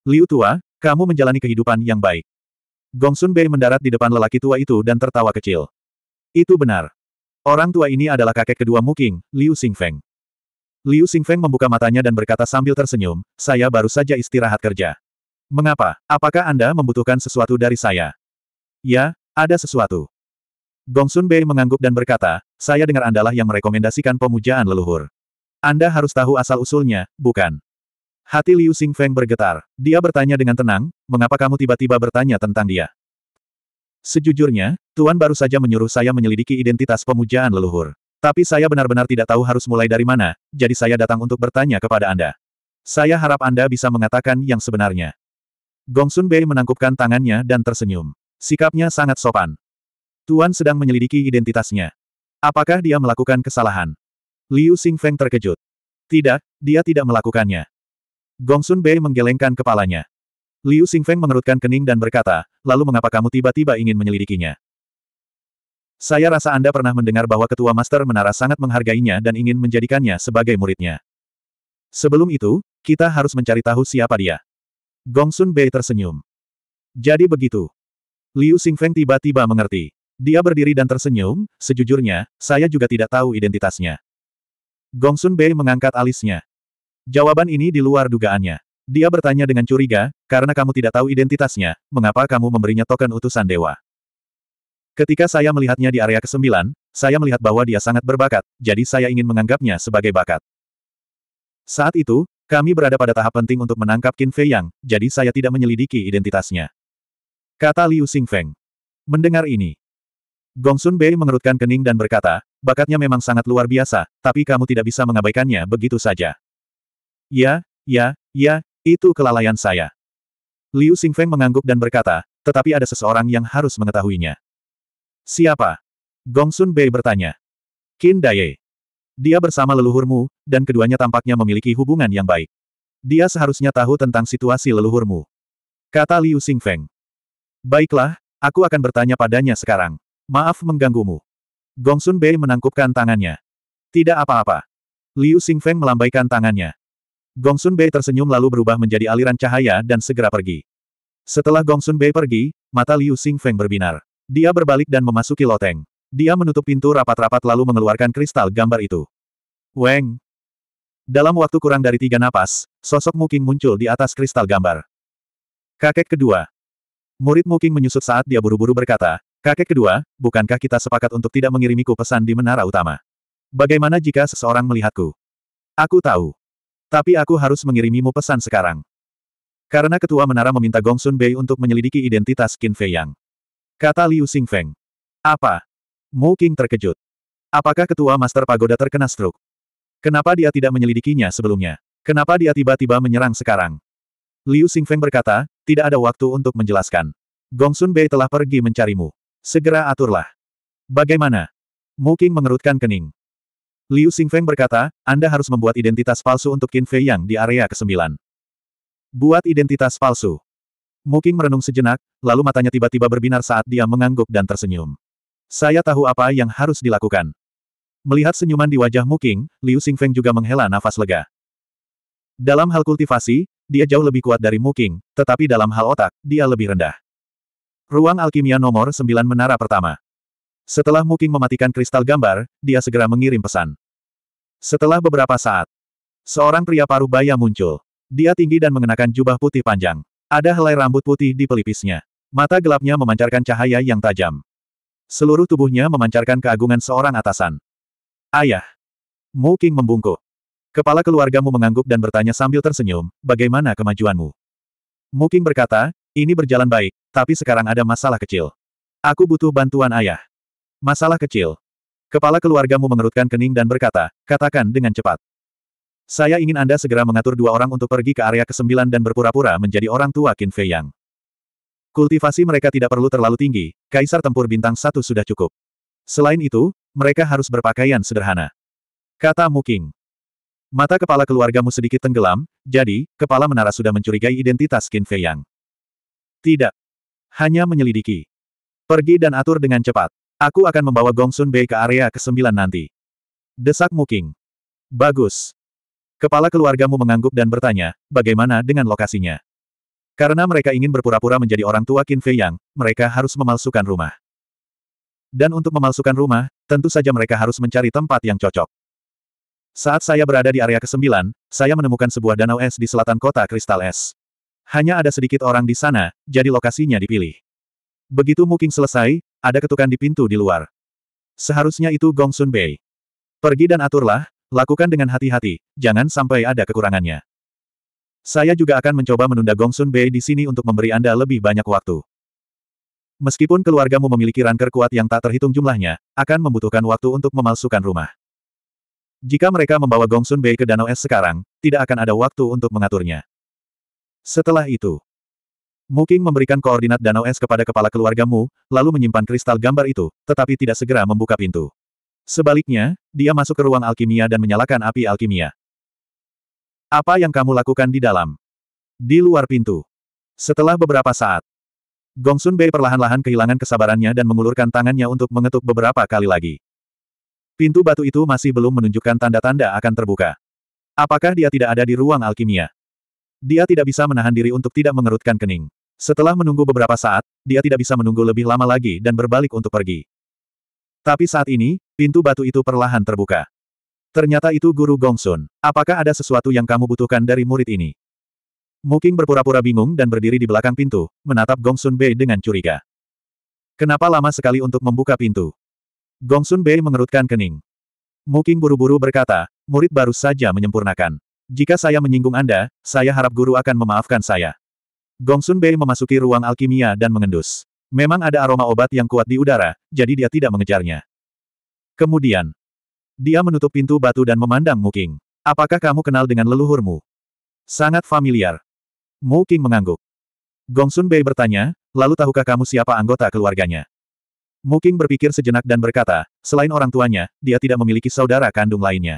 Liu tua, kamu menjalani kehidupan yang baik. Gongsun Bei mendarat di depan lelaki tua itu dan tertawa kecil. Itu benar. Orang tua ini adalah kakek kedua Muking, Liu Xingfeng. Liu Xingfeng membuka matanya dan berkata sambil tersenyum, saya baru saja istirahat kerja. Mengapa? Apakah Anda membutuhkan sesuatu dari saya? Ya, ada sesuatu. Gongsun Bei mengangguk dan berkata, saya dengar Andalah yang merekomendasikan pemujaan leluhur. Anda harus tahu asal-usulnya, bukan? Hati Liu Xing Feng bergetar. Dia bertanya dengan tenang, mengapa kamu tiba-tiba bertanya tentang dia? Sejujurnya, Tuan baru saja menyuruh saya menyelidiki identitas pemujaan leluhur. Tapi saya benar-benar tidak tahu harus mulai dari mana, jadi saya datang untuk bertanya kepada Anda. Saya harap Anda bisa mengatakan yang sebenarnya. Gongsun Bei menangkupkan tangannya dan tersenyum. Sikapnya sangat sopan. Tuan sedang menyelidiki identitasnya. Apakah dia melakukan kesalahan? Liu Xingfeng terkejut. Tidak, dia tidak melakukannya. Gongsun Bei menggelengkan kepalanya. Liu Xingfeng mengerutkan kening dan berkata, lalu mengapa kamu tiba-tiba ingin menyelidikinya? Saya rasa Anda pernah mendengar bahwa Ketua Master Menara sangat menghargainya dan ingin menjadikannya sebagai muridnya. Sebelum itu, kita harus mencari tahu siapa dia. Gongsun Bei tersenyum. Jadi begitu. Liu Xingfeng tiba-tiba mengerti. Dia berdiri dan tersenyum, sejujurnya, saya juga tidak tahu identitasnya. Gongsun Bei mengangkat alisnya. Jawaban ini di luar dugaannya. Dia bertanya dengan curiga, karena kamu tidak tahu identitasnya, mengapa kamu memberinya token utusan dewa? Ketika saya melihatnya di area ke-9, saya melihat bahwa dia sangat berbakat, jadi saya ingin menganggapnya sebagai bakat. Saat itu, kami berada pada tahap penting untuk menangkap Qin Fei Yang, jadi saya tidak menyelidiki identitasnya. Kata Liu Xingfeng. Mendengar ini, Gongsun Bei mengerutkan kening dan berkata, bakatnya memang sangat luar biasa, tapi kamu tidak bisa mengabaikannya begitu saja. Ya, ya, ya, itu kelalaian saya. Liu Xingfeng mengangguk dan berkata, tetapi ada seseorang yang harus mengetahuinya. Siapa? Gong Sun Bei bertanya. Qin Daye. Dia bersama leluhurmu, dan keduanya tampaknya memiliki hubungan yang baik. Dia seharusnya tahu tentang situasi leluhurmu. Kata Liu Xingfeng. Baiklah, aku akan bertanya padanya sekarang. Maaf mengganggumu. Gongsun Bei menangkupkan tangannya. Tidak apa-apa. Liu Xingfeng melambaikan tangannya. Gongsun Bei tersenyum lalu berubah menjadi aliran cahaya dan segera pergi. Setelah Gongsun Bei pergi, mata Liu Xingfeng berbinar. Dia berbalik dan memasuki loteng. Dia menutup pintu rapat-rapat lalu mengeluarkan kristal gambar itu. Weng! Dalam waktu kurang dari tiga napas, sosok Muking muncul di atas kristal gambar. Kakek kedua. Murid Muking menyusut saat dia buru-buru berkata, Kakek kedua, bukankah kita sepakat untuk tidak mengirimiku pesan di menara utama? Bagaimana jika seseorang melihatku? Aku tahu. Tapi aku harus mengirimimu pesan sekarang. Karena ketua menara meminta Gongsun Bei untuk menyelidiki identitas Qin Fei Yang. Kata Liu Xing Feng. Apa? Mu King terkejut. Apakah ketua master pagoda terkena stroke? Kenapa dia tidak menyelidikinya sebelumnya? Kenapa dia tiba-tiba menyerang sekarang? Liu Feng berkata, tidak ada waktu untuk menjelaskan. Gongsun Bei telah pergi mencarimu. Segera aturlah. Bagaimana? Qing mengerutkan kening. Liu Xingfeng berkata, Anda harus membuat identitas palsu untuk Qin Fei Yang di area ke-9. Buat identitas palsu. Qing merenung sejenak, lalu matanya tiba-tiba berbinar saat dia mengangguk dan tersenyum. Saya tahu apa yang harus dilakukan. Melihat senyuman di wajah Qing, Liu Xingfeng juga menghela nafas lega. Dalam hal kultivasi, dia jauh lebih kuat dari Qing, tetapi dalam hal otak, dia lebih rendah. Ruang Alkimia nomor 9 Menara Pertama. Setelah Muking mematikan kristal gambar, dia segera mengirim pesan. Setelah beberapa saat, seorang pria paruh baya muncul. Dia tinggi dan mengenakan jubah putih panjang. Ada helai rambut putih di pelipisnya. Mata gelapnya memancarkan cahaya yang tajam. Seluruh tubuhnya memancarkan keagungan seorang atasan. Ayah. Muking membungkuk. Kepala keluargamu mengangguk dan bertanya sambil tersenyum, bagaimana kemajuanmu? Muking berkata, ini berjalan baik, tapi sekarang ada masalah kecil. Aku butuh bantuan ayah. Masalah kecil. Kepala keluargamu mengerutkan kening dan berkata, katakan dengan cepat. Saya ingin Anda segera mengatur dua orang untuk pergi ke area ke-9 dan berpura-pura menjadi orang tua Qin Fei Yang. Kultivasi mereka tidak perlu terlalu tinggi, kaisar tempur bintang satu sudah cukup. Selain itu, mereka harus berpakaian sederhana. Kata Muking. Mata kepala keluargamu sedikit tenggelam, jadi, kepala menara sudah mencurigai identitas Qin Fei Yang. Tidak, hanya menyelidiki. Pergi dan atur dengan cepat. Aku akan membawa Gong Sun Bei ke area ke-9 nanti. Desak Muking. Bagus. Kepala keluargamu mengangguk dan bertanya, bagaimana dengan lokasinya? Karena mereka ingin berpura-pura menjadi orang tua Qin Fei Yang, mereka harus memalsukan rumah. Dan untuk memalsukan rumah, tentu saja mereka harus mencari tempat yang cocok. Saat saya berada di area ke-9, saya menemukan sebuah danau es di selatan kota Kristal Es. Hanya ada sedikit orang di sana, jadi lokasinya dipilih. Begitu Muking selesai, ada ketukan di pintu di luar. Seharusnya itu Gong Sun Bei. Pergi dan aturlah, lakukan dengan hati-hati, jangan sampai ada kekurangannya. Saya juga akan mencoba menunda Gong Sun Bei di sini untuk memberi Anda lebih banyak waktu. Meskipun keluargamu memiliki ranker kuat yang tak terhitung jumlahnya, akan membutuhkan waktu untuk memalsukan rumah. Jika mereka membawa Gong Sun Bei ke Danau Es sekarang, tidak akan ada waktu untuk mengaturnya. Setelah itu, Muking memberikan koordinat Danau Es kepada kepala keluargamu, lalu menyimpan kristal gambar itu, tetapi tidak segera membuka pintu. Sebaliknya, dia masuk ke ruang alkimia dan menyalakan api alkimia. Apa yang kamu lakukan di dalam? Di luar pintu. Setelah beberapa saat, Gongsun Bei perlahan-lahan kehilangan kesabarannya dan mengulurkan tangannya untuk mengetuk beberapa kali lagi. Pintu batu itu masih belum menunjukkan tanda-tanda akan terbuka. Apakah dia tidak ada di ruang alkimia? Dia tidak bisa menahan diri untuk tidak mengerutkan kening. Setelah menunggu beberapa saat, dia tidak bisa menunggu lebih lama lagi dan berbalik untuk pergi. Tapi saat ini, pintu batu itu perlahan terbuka. Ternyata itu guru Gongsun. Apakah ada sesuatu yang kamu butuhkan dari murid ini? Muking berpura-pura bingung dan berdiri di belakang pintu, menatap Gongsun Bei dengan curiga. Kenapa lama sekali untuk membuka pintu? Gongsun Bei mengerutkan kening. Muking buru-buru berkata, murid baru saja menyempurnakan. Jika saya menyinggung Anda, saya harap guru akan memaafkan saya. Gongsun Bei memasuki ruang alkimia dan mengendus. Memang ada aroma obat yang kuat di udara, jadi dia tidak mengejarnya. Kemudian, dia menutup pintu batu dan memandang Muking. Apakah kamu kenal dengan leluhurmu? Sangat familiar. Muking mengangguk. Gongsun Bei bertanya, lalu tahukah kamu siapa anggota keluarganya? Muking berpikir sejenak dan berkata, selain orang tuanya, dia tidak memiliki saudara kandung lainnya.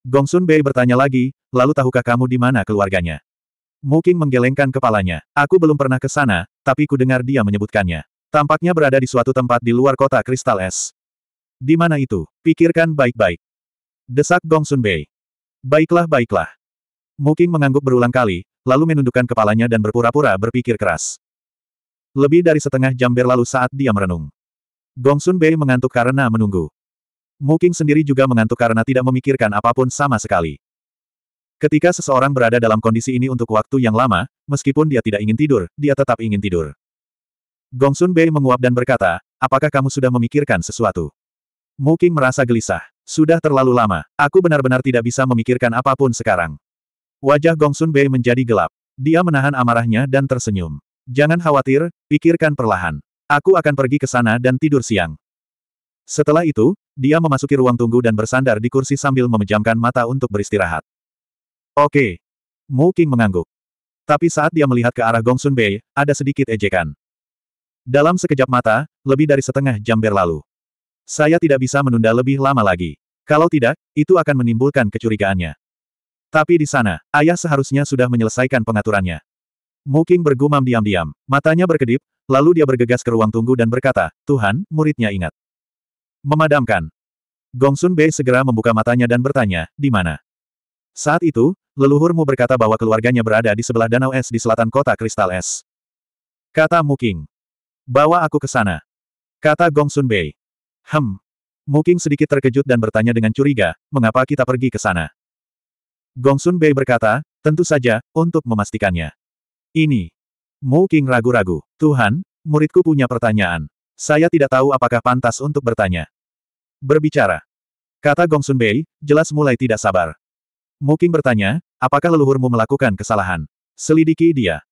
Gong Sun Bei bertanya lagi, lalu tahukah kamu di mana keluarganya? Muking menggelengkan kepalanya. Aku belum pernah ke sana, tapi ku dengar dia menyebutkannya. Tampaknya berada di suatu tempat di luar kota kristal es. Di mana itu? Pikirkan baik-baik. Desak Gong Sun Bei. Baiklah, baiklah. Muking mengangguk berulang kali, lalu menundukkan kepalanya dan berpura-pura berpikir keras. Lebih dari setengah jam berlalu saat dia merenung. Gong Sun Bei mengantuk karena menunggu. Muking sendiri juga mengantuk karena tidak memikirkan apapun sama sekali. Ketika seseorang berada dalam kondisi ini untuk waktu yang lama, meskipun dia tidak ingin tidur, dia tetap ingin tidur. Gongsun Bei menguap dan berkata, apakah kamu sudah memikirkan sesuatu? Muking merasa gelisah. Sudah terlalu lama, aku benar-benar tidak bisa memikirkan apapun sekarang. Wajah Gongsun Bei menjadi gelap. Dia menahan amarahnya dan tersenyum. Jangan khawatir, pikirkan perlahan. Aku akan pergi ke sana dan tidur siang. Setelah itu, dia memasuki ruang tunggu dan bersandar di kursi sambil memejamkan mata untuk beristirahat. Oke. Mu King mengangguk. Tapi saat dia melihat ke arah Gongsun Bei, ada sedikit ejekan. Dalam sekejap mata, lebih dari setengah jam berlalu. Saya tidak bisa menunda lebih lama lagi. Kalau tidak, itu akan menimbulkan kecurigaannya. Tapi di sana, ayah seharusnya sudah menyelesaikan pengaturannya. Muking bergumam diam-diam, matanya berkedip, lalu dia bergegas ke ruang tunggu dan berkata, Tuhan, muridnya ingat. Memadamkan. Gongsun Bei segera membuka matanya dan bertanya, di mana? Saat itu, leluhurmu berkata bahwa keluarganya berada di sebelah danau es di selatan kota kristal es. Kata Muking. Bawa aku ke sana. Kata Gongsun Bei. Hem. Muking sedikit terkejut dan bertanya dengan curiga, mengapa kita pergi ke sana? Gongsun Bei berkata, tentu saja, untuk memastikannya. Ini. Mu King ragu-ragu. Tuhan, muridku punya pertanyaan. Saya tidak tahu apakah pantas untuk bertanya. Berbicara. Kata Gong Bei, jelas mulai tidak sabar. Muking bertanya, apakah leluhurmu melakukan kesalahan? Selidiki dia.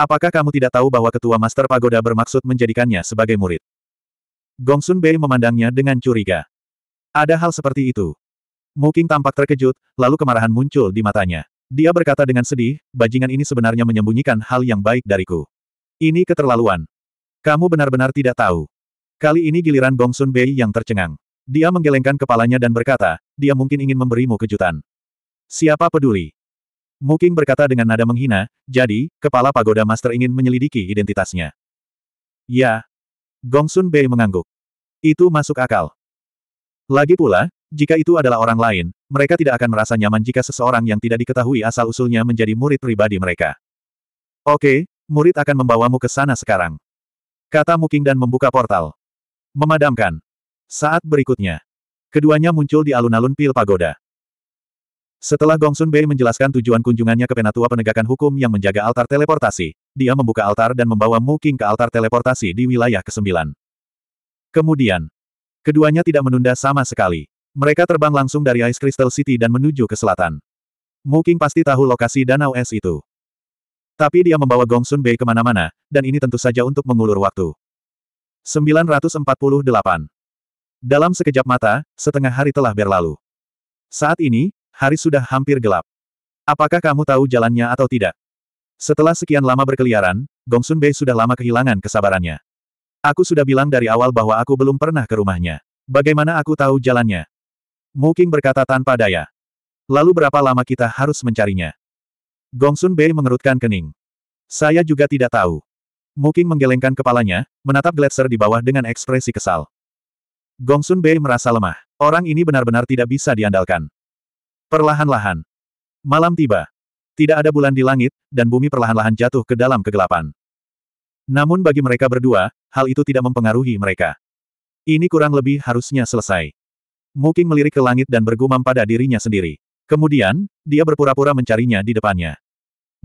Apakah kamu tidak tahu bahwa ketua Master Pagoda bermaksud menjadikannya sebagai murid? Gong Bei memandangnya dengan curiga. Ada hal seperti itu. Muking tampak terkejut, lalu kemarahan muncul di matanya. Dia berkata dengan sedih, bajingan ini sebenarnya menyembunyikan hal yang baik dariku. Ini keterlaluan. Kamu benar-benar tidak tahu. Kali ini giliran Gong Sun Bei yang tercengang. Dia menggelengkan kepalanya dan berkata, dia mungkin ingin memberimu kejutan. Siapa peduli? Muking berkata dengan nada menghina, jadi, kepala pagoda master ingin menyelidiki identitasnya. Ya. Gong Sun Bei mengangguk. Itu masuk akal. Lagi pula, jika itu adalah orang lain, mereka tidak akan merasa nyaman jika seseorang yang tidak diketahui asal-usulnya menjadi murid pribadi mereka. Oke, murid akan membawamu ke sana sekarang. Kata Muking dan membuka portal. Memadamkan. Saat berikutnya. Keduanya muncul di alun-alun Pil Pagoda. Setelah Gongsun Bei menjelaskan tujuan kunjungannya ke Penatua Penegakan Hukum yang menjaga altar teleportasi, dia membuka altar dan membawa Mu ke altar teleportasi di wilayah ke-9. Kemudian, keduanya tidak menunda sama sekali. Mereka terbang langsung dari Ice Crystal City dan menuju ke selatan. Mu pasti tahu lokasi danau es itu. Tapi dia membawa Gongsun Sun Bei kemana-mana, dan ini tentu saja untuk mengulur waktu. 948. Dalam sekejap mata, setengah hari telah berlalu. Saat ini, hari sudah hampir gelap. Apakah kamu tahu jalannya atau tidak? Setelah sekian lama berkeliaran, Gongsun Sun Bei sudah lama kehilangan kesabarannya. Aku sudah bilang dari awal bahwa aku belum pernah ke rumahnya. Bagaimana aku tahu jalannya? Mu Qing berkata tanpa daya. Lalu berapa lama kita harus mencarinya? Gongsun Bei mengerutkan kening. Saya juga tidak tahu. Muking menggelengkan kepalanya, menatap Gletser di bawah dengan ekspresi kesal. Gongsun Bei merasa lemah. Orang ini benar-benar tidak bisa diandalkan. Perlahan-lahan. Malam tiba. Tidak ada bulan di langit, dan bumi perlahan-lahan jatuh ke dalam kegelapan. Namun bagi mereka berdua, hal itu tidak mempengaruhi mereka. Ini kurang lebih harusnya selesai. Muking melirik ke langit dan bergumam pada dirinya sendiri. Kemudian, dia berpura-pura mencarinya di depannya.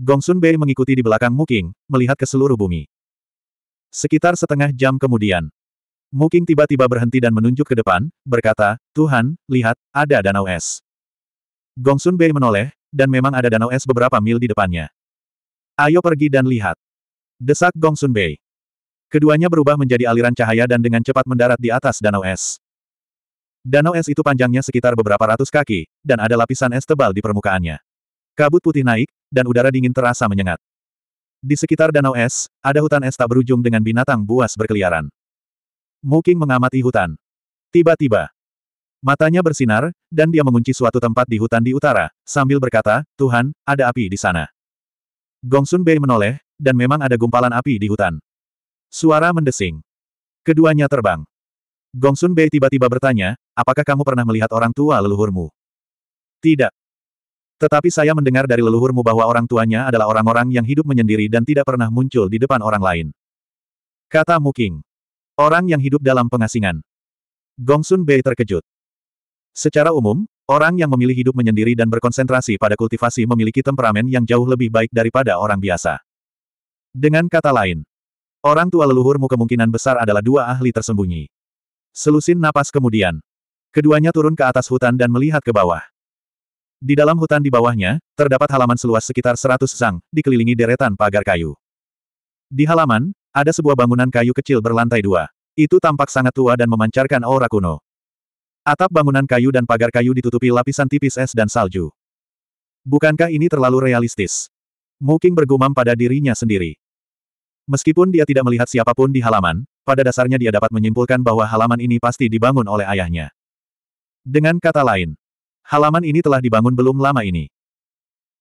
Gongsun Bei mengikuti di belakang Muking, melihat ke seluruh bumi. Sekitar setengah jam kemudian, Muking tiba-tiba berhenti dan menunjuk ke depan, berkata, Tuhan, lihat, ada danau es. Gongsun Bei menoleh, dan memang ada danau es beberapa mil di depannya. Ayo pergi dan lihat. Desak Gongsun Bei. Keduanya berubah menjadi aliran cahaya dan dengan cepat mendarat di atas danau es. Danau es itu panjangnya sekitar beberapa ratus kaki, dan ada lapisan es tebal di permukaannya. Kabut putih naik, dan udara dingin terasa menyengat. Di sekitar danau es, ada hutan es tak berujung dengan binatang buas berkeliaran. Muking mengamati hutan. Tiba-tiba, matanya bersinar, dan dia mengunci suatu tempat di hutan di utara, sambil berkata, Tuhan, ada api di sana. Gongsun Bei menoleh, dan memang ada gumpalan api di hutan. Suara mendesing. Keduanya terbang. Gongsun Bei tiba-tiba bertanya, apakah kamu pernah melihat orang tua leluhurmu? Tidak. Tetapi saya mendengar dari leluhurmu bahwa orang tuanya adalah orang-orang yang hidup menyendiri dan tidak pernah muncul di depan orang lain. Kata Muking. Orang yang hidup dalam pengasingan. Gongsun Bei terkejut. Secara umum, orang yang memilih hidup menyendiri dan berkonsentrasi pada kultivasi memiliki temperamen yang jauh lebih baik daripada orang biasa. Dengan kata lain, orang tua leluhurmu kemungkinan besar adalah dua ahli tersembunyi. Selusin napas kemudian. Keduanya turun ke atas hutan dan melihat ke bawah. Di dalam hutan di bawahnya, terdapat halaman seluas sekitar 100 sang, dikelilingi deretan pagar kayu. Di halaman, ada sebuah bangunan kayu kecil berlantai dua. Itu tampak sangat tua dan memancarkan aura kuno. Atap bangunan kayu dan pagar kayu ditutupi lapisan tipis es dan salju. Bukankah ini terlalu realistis? Muking bergumam pada dirinya sendiri. Meskipun dia tidak melihat siapapun di halaman, pada dasarnya dia dapat menyimpulkan bahwa halaman ini pasti dibangun oleh ayahnya. Dengan kata lain, Halaman ini telah dibangun belum lama ini.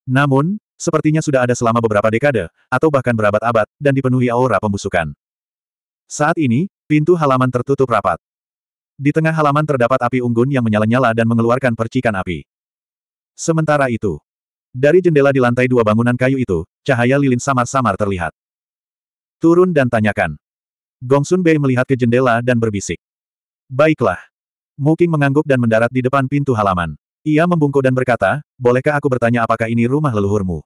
Namun, sepertinya sudah ada selama beberapa dekade, atau bahkan berabad-abad, dan dipenuhi aura pembusukan. Saat ini, pintu halaman tertutup rapat. Di tengah halaman terdapat api unggun yang menyala-nyala dan mengeluarkan percikan api. Sementara itu, dari jendela di lantai dua bangunan kayu itu, cahaya lilin samar-samar terlihat. Turun dan tanyakan. Gongsun Bei melihat ke jendela dan berbisik. Baiklah. Muking mengangguk dan mendarat di depan pintu halaman. Ia membungkuk dan berkata, bolehkah aku bertanya apakah ini rumah leluhurmu?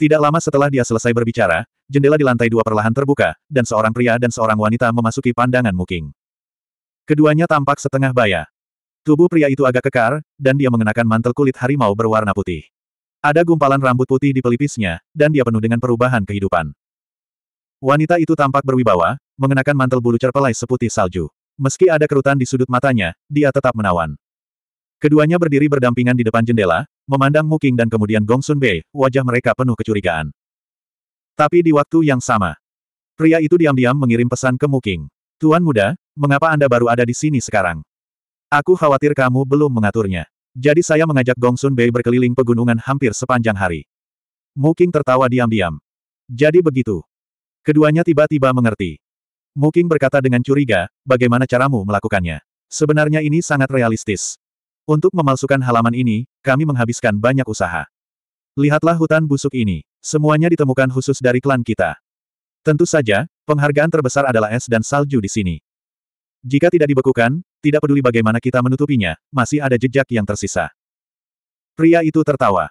Tidak lama setelah dia selesai berbicara, jendela di lantai dua perlahan terbuka, dan seorang pria dan seorang wanita memasuki pandangan Muking. Keduanya tampak setengah baya. Tubuh pria itu agak kekar, dan dia mengenakan mantel kulit harimau berwarna putih. Ada gumpalan rambut putih di pelipisnya, dan dia penuh dengan perubahan kehidupan. Wanita itu tampak berwibawa, mengenakan mantel bulu cerpelai seputih salju. Meski ada kerutan di sudut matanya, dia tetap menawan. Keduanya berdiri berdampingan di depan jendela, memandang Muking dan kemudian Gongsun Sun Bei, wajah mereka penuh kecurigaan. Tapi di waktu yang sama, pria itu diam-diam mengirim pesan ke Muking. Tuan muda, mengapa Anda baru ada di sini sekarang? Aku khawatir kamu belum mengaturnya. Jadi saya mengajak Gongsun Sun Bei berkeliling pegunungan hampir sepanjang hari. Muking tertawa diam-diam. Jadi begitu. Keduanya tiba-tiba mengerti. Muking berkata dengan curiga, bagaimana caramu melakukannya? Sebenarnya ini sangat realistis. Untuk memalsukan halaman ini, kami menghabiskan banyak usaha. Lihatlah hutan busuk ini. Semuanya ditemukan khusus dari klan kita. Tentu saja, penghargaan terbesar adalah es dan salju di sini. Jika tidak dibekukan, tidak peduli bagaimana kita menutupinya, masih ada jejak yang tersisa. Pria itu tertawa.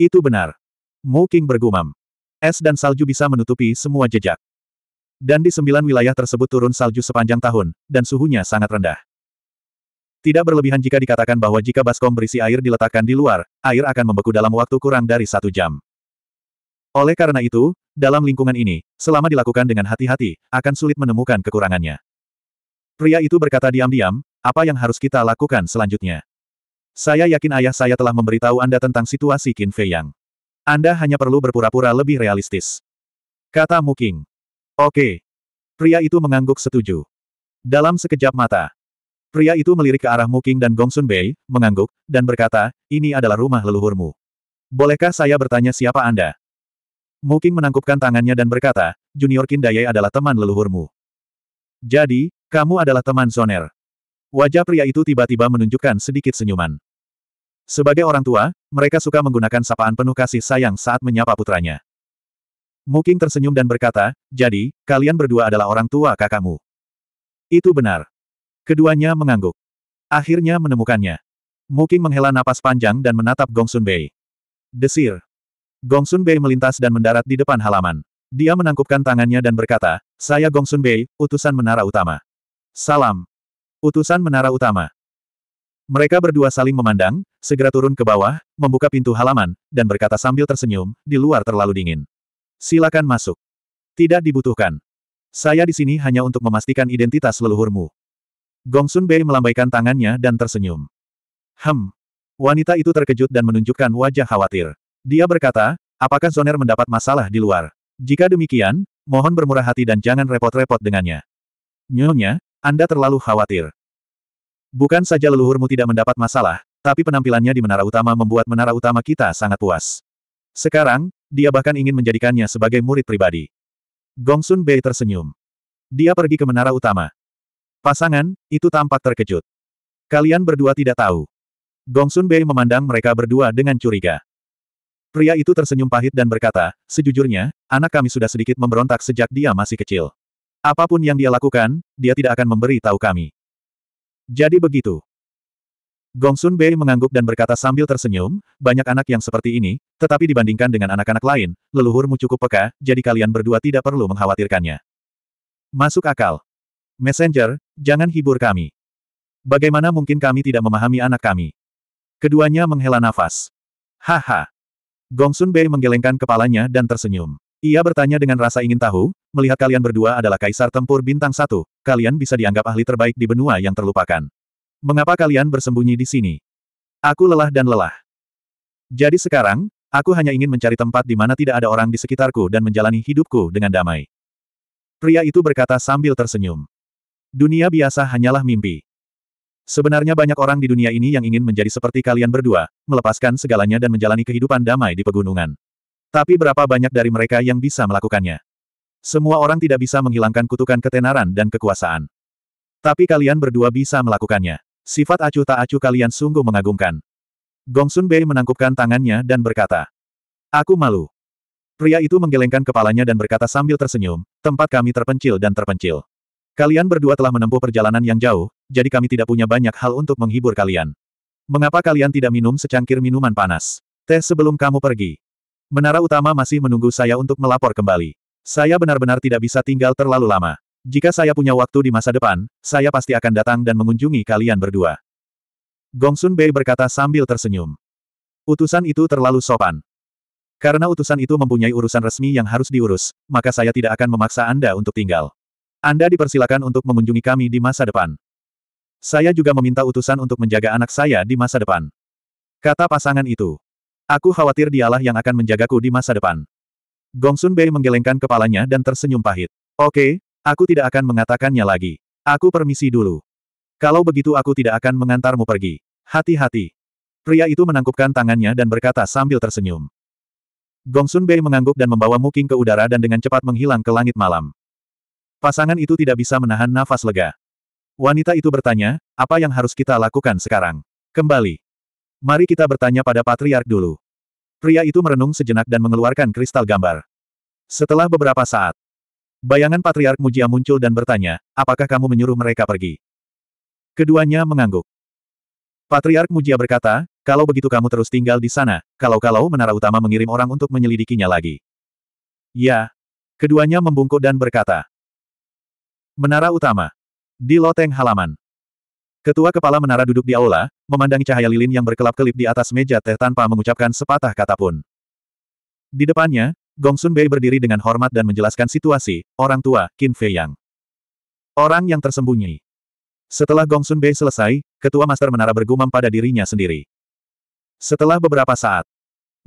Itu benar. Mu King bergumam. Es dan salju bisa menutupi semua jejak. Dan di sembilan wilayah tersebut turun salju sepanjang tahun, dan suhunya sangat rendah. Tidak berlebihan jika dikatakan bahwa jika baskom berisi air diletakkan di luar, air akan membeku dalam waktu kurang dari satu jam. Oleh karena itu, dalam lingkungan ini, selama dilakukan dengan hati-hati, akan sulit menemukan kekurangannya. Pria itu berkata diam-diam, apa yang harus kita lakukan selanjutnya? Saya yakin ayah saya telah memberitahu Anda tentang situasi Qin Fei Yang. Anda hanya perlu berpura-pura lebih realistis. Kata Muking. Oke. Pria itu mengangguk setuju. Dalam sekejap mata, Pria itu melirik ke arah Muking dan Gongsun Bei, mengangguk, dan berkata, ini adalah rumah leluhurmu. Bolehkah saya bertanya siapa Anda? Muking menangkupkan tangannya dan berkata, Junior Kindaye adalah teman leluhurmu. Jadi, kamu adalah teman Soner. Wajah pria itu tiba-tiba menunjukkan sedikit senyuman. Sebagai orang tua, mereka suka menggunakan sapaan penuh kasih sayang saat menyapa putranya. Muking tersenyum dan berkata, jadi, kalian berdua adalah orang tua kakakmu. Itu benar. Keduanya mengangguk. Akhirnya menemukannya. Muking menghela napas panjang dan menatap Gongsun Bei. Desir. Gongsun Bei melintas dan mendarat di depan halaman. Dia menangkupkan tangannya dan berkata, Saya Gongsun Bei, utusan menara utama. Salam. Utusan menara utama. Mereka berdua saling memandang, segera turun ke bawah, membuka pintu halaman, dan berkata sambil tersenyum, di luar terlalu dingin. Silakan masuk. Tidak dibutuhkan. Saya di sini hanya untuk memastikan identitas leluhurmu. Gongsun Bei melambaikan tangannya dan tersenyum. Hem. Wanita itu terkejut dan menunjukkan wajah khawatir. Dia berkata, apakah Zoner mendapat masalah di luar? Jika demikian, mohon bermurah hati dan jangan repot-repot dengannya. Nyonya, Anda terlalu khawatir. Bukan saja leluhurmu tidak mendapat masalah, tapi penampilannya di menara utama membuat menara utama kita sangat puas. Sekarang, dia bahkan ingin menjadikannya sebagai murid pribadi. Gongsun Bei tersenyum. Dia pergi ke menara utama. Pasangan, itu tampak terkejut. Kalian berdua tidak tahu. Gongsun Bei memandang mereka berdua dengan curiga. Pria itu tersenyum pahit dan berkata, sejujurnya, anak kami sudah sedikit memberontak sejak dia masih kecil. Apapun yang dia lakukan, dia tidak akan memberi tahu kami. Jadi begitu. Gongsun Bei mengangguk dan berkata sambil tersenyum, banyak anak yang seperti ini, tetapi dibandingkan dengan anak-anak lain, leluhurmu cukup peka, jadi kalian berdua tidak perlu mengkhawatirkannya. Masuk akal. Messenger, jangan hibur kami. Bagaimana mungkin kami tidak memahami anak kami? Keduanya menghela nafas. Haha. Gongsun Bei menggelengkan kepalanya dan tersenyum. Ia bertanya dengan rasa ingin tahu, melihat kalian berdua adalah kaisar tempur bintang satu, kalian bisa dianggap ahli terbaik di benua yang terlupakan. Mengapa kalian bersembunyi di sini? Aku lelah dan lelah. Jadi sekarang, Aku hanya ingin mencari tempat di mana tidak ada orang di sekitarku dan menjalani hidupku dengan damai. Pria itu berkata sambil tersenyum. Dunia biasa hanyalah mimpi. Sebenarnya banyak orang di dunia ini yang ingin menjadi seperti kalian berdua, melepaskan segalanya dan menjalani kehidupan damai di pegunungan. Tapi berapa banyak dari mereka yang bisa melakukannya? Semua orang tidak bisa menghilangkan kutukan ketenaran dan kekuasaan. Tapi kalian berdua bisa melakukannya. Sifat acuh tak acuh kalian sungguh mengagumkan. Gongsun Bei menangkupkan tangannya dan berkata, Aku malu. Pria itu menggelengkan kepalanya dan berkata sambil tersenyum, tempat kami terpencil dan terpencil. Kalian berdua telah menempuh perjalanan yang jauh, jadi kami tidak punya banyak hal untuk menghibur kalian. Mengapa kalian tidak minum secangkir minuman panas? Teh sebelum kamu pergi. Menara utama masih menunggu saya untuk melapor kembali. Saya benar-benar tidak bisa tinggal terlalu lama. Jika saya punya waktu di masa depan, saya pasti akan datang dan mengunjungi kalian berdua. Gongsun Bei berkata sambil tersenyum. Utusan itu terlalu sopan. Karena utusan itu mempunyai urusan resmi yang harus diurus, maka saya tidak akan memaksa Anda untuk tinggal. Anda dipersilakan untuk mengunjungi kami di masa depan. Saya juga meminta utusan untuk menjaga anak saya di masa depan. Kata pasangan itu. Aku khawatir dialah yang akan menjagaku di masa depan. Gongsun Bei menggelengkan kepalanya dan tersenyum pahit. Oke, aku tidak akan mengatakannya lagi. Aku permisi dulu. Kalau begitu aku tidak akan mengantarmu pergi. Hati-hati. Pria itu menangkupkan tangannya dan berkata sambil tersenyum. Gongsun Bei mengangguk dan membawa Muking ke udara dan dengan cepat menghilang ke langit malam. Pasangan itu tidak bisa menahan nafas lega. Wanita itu bertanya, apa yang harus kita lakukan sekarang? Kembali. Mari kita bertanya pada patriark dulu. Pria itu merenung sejenak dan mengeluarkan kristal gambar. Setelah beberapa saat, bayangan patriark Mujia muncul dan bertanya, apakah kamu menyuruh mereka pergi? Keduanya mengangguk. Patriark Mujia berkata, kalau begitu kamu terus tinggal di sana, kalau-kalau menara utama mengirim orang untuk menyelidikinya lagi. Ya. Keduanya membungkuk dan berkata, Menara Utama. Di loteng halaman. Ketua kepala menara duduk di aula, memandangi cahaya lilin yang berkelap-kelip di atas meja teh tanpa mengucapkan sepatah kata pun. Di depannya, Gong Sun Bei berdiri dengan hormat dan menjelaskan situasi, orang tua, Qin Fei Yang. Orang yang tersembunyi. Setelah Gong Sun Bei selesai, ketua master menara bergumam pada dirinya sendiri. Setelah beberapa saat,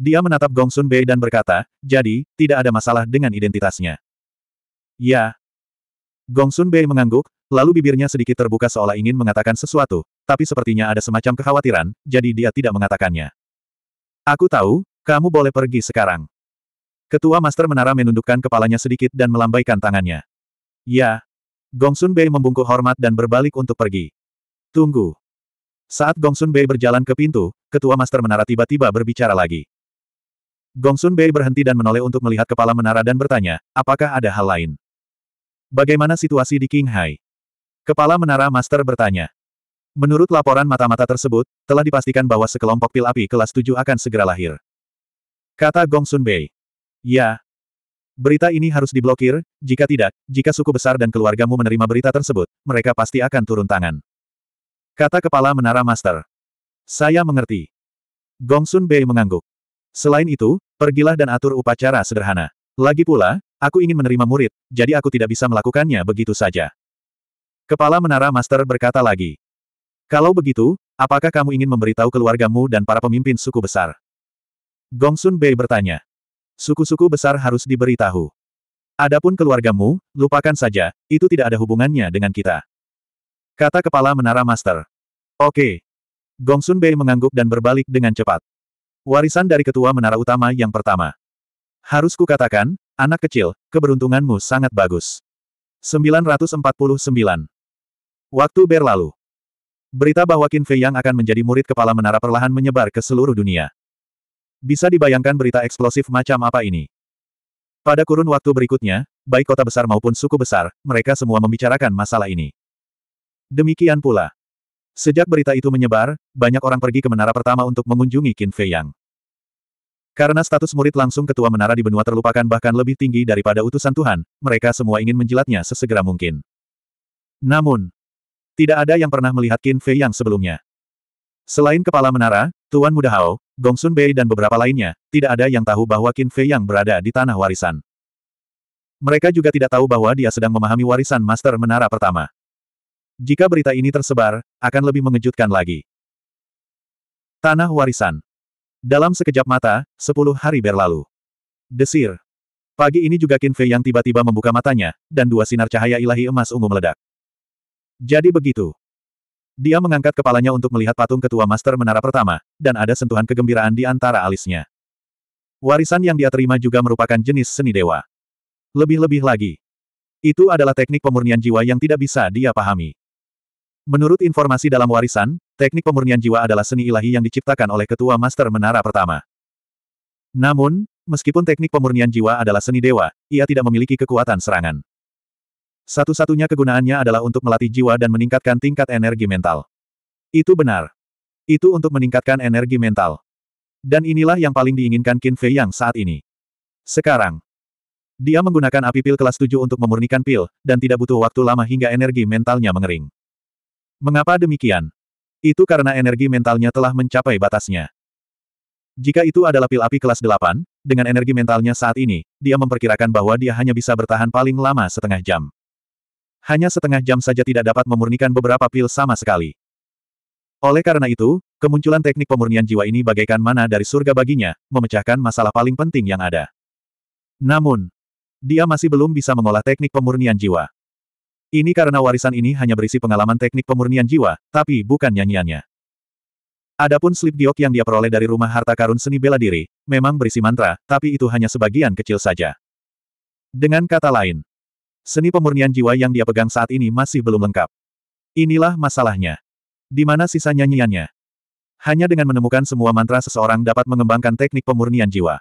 dia menatap Gong Sun Bei dan berkata, jadi, tidak ada masalah dengan identitasnya. Ya, Gong Sun Bei mengangguk, lalu bibirnya sedikit terbuka seolah ingin mengatakan sesuatu, tapi sepertinya ada semacam kekhawatiran, jadi dia tidak mengatakannya. Aku tahu, kamu boleh pergi sekarang. Ketua Master Menara menundukkan kepalanya sedikit dan melambaikan tangannya. Ya. Gong Sun Bei membungkuk hormat dan berbalik untuk pergi. Tunggu. Saat Gong Sun Bei berjalan ke pintu, Ketua Master Menara tiba-tiba berbicara lagi. Gong Sun Bei berhenti dan menoleh untuk melihat kepala menara dan bertanya, apakah ada hal lain? Bagaimana situasi di Qinghai? Kepala Menara Master bertanya. Menurut laporan mata-mata tersebut, telah dipastikan bahwa sekelompok pil api kelas 7 akan segera lahir. Kata Gong Sunbei. Ya. Berita ini harus diblokir, jika tidak, jika suku besar dan keluargamu menerima berita tersebut, mereka pasti akan turun tangan. Kata Kepala Menara Master. Saya mengerti. Gong Sunbei mengangguk. Selain itu, pergilah dan atur upacara sederhana. Lagi pula, Aku ingin menerima murid, jadi aku tidak bisa melakukannya begitu saja. Kepala Menara Master berkata lagi. Kalau begitu, apakah kamu ingin memberitahu keluargamu dan para pemimpin suku besar? Gongsun Bei bertanya. Suku-suku besar harus diberitahu. Adapun keluargamu, lupakan saja, itu tidak ada hubungannya dengan kita. Kata kepala Menara Master. Oke. Gongsun Bei mengangguk dan berbalik dengan cepat. Warisan dari ketua Menara Utama yang pertama. Harus kukatakan, Anak kecil, keberuntunganmu sangat bagus. 949. Waktu berlalu. Berita bahwa Qin Fei Yang akan menjadi murid kepala menara perlahan menyebar ke seluruh dunia. Bisa dibayangkan berita eksplosif macam apa ini. Pada kurun waktu berikutnya, baik kota besar maupun suku besar, mereka semua membicarakan masalah ini. Demikian pula. Sejak berita itu menyebar, banyak orang pergi ke menara pertama untuk mengunjungi Qin Fei Yang. Karena status murid langsung ketua menara di benua terlupakan bahkan lebih tinggi daripada utusan Tuhan, mereka semua ingin menjilatnya sesegera mungkin. Namun, tidak ada yang pernah melihat Qin Fei yang sebelumnya. Selain kepala menara, Tuan Muda Hao, Gong Sun Bei dan beberapa lainnya, tidak ada yang tahu bahwa Qin Fei yang berada di tanah warisan. Mereka juga tidak tahu bahwa dia sedang memahami warisan Master Menara Pertama. Jika berita ini tersebar, akan lebih mengejutkan lagi. Tanah Warisan dalam sekejap mata, sepuluh hari berlalu. Desir. Pagi ini juga Qin Fei yang tiba-tiba membuka matanya, dan dua sinar cahaya ilahi emas ungu meledak. Jadi begitu. Dia mengangkat kepalanya untuk melihat patung ketua master menara pertama, dan ada sentuhan kegembiraan di antara alisnya. Warisan yang dia terima juga merupakan jenis seni dewa. Lebih-lebih lagi, itu adalah teknik pemurnian jiwa yang tidak bisa dia pahami. Menurut informasi dalam warisan, Teknik pemurnian jiwa adalah seni ilahi yang diciptakan oleh ketua master menara pertama. Namun, meskipun teknik pemurnian jiwa adalah seni dewa, ia tidak memiliki kekuatan serangan. Satu-satunya kegunaannya adalah untuk melatih jiwa dan meningkatkan tingkat energi mental. Itu benar. Itu untuk meningkatkan energi mental. Dan inilah yang paling diinginkan Qin Fei Yang saat ini. Sekarang, dia menggunakan api pil kelas 7 untuk memurnikan pil, dan tidak butuh waktu lama hingga energi mentalnya mengering. Mengapa demikian? Itu karena energi mentalnya telah mencapai batasnya. Jika itu adalah pil api kelas 8, dengan energi mentalnya saat ini, dia memperkirakan bahwa dia hanya bisa bertahan paling lama setengah jam. Hanya setengah jam saja tidak dapat memurnikan beberapa pil sama sekali. Oleh karena itu, kemunculan teknik pemurnian jiwa ini bagaikan mana dari surga baginya, memecahkan masalah paling penting yang ada. Namun, dia masih belum bisa mengolah teknik pemurnian jiwa. Ini karena warisan ini hanya berisi pengalaman teknik pemurnian jiwa, tapi bukan nyanyiannya. Adapun slip diok yang dia peroleh dari rumah harta karun seni bela diri, memang berisi mantra, tapi itu hanya sebagian kecil saja. Dengan kata lain, seni pemurnian jiwa yang dia pegang saat ini masih belum lengkap. Inilah masalahnya. Di mana sisa nyanyiannya? Hanya dengan menemukan semua mantra seseorang dapat mengembangkan teknik pemurnian jiwa.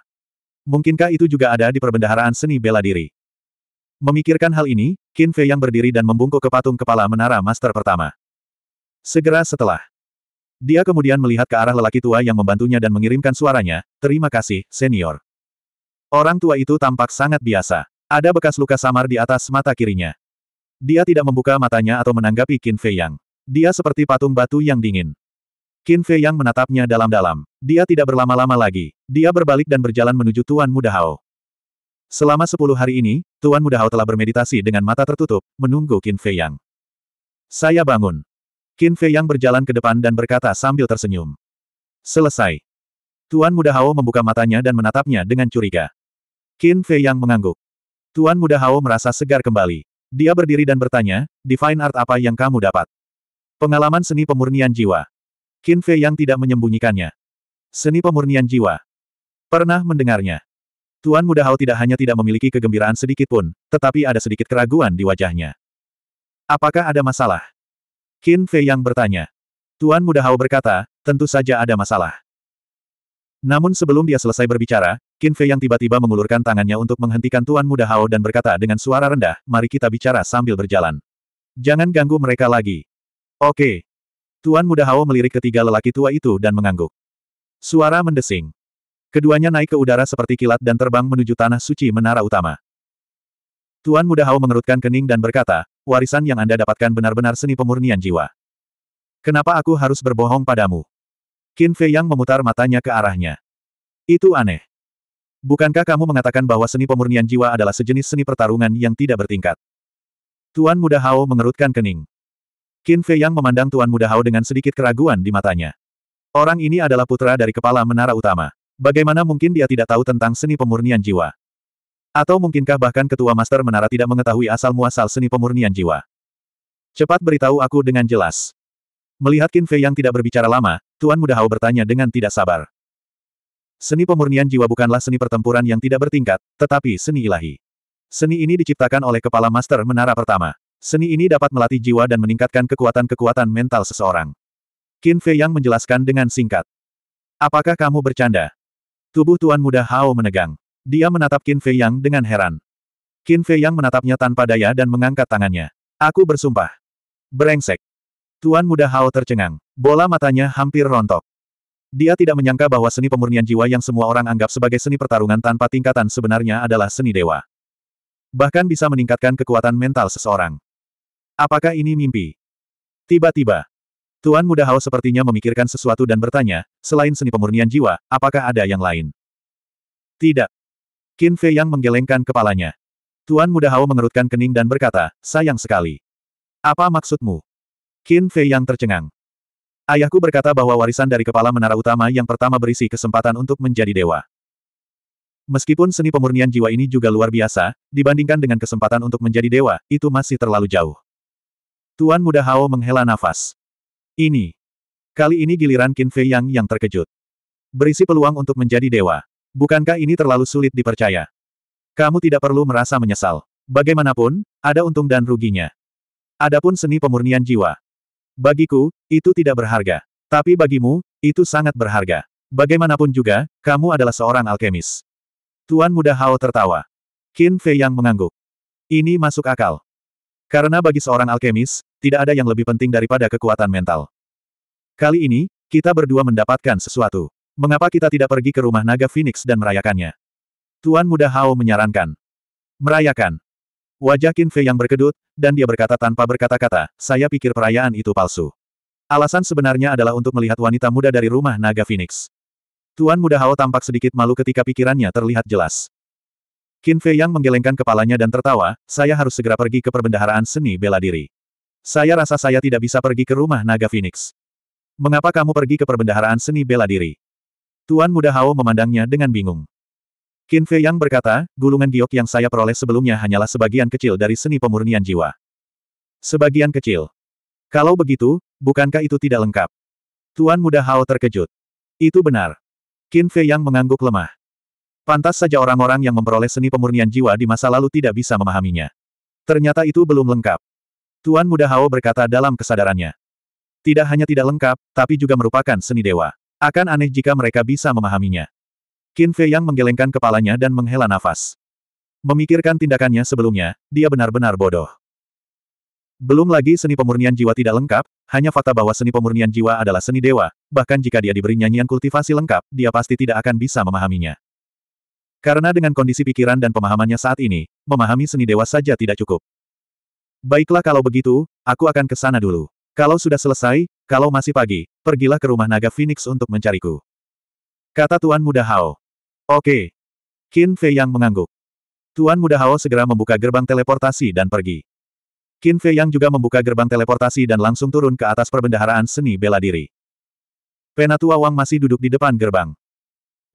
Mungkinkah itu juga ada di perbendaharaan seni bela diri? Memikirkan hal ini, Qin Fei yang berdiri dan membungkuk ke patung kepala menara master pertama. Segera setelah. Dia kemudian melihat ke arah lelaki tua yang membantunya dan mengirimkan suaranya, terima kasih, senior. Orang tua itu tampak sangat biasa. Ada bekas luka samar di atas mata kirinya. Dia tidak membuka matanya atau menanggapi Qin Fei Yang. Dia seperti patung batu yang dingin. Qin Fei Yang menatapnya dalam-dalam. Dia tidak berlama-lama lagi. Dia berbalik dan berjalan menuju Tuan Muda Hao. Selama sepuluh hari ini, Tuan Muda Hao telah bermeditasi dengan mata tertutup, menunggu Qin Fei Yang. Saya bangun. Qin Fei Yang berjalan ke depan dan berkata sambil tersenyum. Selesai. Tuan Muda Hao membuka matanya dan menatapnya dengan curiga. Qin Fei Yang mengangguk. Tuan Muda Hao merasa segar kembali. Dia berdiri dan bertanya, Divine Art apa yang kamu dapat? Pengalaman seni pemurnian jiwa. Qin Fei Yang tidak menyembunyikannya. Seni pemurnian jiwa. Pernah mendengarnya. Tuan Muda Hao tidak hanya tidak memiliki kegembiraan sedikit pun, tetapi ada sedikit keraguan di wajahnya. Apakah ada masalah? Qin Fei yang bertanya. Tuan Muda Hao berkata, tentu saja ada masalah. Namun sebelum dia selesai berbicara, Qin Fei yang tiba-tiba mengulurkan tangannya untuk menghentikan Tuan Muda Hao dan berkata dengan suara rendah, mari kita bicara sambil berjalan. Jangan ganggu mereka lagi. Oke. Tuan Muda Hao melirik ketiga lelaki tua itu dan mengangguk. Suara mendesing. Keduanya naik ke udara seperti kilat dan terbang menuju tanah suci menara utama. Tuan Muda Hao mengerutkan kening dan berkata, warisan yang Anda dapatkan benar-benar seni pemurnian jiwa. Kenapa aku harus berbohong padamu? Qin Fei Yang memutar matanya ke arahnya. Itu aneh. Bukankah kamu mengatakan bahwa seni pemurnian jiwa adalah sejenis seni pertarungan yang tidak bertingkat? Tuan Muda Hao mengerutkan kening. Qin Fei Yang memandang Tuan Muda Hao dengan sedikit keraguan di matanya. Orang ini adalah putra dari kepala menara utama. Bagaimana mungkin dia tidak tahu tentang seni pemurnian jiwa? Atau mungkinkah bahkan ketua master menara tidak mengetahui asal-muasal seni pemurnian jiwa? Cepat beritahu aku dengan jelas. Melihat Qin Fei yang tidak berbicara lama, Tuan Muda Hao bertanya dengan tidak sabar. Seni pemurnian jiwa bukanlah seni pertempuran yang tidak bertingkat, tetapi seni ilahi. Seni ini diciptakan oleh kepala master menara pertama. Seni ini dapat melatih jiwa dan meningkatkan kekuatan-kekuatan mental seseorang. Qin Fei yang menjelaskan dengan singkat. Apakah kamu bercanda? Tubuh Tuan Muda Hao menegang. Dia menatap Qin Fei Yang dengan heran. Qin Fei Yang menatapnya tanpa daya dan mengangkat tangannya. Aku bersumpah. Brengsek. Tuan Muda Hao tercengang. Bola matanya hampir rontok. Dia tidak menyangka bahwa seni pemurnian jiwa yang semua orang anggap sebagai seni pertarungan tanpa tingkatan sebenarnya adalah seni dewa. Bahkan bisa meningkatkan kekuatan mental seseorang. Apakah ini mimpi? Tiba-tiba, Tuan Muda Hao sepertinya memikirkan sesuatu dan bertanya, selain seni pemurnian jiwa, apakah ada yang lain? Tidak. Qin Fei yang menggelengkan kepalanya. Tuan Muda Hao mengerutkan kening dan berkata, sayang sekali. Apa maksudmu? Qin Fei yang tercengang. Ayahku berkata bahwa warisan dari kepala menara utama yang pertama berisi kesempatan untuk menjadi dewa. Meskipun seni pemurnian jiwa ini juga luar biasa, dibandingkan dengan kesempatan untuk menjadi dewa, itu masih terlalu jauh. Tuan Muda Hao menghela nafas. Ini. Kali ini giliran Qin Fei Yang yang terkejut. Berisi peluang untuk menjadi dewa. Bukankah ini terlalu sulit dipercaya? Kamu tidak perlu merasa menyesal. Bagaimanapun, ada untung dan ruginya. Adapun seni pemurnian jiwa. Bagiku, itu tidak berharga. Tapi bagimu, itu sangat berharga. Bagaimanapun juga, kamu adalah seorang alkemis. Tuan muda Hao tertawa. Qin Fei Yang mengangguk. Ini masuk akal. Karena bagi seorang alkemis, tidak ada yang lebih penting daripada kekuatan mental. Kali ini, kita berdua mendapatkan sesuatu. Mengapa kita tidak pergi ke rumah naga Phoenix dan merayakannya? Tuan Muda Hao menyarankan. Merayakan. Wajah Qin Fei yang berkedut, dan dia berkata tanpa berkata-kata, saya pikir perayaan itu palsu. Alasan sebenarnya adalah untuk melihat wanita muda dari rumah naga Phoenix. Tuan Muda Hao tampak sedikit malu ketika pikirannya terlihat jelas. Qin Fei Yang menggelengkan kepalanya dan tertawa, saya harus segera pergi ke perbendaharaan seni bela diri. Saya rasa saya tidak bisa pergi ke rumah naga Phoenix. Mengapa kamu pergi ke perbendaharaan seni bela diri? Tuan Muda Hao memandangnya dengan bingung. Qin Fei Yang berkata, gulungan giok yang saya peroleh sebelumnya hanyalah sebagian kecil dari seni pemurnian jiwa. Sebagian kecil. Kalau begitu, bukankah itu tidak lengkap? Tuan Muda Hao terkejut. Itu benar. Qin Fei Yang mengangguk lemah. Pantas saja orang-orang yang memperoleh seni pemurnian jiwa di masa lalu tidak bisa memahaminya. Ternyata itu belum lengkap. Tuan Muda Hao berkata dalam kesadarannya. Tidak hanya tidak lengkap, tapi juga merupakan seni dewa. Akan aneh jika mereka bisa memahaminya. Qin Fei Yang menggelengkan kepalanya dan menghela nafas. Memikirkan tindakannya sebelumnya, dia benar-benar bodoh. Belum lagi seni pemurnian jiwa tidak lengkap, hanya fakta bahwa seni pemurnian jiwa adalah seni dewa, bahkan jika dia diberi nyanyian kultivasi lengkap, dia pasti tidak akan bisa memahaminya. Karena dengan kondisi pikiran dan pemahamannya saat ini, memahami seni dewa saja tidak cukup. Baiklah kalau begitu, aku akan ke sana dulu. Kalau sudah selesai, kalau masih pagi, pergilah ke rumah naga Phoenix untuk mencariku. Kata Tuan Muda Hao. Oke. Qin Fei Yang mengangguk. Tuan Muda Hao segera membuka gerbang teleportasi dan pergi. Qin Fei Yang juga membuka gerbang teleportasi dan langsung turun ke atas perbendaharaan seni bela diri. Penatua Wang masih duduk di depan gerbang.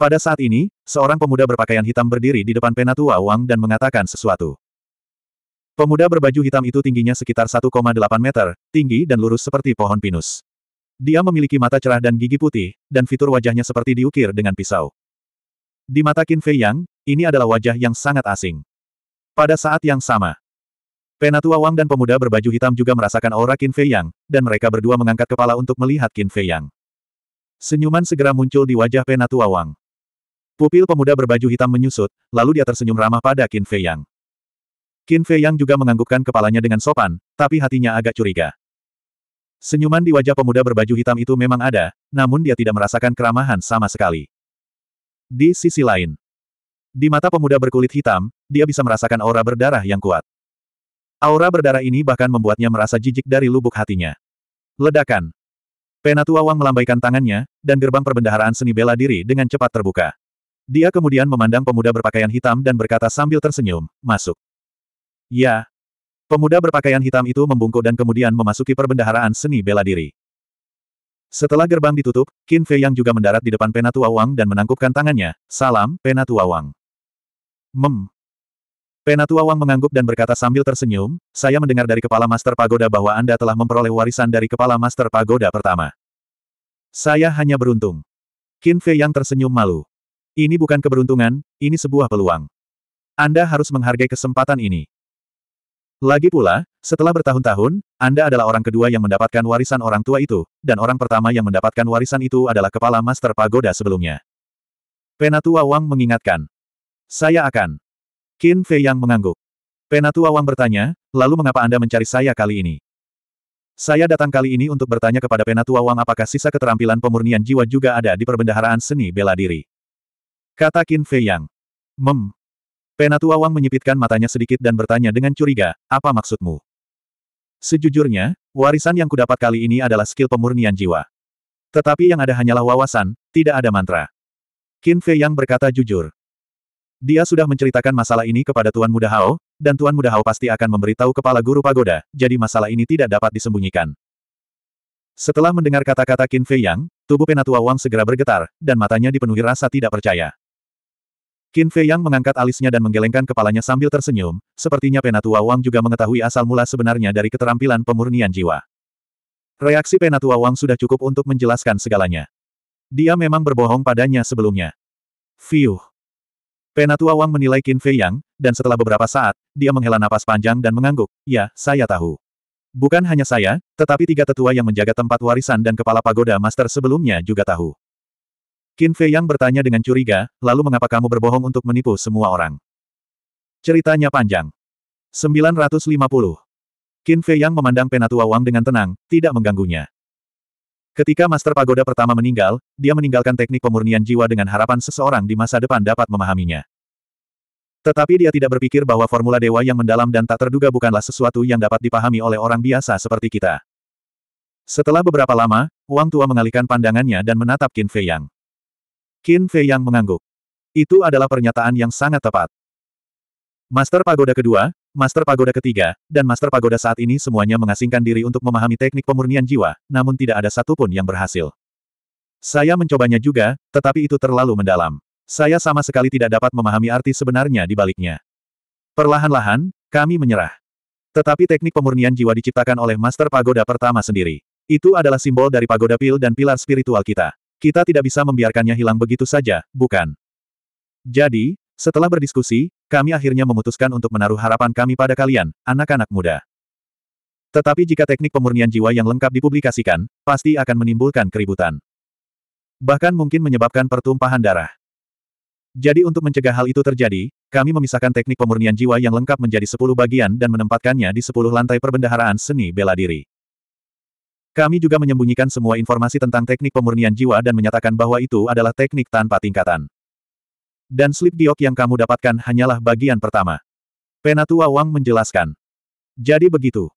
Pada saat ini, seorang pemuda berpakaian hitam berdiri di depan penatua Wang dan mengatakan sesuatu. Pemuda berbaju hitam itu tingginya sekitar 1,8 meter, tinggi dan lurus seperti pohon pinus. Dia memiliki mata cerah dan gigi putih, dan fitur wajahnya seperti diukir dengan pisau. Di mata Qin Fei Yang, ini adalah wajah yang sangat asing. Pada saat yang sama, Penatua Wang dan pemuda berbaju hitam juga merasakan aura Qin Fei Yang, dan mereka berdua mengangkat kepala untuk melihat Qin Fei Yang. Senyuman segera muncul di wajah Penatua Wang. Pupil pemuda berbaju hitam menyusut, lalu dia tersenyum ramah pada Qin Fei Yang. Qin Fei Yang juga menganggukkan kepalanya dengan sopan, tapi hatinya agak curiga. Senyuman di wajah pemuda berbaju hitam itu memang ada, namun dia tidak merasakan keramahan sama sekali. Di sisi lain, di mata pemuda berkulit hitam, dia bisa merasakan aura berdarah yang kuat. Aura berdarah ini bahkan membuatnya merasa jijik dari lubuk hatinya. Ledakan. Penatua Wang melambaikan tangannya, dan gerbang perbendaharaan seni bela diri dengan cepat terbuka. Dia kemudian memandang pemuda berpakaian hitam dan berkata sambil tersenyum, masuk. Ya. Pemuda berpakaian hitam itu membungkuk dan kemudian memasuki perbendaharaan seni bela diri. Setelah gerbang ditutup, Qin Fei yang juga mendarat di depan Penatua Wang dan menangkupkan tangannya, salam, Penatua Wang. Mem. Penatua Wang mengangguk dan berkata sambil tersenyum, saya mendengar dari kepala Master Pagoda bahwa Anda telah memperoleh warisan dari kepala Master Pagoda pertama. Saya hanya beruntung. Qin Fei yang tersenyum malu. Ini bukan keberuntungan, ini sebuah peluang. Anda harus menghargai kesempatan ini. Lagi pula, setelah bertahun-tahun, Anda adalah orang kedua yang mendapatkan warisan orang tua itu, dan orang pertama yang mendapatkan warisan itu adalah kepala master pagoda sebelumnya. Penatua Wang mengingatkan. Saya akan. Qin Fei yang mengangguk. Penatua Wang bertanya, lalu mengapa Anda mencari saya kali ini? Saya datang kali ini untuk bertanya kepada Penatua Wang apakah sisa keterampilan pemurnian jiwa juga ada di perbendaharaan seni bela diri. Kata Qin Fei Yang. Mem. Penatua Wang menyipitkan matanya sedikit dan bertanya dengan curiga, apa maksudmu? Sejujurnya, warisan yang kudapat kali ini adalah skill pemurnian jiwa. Tetapi yang ada hanyalah wawasan, tidak ada mantra. Qin Fei Yang berkata jujur. Dia sudah menceritakan masalah ini kepada Tuan Muda Hao, dan Tuan Muda Hao pasti akan memberitahu kepala guru pagoda, jadi masalah ini tidak dapat disembunyikan. Setelah mendengar kata-kata Qin Fei Yang, tubuh Penatua Wang segera bergetar, dan matanya dipenuhi rasa tidak percaya. Qin Fei Yang mengangkat alisnya dan menggelengkan kepalanya sambil tersenyum, sepertinya Penatua Wang juga mengetahui asal mula sebenarnya dari keterampilan pemurnian jiwa. Reaksi Penatua Wang sudah cukup untuk menjelaskan segalanya. Dia memang berbohong padanya sebelumnya. Fiuh. Penatua Wang menilai Qin Fei Yang, dan setelah beberapa saat, dia menghela napas panjang dan mengangguk, ya, saya tahu. Bukan hanya saya, tetapi tiga tetua yang menjaga tempat warisan dan kepala pagoda master sebelumnya juga tahu. Qin Fei Yang bertanya dengan curiga, lalu mengapa kamu berbohong untuk menipu semua orang? Ceritanya panjang. 950. Qin Fei Yang memandang penatua Wang dengan tenang, tidak mengganggunya. Ketika Master Pagoda pertama meninggal, dia meninggalkan teknik pemurnian jiwa dengan harapan seseorang di masa depan dapat memahaminya. Tetapi dia tidak berpikir bahwa formula dewa yang mendalam dan tak terduga bukanlah sesuatu yang dapat dipahami oleh orang biasa seperti kita. Setelah beberapa lama, Wang Tua mengalihkan pandangannya dan menatap Qin Fei Yang. Qin Fei yang mengangguk. Itu adalah pernyataan yang sangat tepat. Master Pagoda kedua, Master Pagoda ketiga, dan Master Pagoda saat ini semuanya mengasingkan diri untuk memahami teknik pemurnian jiwa, namun tidak ada satupun yang berhasil. Saya mencobanya juga, tetapi itu terlalu mendalam. Saya sama sekali tidak dapat memahami arti sebenarnya di baliknya. Perlahan-lahan, kami menyerah. Tetapi teknik pemurnian jiwa diciptakan oleh Master Pagoda pertama sendiri. Itu adalah simbol dari pagoda pil dan pilar spiritual kita. Kita tidak bisa membiarkannya hilang begitu saja, bukan? Jadi, setelah berdiskusi, kami akhirnya memutuskan untuk menaruh harapan kami pada kalian, anak-anak muda. Tetapi jika teknik pemurnian jiwa yang lengkap dipublikasikan, pasti akan menimbulkan keributan. Bahkan mungkin menyebabkan pertumpahan darah. Jadi untuk mencegah hal itu terjadi, kami memisahkan teknik pemurnian jiwa yang lengkap menjadi 10 bagian dan menempatkannya di 10 lantai perbendaharaan seni bela diri. Kami juga menyembunyikan semua informasi tentang teknik pemurnian jiwa dan menyatakan bahwa itu adalah teknik tanpa tingkatan. Dan slip giok yang kamu dapatkan hanyalah bagian pertama. Penatua Wang menjelaskan. Jadi begitu.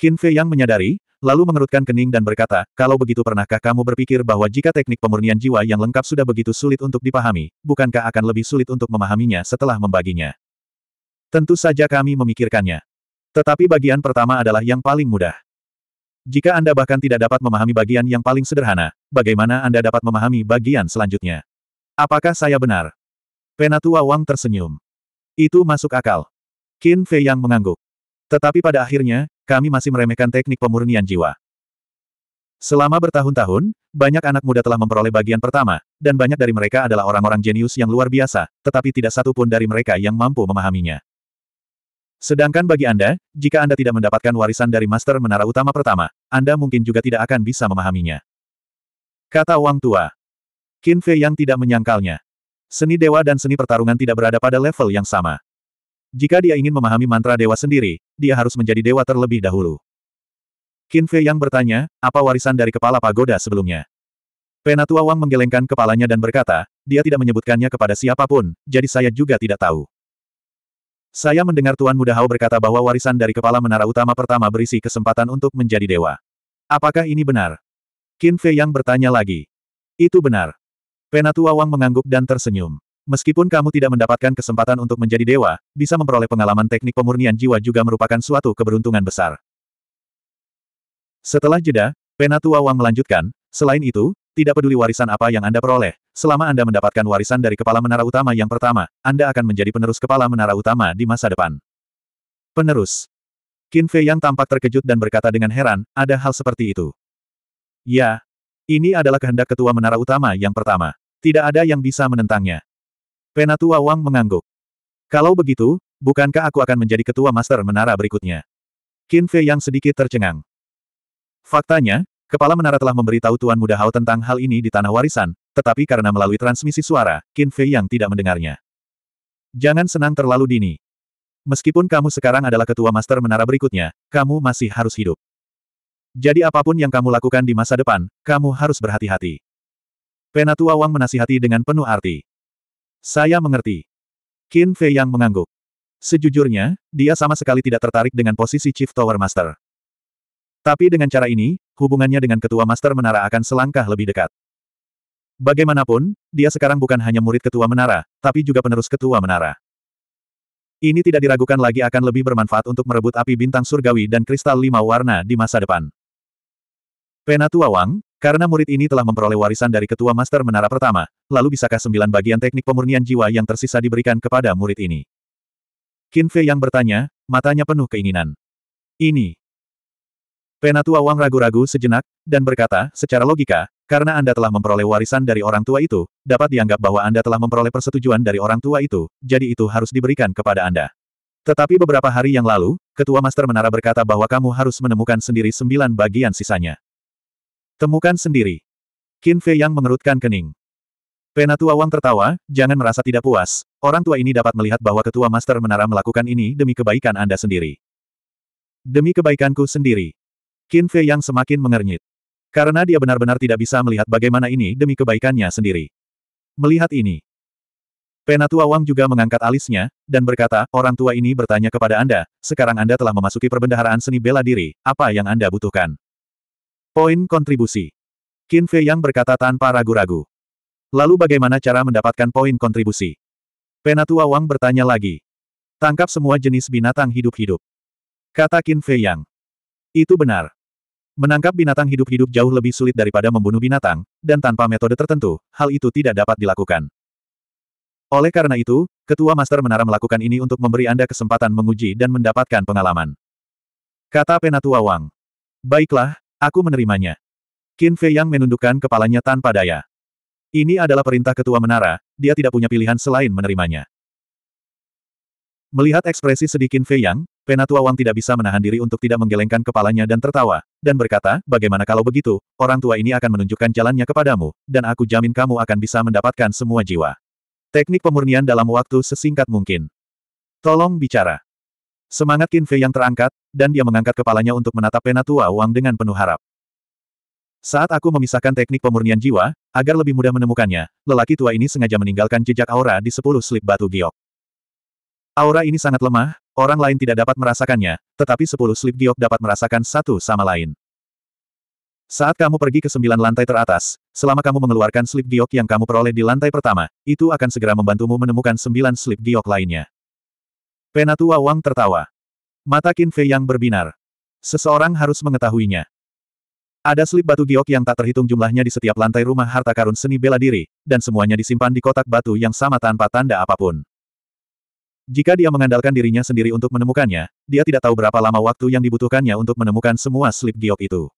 Qin Fei yang menyadari, lalu mengerutkan kening dan berkata, kalau begitu pernahkah kamu berpikir bahwa jika teknik pemurnian jiwa yang lengkap sudah begitu sulit untuk dipahami, bukankah akan lebih sulit untuk memahaminya setelah membaginya? Tentu saja kami memikirkannya. Tetapi bagian pertama adalah yang paling mudah. Jika Anda bahkan tidak dapat memahami bagian yang paling sederhana, bagaimana Anda dapat memahami bagian selanjutnya? Apakah saya benar? Penatua Wang tersenyum. Itu masuk akal. Qin Fei yang mengangguk. Tetapi pada akhirnya, kami masih meremehkan teknik pemurnian jiwa. Selama bertahun-tahun, banyak anak muda telah memperoleh bagian pertama, dan banyak dari mereka adalah orang-orang jenius yang luar biasa, tetapi tidak satu pun dari mereka yang mampu memahaminya. Sedangkan bagi Anda, jika Anda tidak mendapatkan warisan dari Master Menara Utama pertama, Anda mungkin juga tidak akan bisa memahaminya. Kata Wang Tua. Qin Fei yang tidak menyangkalnya. Seni dewa dan seni pertarungan tidak berada pada level yang sama. Jika dia ingin memahami mantra dewa sendiri, dia harus menjadi dewa terlebih dahulu. Qin Fei yang bertanya, apa warisan dari kepala pagoda sebelumnya? Penatua Wang menggelengkan kepalanya dan berkata, dia tidak menyebutkannya kepada siapapun, jadi saya juga tidak tahu. Saya mendengar Tuan Muda Hao berkata bahwa warisan dari kepala menara utama pertama berisi kesempatan untuk menjadi dewa. Apakah ini benar? Qin Fei yang bertanya lagi. Itu benar. Penatua Wang mengangguk dan tersenyum. Meskipun kamu tidak mendapatkan kesempatan untuk menjadi dewa, bisa memperoleh pengalaman teknik pemurnian jiwa juga merupakan suatu keberuntungan besar. Setelah jeda, Penatua Wang melanjutkan, selain itu, tidak peduli warisan apa yang Anda peroleh, selama Anda mendapatkan warisan dari kepala menara utama yang pertama, Anda akan menjadi penerus kepala menara utama di masa depan. Penerus. Qin Fei yang tampak terkejut dan berkata dengan heran, ada hal seperti itu. Ya. Ini adalah kehendak ketua menara utama yang pertama. Tidak ada yang bisa menentangnya. Penatua Wang mengangguk. Kalau begitu, bukankah aku akan menjadi ketua master menara berikutnya? Qin Fei yang sedikit tercengang. Faktanya, Kepala menara telah memberitahu Tuan Muda Hao tentang hal ini di tanah warisan, tetapi karena melalui transmisi suara, Qin Fei yang tidak mendengarnya. Jangan senang terlalu dini. Meskipun kamu sekarang adalah ketua master menara berikutnya, kamu masih harus hidup. Jadi apapun yang kamu lakukan di masa depan, kamu harus berhati-hati. Penatua Wang menasihati dengan penuh arti. Saya mengerti. Qin Fei yang mengangguk. Sejujurnya, dia sama sekali tidak tertarik dengan posisi Chief Tower Master. Tapi dengan cara ini, hubungannya dengan ketua master menara akan selangkah lebih dekat. Bagaimanapun, dia sekarang bukan hanya murid ketua menara, tapi juga penerus ketua menara. Ini tidak diragukan lagi akan lebih bermanfaat untuk merebut api bintang surgawi dan kristal lima warna di masa depan. Penatua Wang, karena murid ini telah memperoleh warisan dari ketua master menara pertama, lalu bisakah sembilan bagian teknik pemurnian jiwa yang tersisa diberikan kepada murid ini? Qin Fei yang bertanya, matanya penuh keinginan. Ini, Penatua Wang ragu-ragu sejenak, dan berkata, secara logika, karena Anda telah memperoleh warisan dari orang tua itu, dapat dianggap bahwa Anda telah memperoleh persetujuan dari orang tua itu, jadi itu harus diberikan kepada Anda. Tetapi beberapa hari yang lalu, Ketua Master Menara berkata bahwa kamu harus menemukan sendiri sembilan bagian sisanya. Temukan sendiri. Qin Fei yang mengerutkan kening. Penatua Wang tertawa, jangan merasa tidak puas, orang tua ini dapat melihat bahwa ketua master menara melakukan ini demi kebaikan Anda sendiri. Demi kebaikanku sendiri. Qin Fei yang semakin mengernyit. Karena dia benar-benar tidak bisa melihat bagaimana ini demi kebaikannya sendiri. Melihat ini, Penatua Wang juga mengangkat alisnya, dan berkata, orang tua ini bertanya kepada Anda, sekarang Anda telah memasuki perbendaharaan seni bela diri, apa yang Anda butuhkan? Poin kontribusi. Qin Fei Yang berkata tanpa ragu-ragu. Lalu bagaimana cara mendapatkan poin kontribusi? Penatua Wang bertanya lagi. Tangkap semua jenis binatang hidup-hidup. Kata Qin Fei Yang. Itu benar. Menangkap binatang hidup-hidup jauh lebih sulit daripada membunuh binatang, dan tanpa metode tertentu, hal itu tidak dapat dilakukan. Oleh karena itu, Ketua Master Menara melakukan ini untuk memberi Anda kesempatan menguji dan mendapatkan pengalaman. Kata Penatua Wang. Baiklah, aku menerimanya. Qin Fei Yang menundukkan kepalanya tanpa daya. Ini adalah perintah Ketua Menara, dia tidak punya pilihan selain menerimanya. Melihat ekspresi sedih Qin Fei Yang, Penatua Wang tidak bisa menahan diri untuk tidak menggelengkan kepalanya dan tertawa, dan berkata, bagaimana kalau begitu, orang tua ini akan menunjukkan jalannya kepadamu, dan aku jamin kamu akan bisa mendapatkan semua jiwa. Teknik pemurnian dalam waktu sesingkat mungkin. Tolong bicara. Semangat Qin Fei yang terangkat, dan dia mengangkat kepalanya untuk menatap Penatua Wang dengan penuh harap. Saat aku memisahkan teknik pemurnian jiwa, agar lebih mudah menemukannya, lelaki tua ini sengaja meninggalkan jejak aura di sepuluh slip batu giok. Aura ini sangat lemah, Orang lain tidak dapat merasakannya, tetapi sepuluh slip giok dapat merasakan satu sama lain. Saat kamu pergi ke sembilan lantai teratas, selama kamu mengeluarkan slip giok yang kamu peroleh di lantai pertama, itu akan segera membantumu menemukan sembilan slip giok lainnya. Penatua Wang tertawa. Mata Qin Fei yang berbinar. Seseorang harus mengetahuinya. Ada slip batu giok yang tak terhitung jumlahnya di setiap lantai rumah harta karun seni bela diri, dan semuanya disimpan di kotak batu yang sama tanpa tanda apapun. Jika dia mengandalkan dirinya sendiri untuk menemukannya, dia tidak tahu berapa lama waktu yang dibutuhkannya untuk menemukan semua slip giok itu.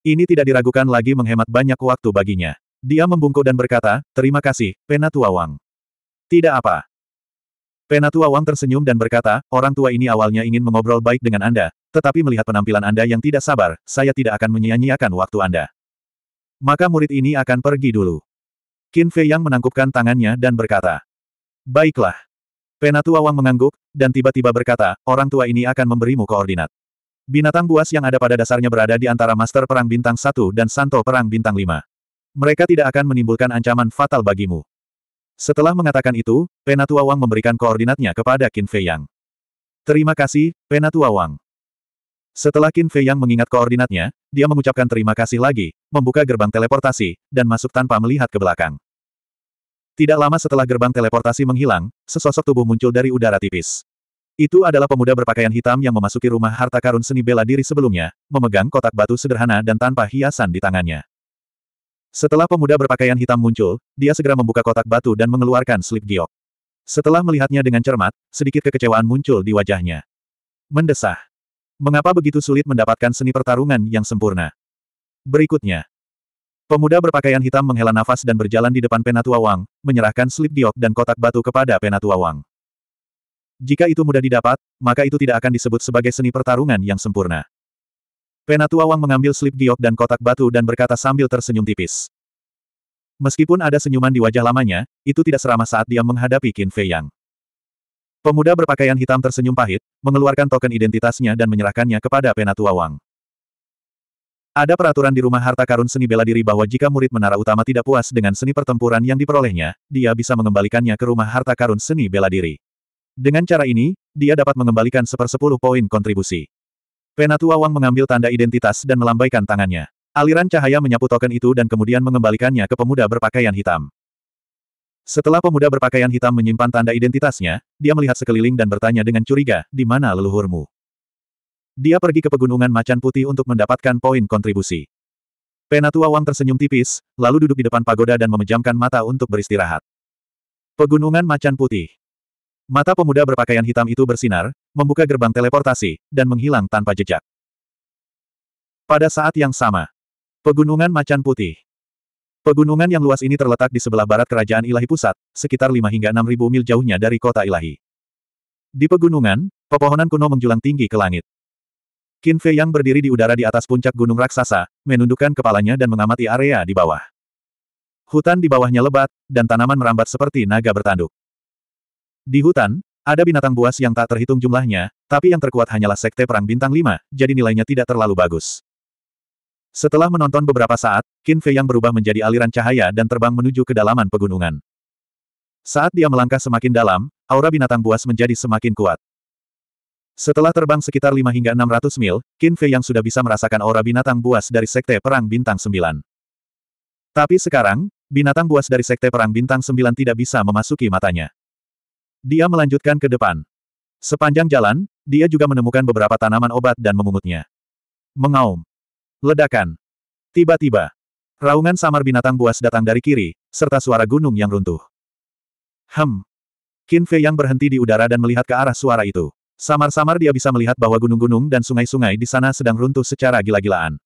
Ini tidak diragukan lagi menghemat banyak waktu baginya. Dia membungkuk dan berkata, terima kasih, Penatua Wang. Tidak apa. Penatua Wang tersenyum dan berkata, orang tua ini awalnya ingin mengobrol baik dengan Anda, tetapi melihat penampilan Anda yang tidak sabar, saya tidak akan menyia-nyiakan waktu Anda. Maka murid ini akan pergi dulu. Qin Fei Yang menangkupkan tangannya dan berkata, Baiklah. Penatua Wang mengangguk, dan tiba-tiba berkata, orang tua ini akan memberimu koordinat. Binatang buas yang ada pada dasarnya berada di antara Master Perang Bintang 1 dan Santo Perang Bintang 5. Mereka tidak akan menimbulkan ancaman fatal bagimu. Setelah mengatakan itu, Penatua Wang memberikan koordinatnya kepada Qin Fei Yang. Terima kasih, Penatua Wang. Setelah Qin Fei Yang mengingat koordinatnya, dia mengucapkan terima kasih lagi, membuka gerbang teleportasi, dan masuk tanpa melihat ke belakang. Tidak lama setelah gerbang teleportasi menghilang, sesosok tubuh muncul dari udara tipis. Itu adalah pemuda berpakaian hitam yang memasuki rumah harta karun seni bela diri sebelumnya, memegang kotak batu sederhana dan tanpa hiasan di tangannya. Setelah pemuda berpakaian hitam muncul, dia segera membuka kotak batu dan mengeluarkan slip giok. Setelah melihatnya dengan cermat, sedikit kekecewaan muncul di wajahnya. Mendesah. Mengapa begitu sulit mendapatkan seni pertarungan yang sempurna? Berikutnya. Pemuda berpakaian hitam menghela nafas dan berjalan di depan Penatua Wang, menyerahkan slip diok dan kotak batu kepada Penatua Wang. Jika itu mudah didapat, maka itu tidak akan disebut sebagai seni pertarungan yang sempurna. Penatua Wang mengambil slip diok dan kotak batu dan berkata sambil tersenyum tipis. Meskipun ada senyuman di wajah lamanya, itu tidak seramah saat dia menghadapi Qin Fei Yang. Pemuda berpakaian hitam tersenyum pahit, mengeluarkan token identitasnya dan menyerahkannya kepada Penatua Wang. Ada peraturan di rumah harta karun seni bela diri bahwa jika murid menara utama tidak puas dengan seni pertempuran yang diperolehnya, dia bisa mengembalikannya ke rumah harta karun seni bela diri. Dengan cara ini, dia dapat mengembalikan sepersepuluh poin kontribusi. Penatua Wang mengambil tanda identitas dan melambaikan tangannya. Aliran cahaya menyapu token itu dan kemudian mengembalikannya ke pemuda berpakaian hitam. Setelah pemuda berpakaian hitam menyimpan tanda identitasnya, dia melihat sekeliling dan bertanya dengan curiga, di mana leluhurmu? Dia pergi ke Pegunungan Macan Putih untuk mendapatkan poin kontribusi. Penatua Wang tersenyum tipis, lalu duduk di depan pagoda dan memejamkan mata untuk beristirahat. Pegunungan Macan Putih Mata pemuda berpakaian hitam itu bersinar, membuka gerbang teleportasi, dan menghilang tanpa jejak. Pada saat yang sama, Pegunungan Macan Putih. Pegunungan yang luas ini terletak di sebelah barat Kerajaan Ilahi Pusat, sekitar 5 hingga 6 ribu mil jauhnya dari kota Ilahi. Di pegunungan, pepohonan kuno menjulang tinggi ke langit. Qin Fei yang berdiri di udara di atas puncak gunung raksasa, menundukkan kepalanya dan mengamati area di bawah. Hutan di bawahnya lebat, dan tanaman merambat seperti naga bertanduk. Di hutan, ada binatang buas yang tak terhitung jumlahnya, tapi yang terkuat hanyalah Sekte Perang Bintang 5, jadi nilainya tidak terlalu bagus. Setelah menonton beberapa saat, Qin Fei yang berubah menjadi aliran cahaya dan terbang menuju kedalaman pegunungan. Saat dia melangkah semakin dalam, aura binatang buas menjadi semakin kuat. Setelah terbang sekitar 5 hingga 600 mil, Qin Fei yang sudah bisa merasakan aura binatang buas dari Sekte Perang Bintang 9. Tapi sekarang, binatang buas dari Sekte Perang Bintang 9 tidak bisa memasuki matanya. Dia melanjutkan ke depan. Sepanjang jalan, dia juga menemukan beberapa tanaman obat dan memungutnya. Mengaum. Ledakan. Tiba-tiba, raungan samar binatang buas datang dari kiri, serta suara gunung yang runtuh. Hem. Qin Fei yang berhenti di udara dan melihat ke arah suara itu. Samar-samar dia bisa melihat bahwa gunung-gunung dan sungai-sungai di sana sedang runtuh secara gila-gilaan.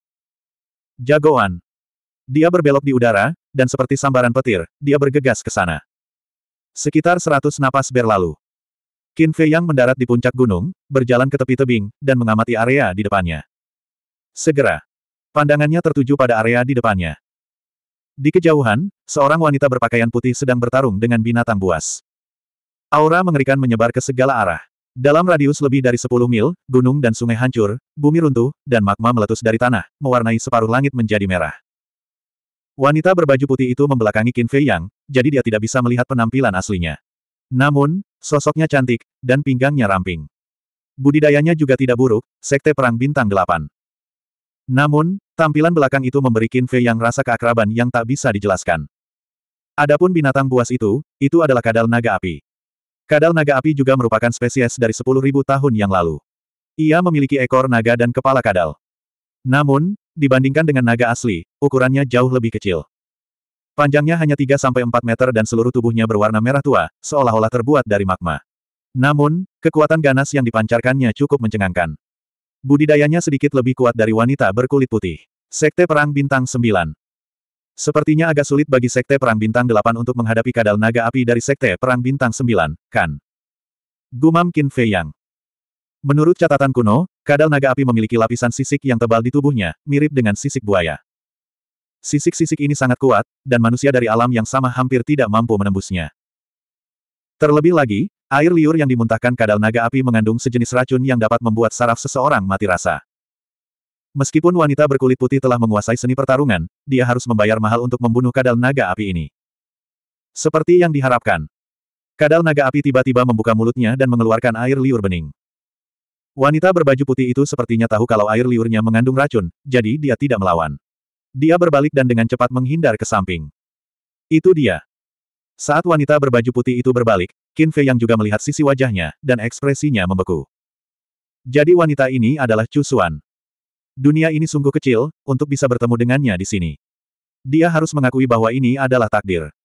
Jagoan. Dia berbelok di udara, dan seperti sambaran petir, dia bergegas ke sana. Sekitar seratus napas berlalu. Qin Fei Yang mendarat di puncak gunung, berjalan ke tepi tebing, dan mengamati area di depannya. Segera. Pandangannya tertuju pada area di depannya. Di kejauhan, seorang wanita berpakaian putih sedang bertarung dengan binatang buas. Aura mengerikan menyebar ke segala arah. Dalam radius lebih dari 10 mil, gunung dan sungai hancur, bumi runtuh, dan magma meletus dari tanah, mewarnai separuh langit menjadi merah. Wanita berbaju putih itu membelakangi Qin Fei Yang, jadi dia tidak bisa melihat penampilan aslinya. Namun, sosoknya cantik, dan pinggangnya ramping. Budidayanya juga tidak buruk, sekte perang bintang delapan. Namun, tampilan belakang itu memberi Qin Fei Yang rasa keakraban yang tak bisa dijelaskan. Adapun binatang buas itu, itu adalah kadal naga api. Kadal naga api juga merupakan spesies dari 10.000 tahun yang lalu. Ia memiliki ekor naga dan kepala kadal. Namun, dibandingkan dengan naga asli, ukurannya jauh lebih kecil. Panjangnya hanya 3-4 meter dan seluruh tubuhnya berwarna merah tua, seolah-olah terbuat dari magma. Namun, kekuatan ganas yang dipancarkannya cukup mencengangkan. Budidayanya sedikit lebih kuat dari wanita berkulit putih. Sekte Perang Bintang 9 Sepertinya agak sulit bagi Sekte Perang Bintang 8 untuk menghadapi kadal naga api dari Sekte Perang Bintang 9, kan? Gumam Qin Fei Yang. Menurut catatan kuno, kadal naga api memiliki lapisan sisik yang tebal di tubuhnya, mirip dengan sisik buaya. Sisik-sisik ini sangat kuat, dan manusia dari alam yang sama hampir tidak mampu menembusnya. Terlebih lagi, air liur yang dimuntahkan kadal naga api mengandung sejenis racun yang dapat membuat saraf seseorang mati rasa. Meskipun wanita berkulit putih telah menguasai seni pertarungan, dia harus membayar mahal untuk membunuh kadal naga api ini. Seperti yang diharapkan. Kadal naga api tiba-tiba membuka mulutnya dan mengeluarkan air liur bening. Wanita berbaju putih itu sepertinya tahu kalau air liurnya mengandung racun, jadi dia tidak melawan. Dia berbalik dan dengan cepat menghindar ke samping. Itu dia. Saat wanita berbaju putih itu berbalik, Qin Fei yang juga melihat sisi wajahnya, dan ekspresinya membeku. Jadi wanita ini adalah Chu Xuan. Dunia ini sungguh kecil, untuk bisa bertemu dengannya di sini. Dia harus mengakui bahwa ini adalah takdir.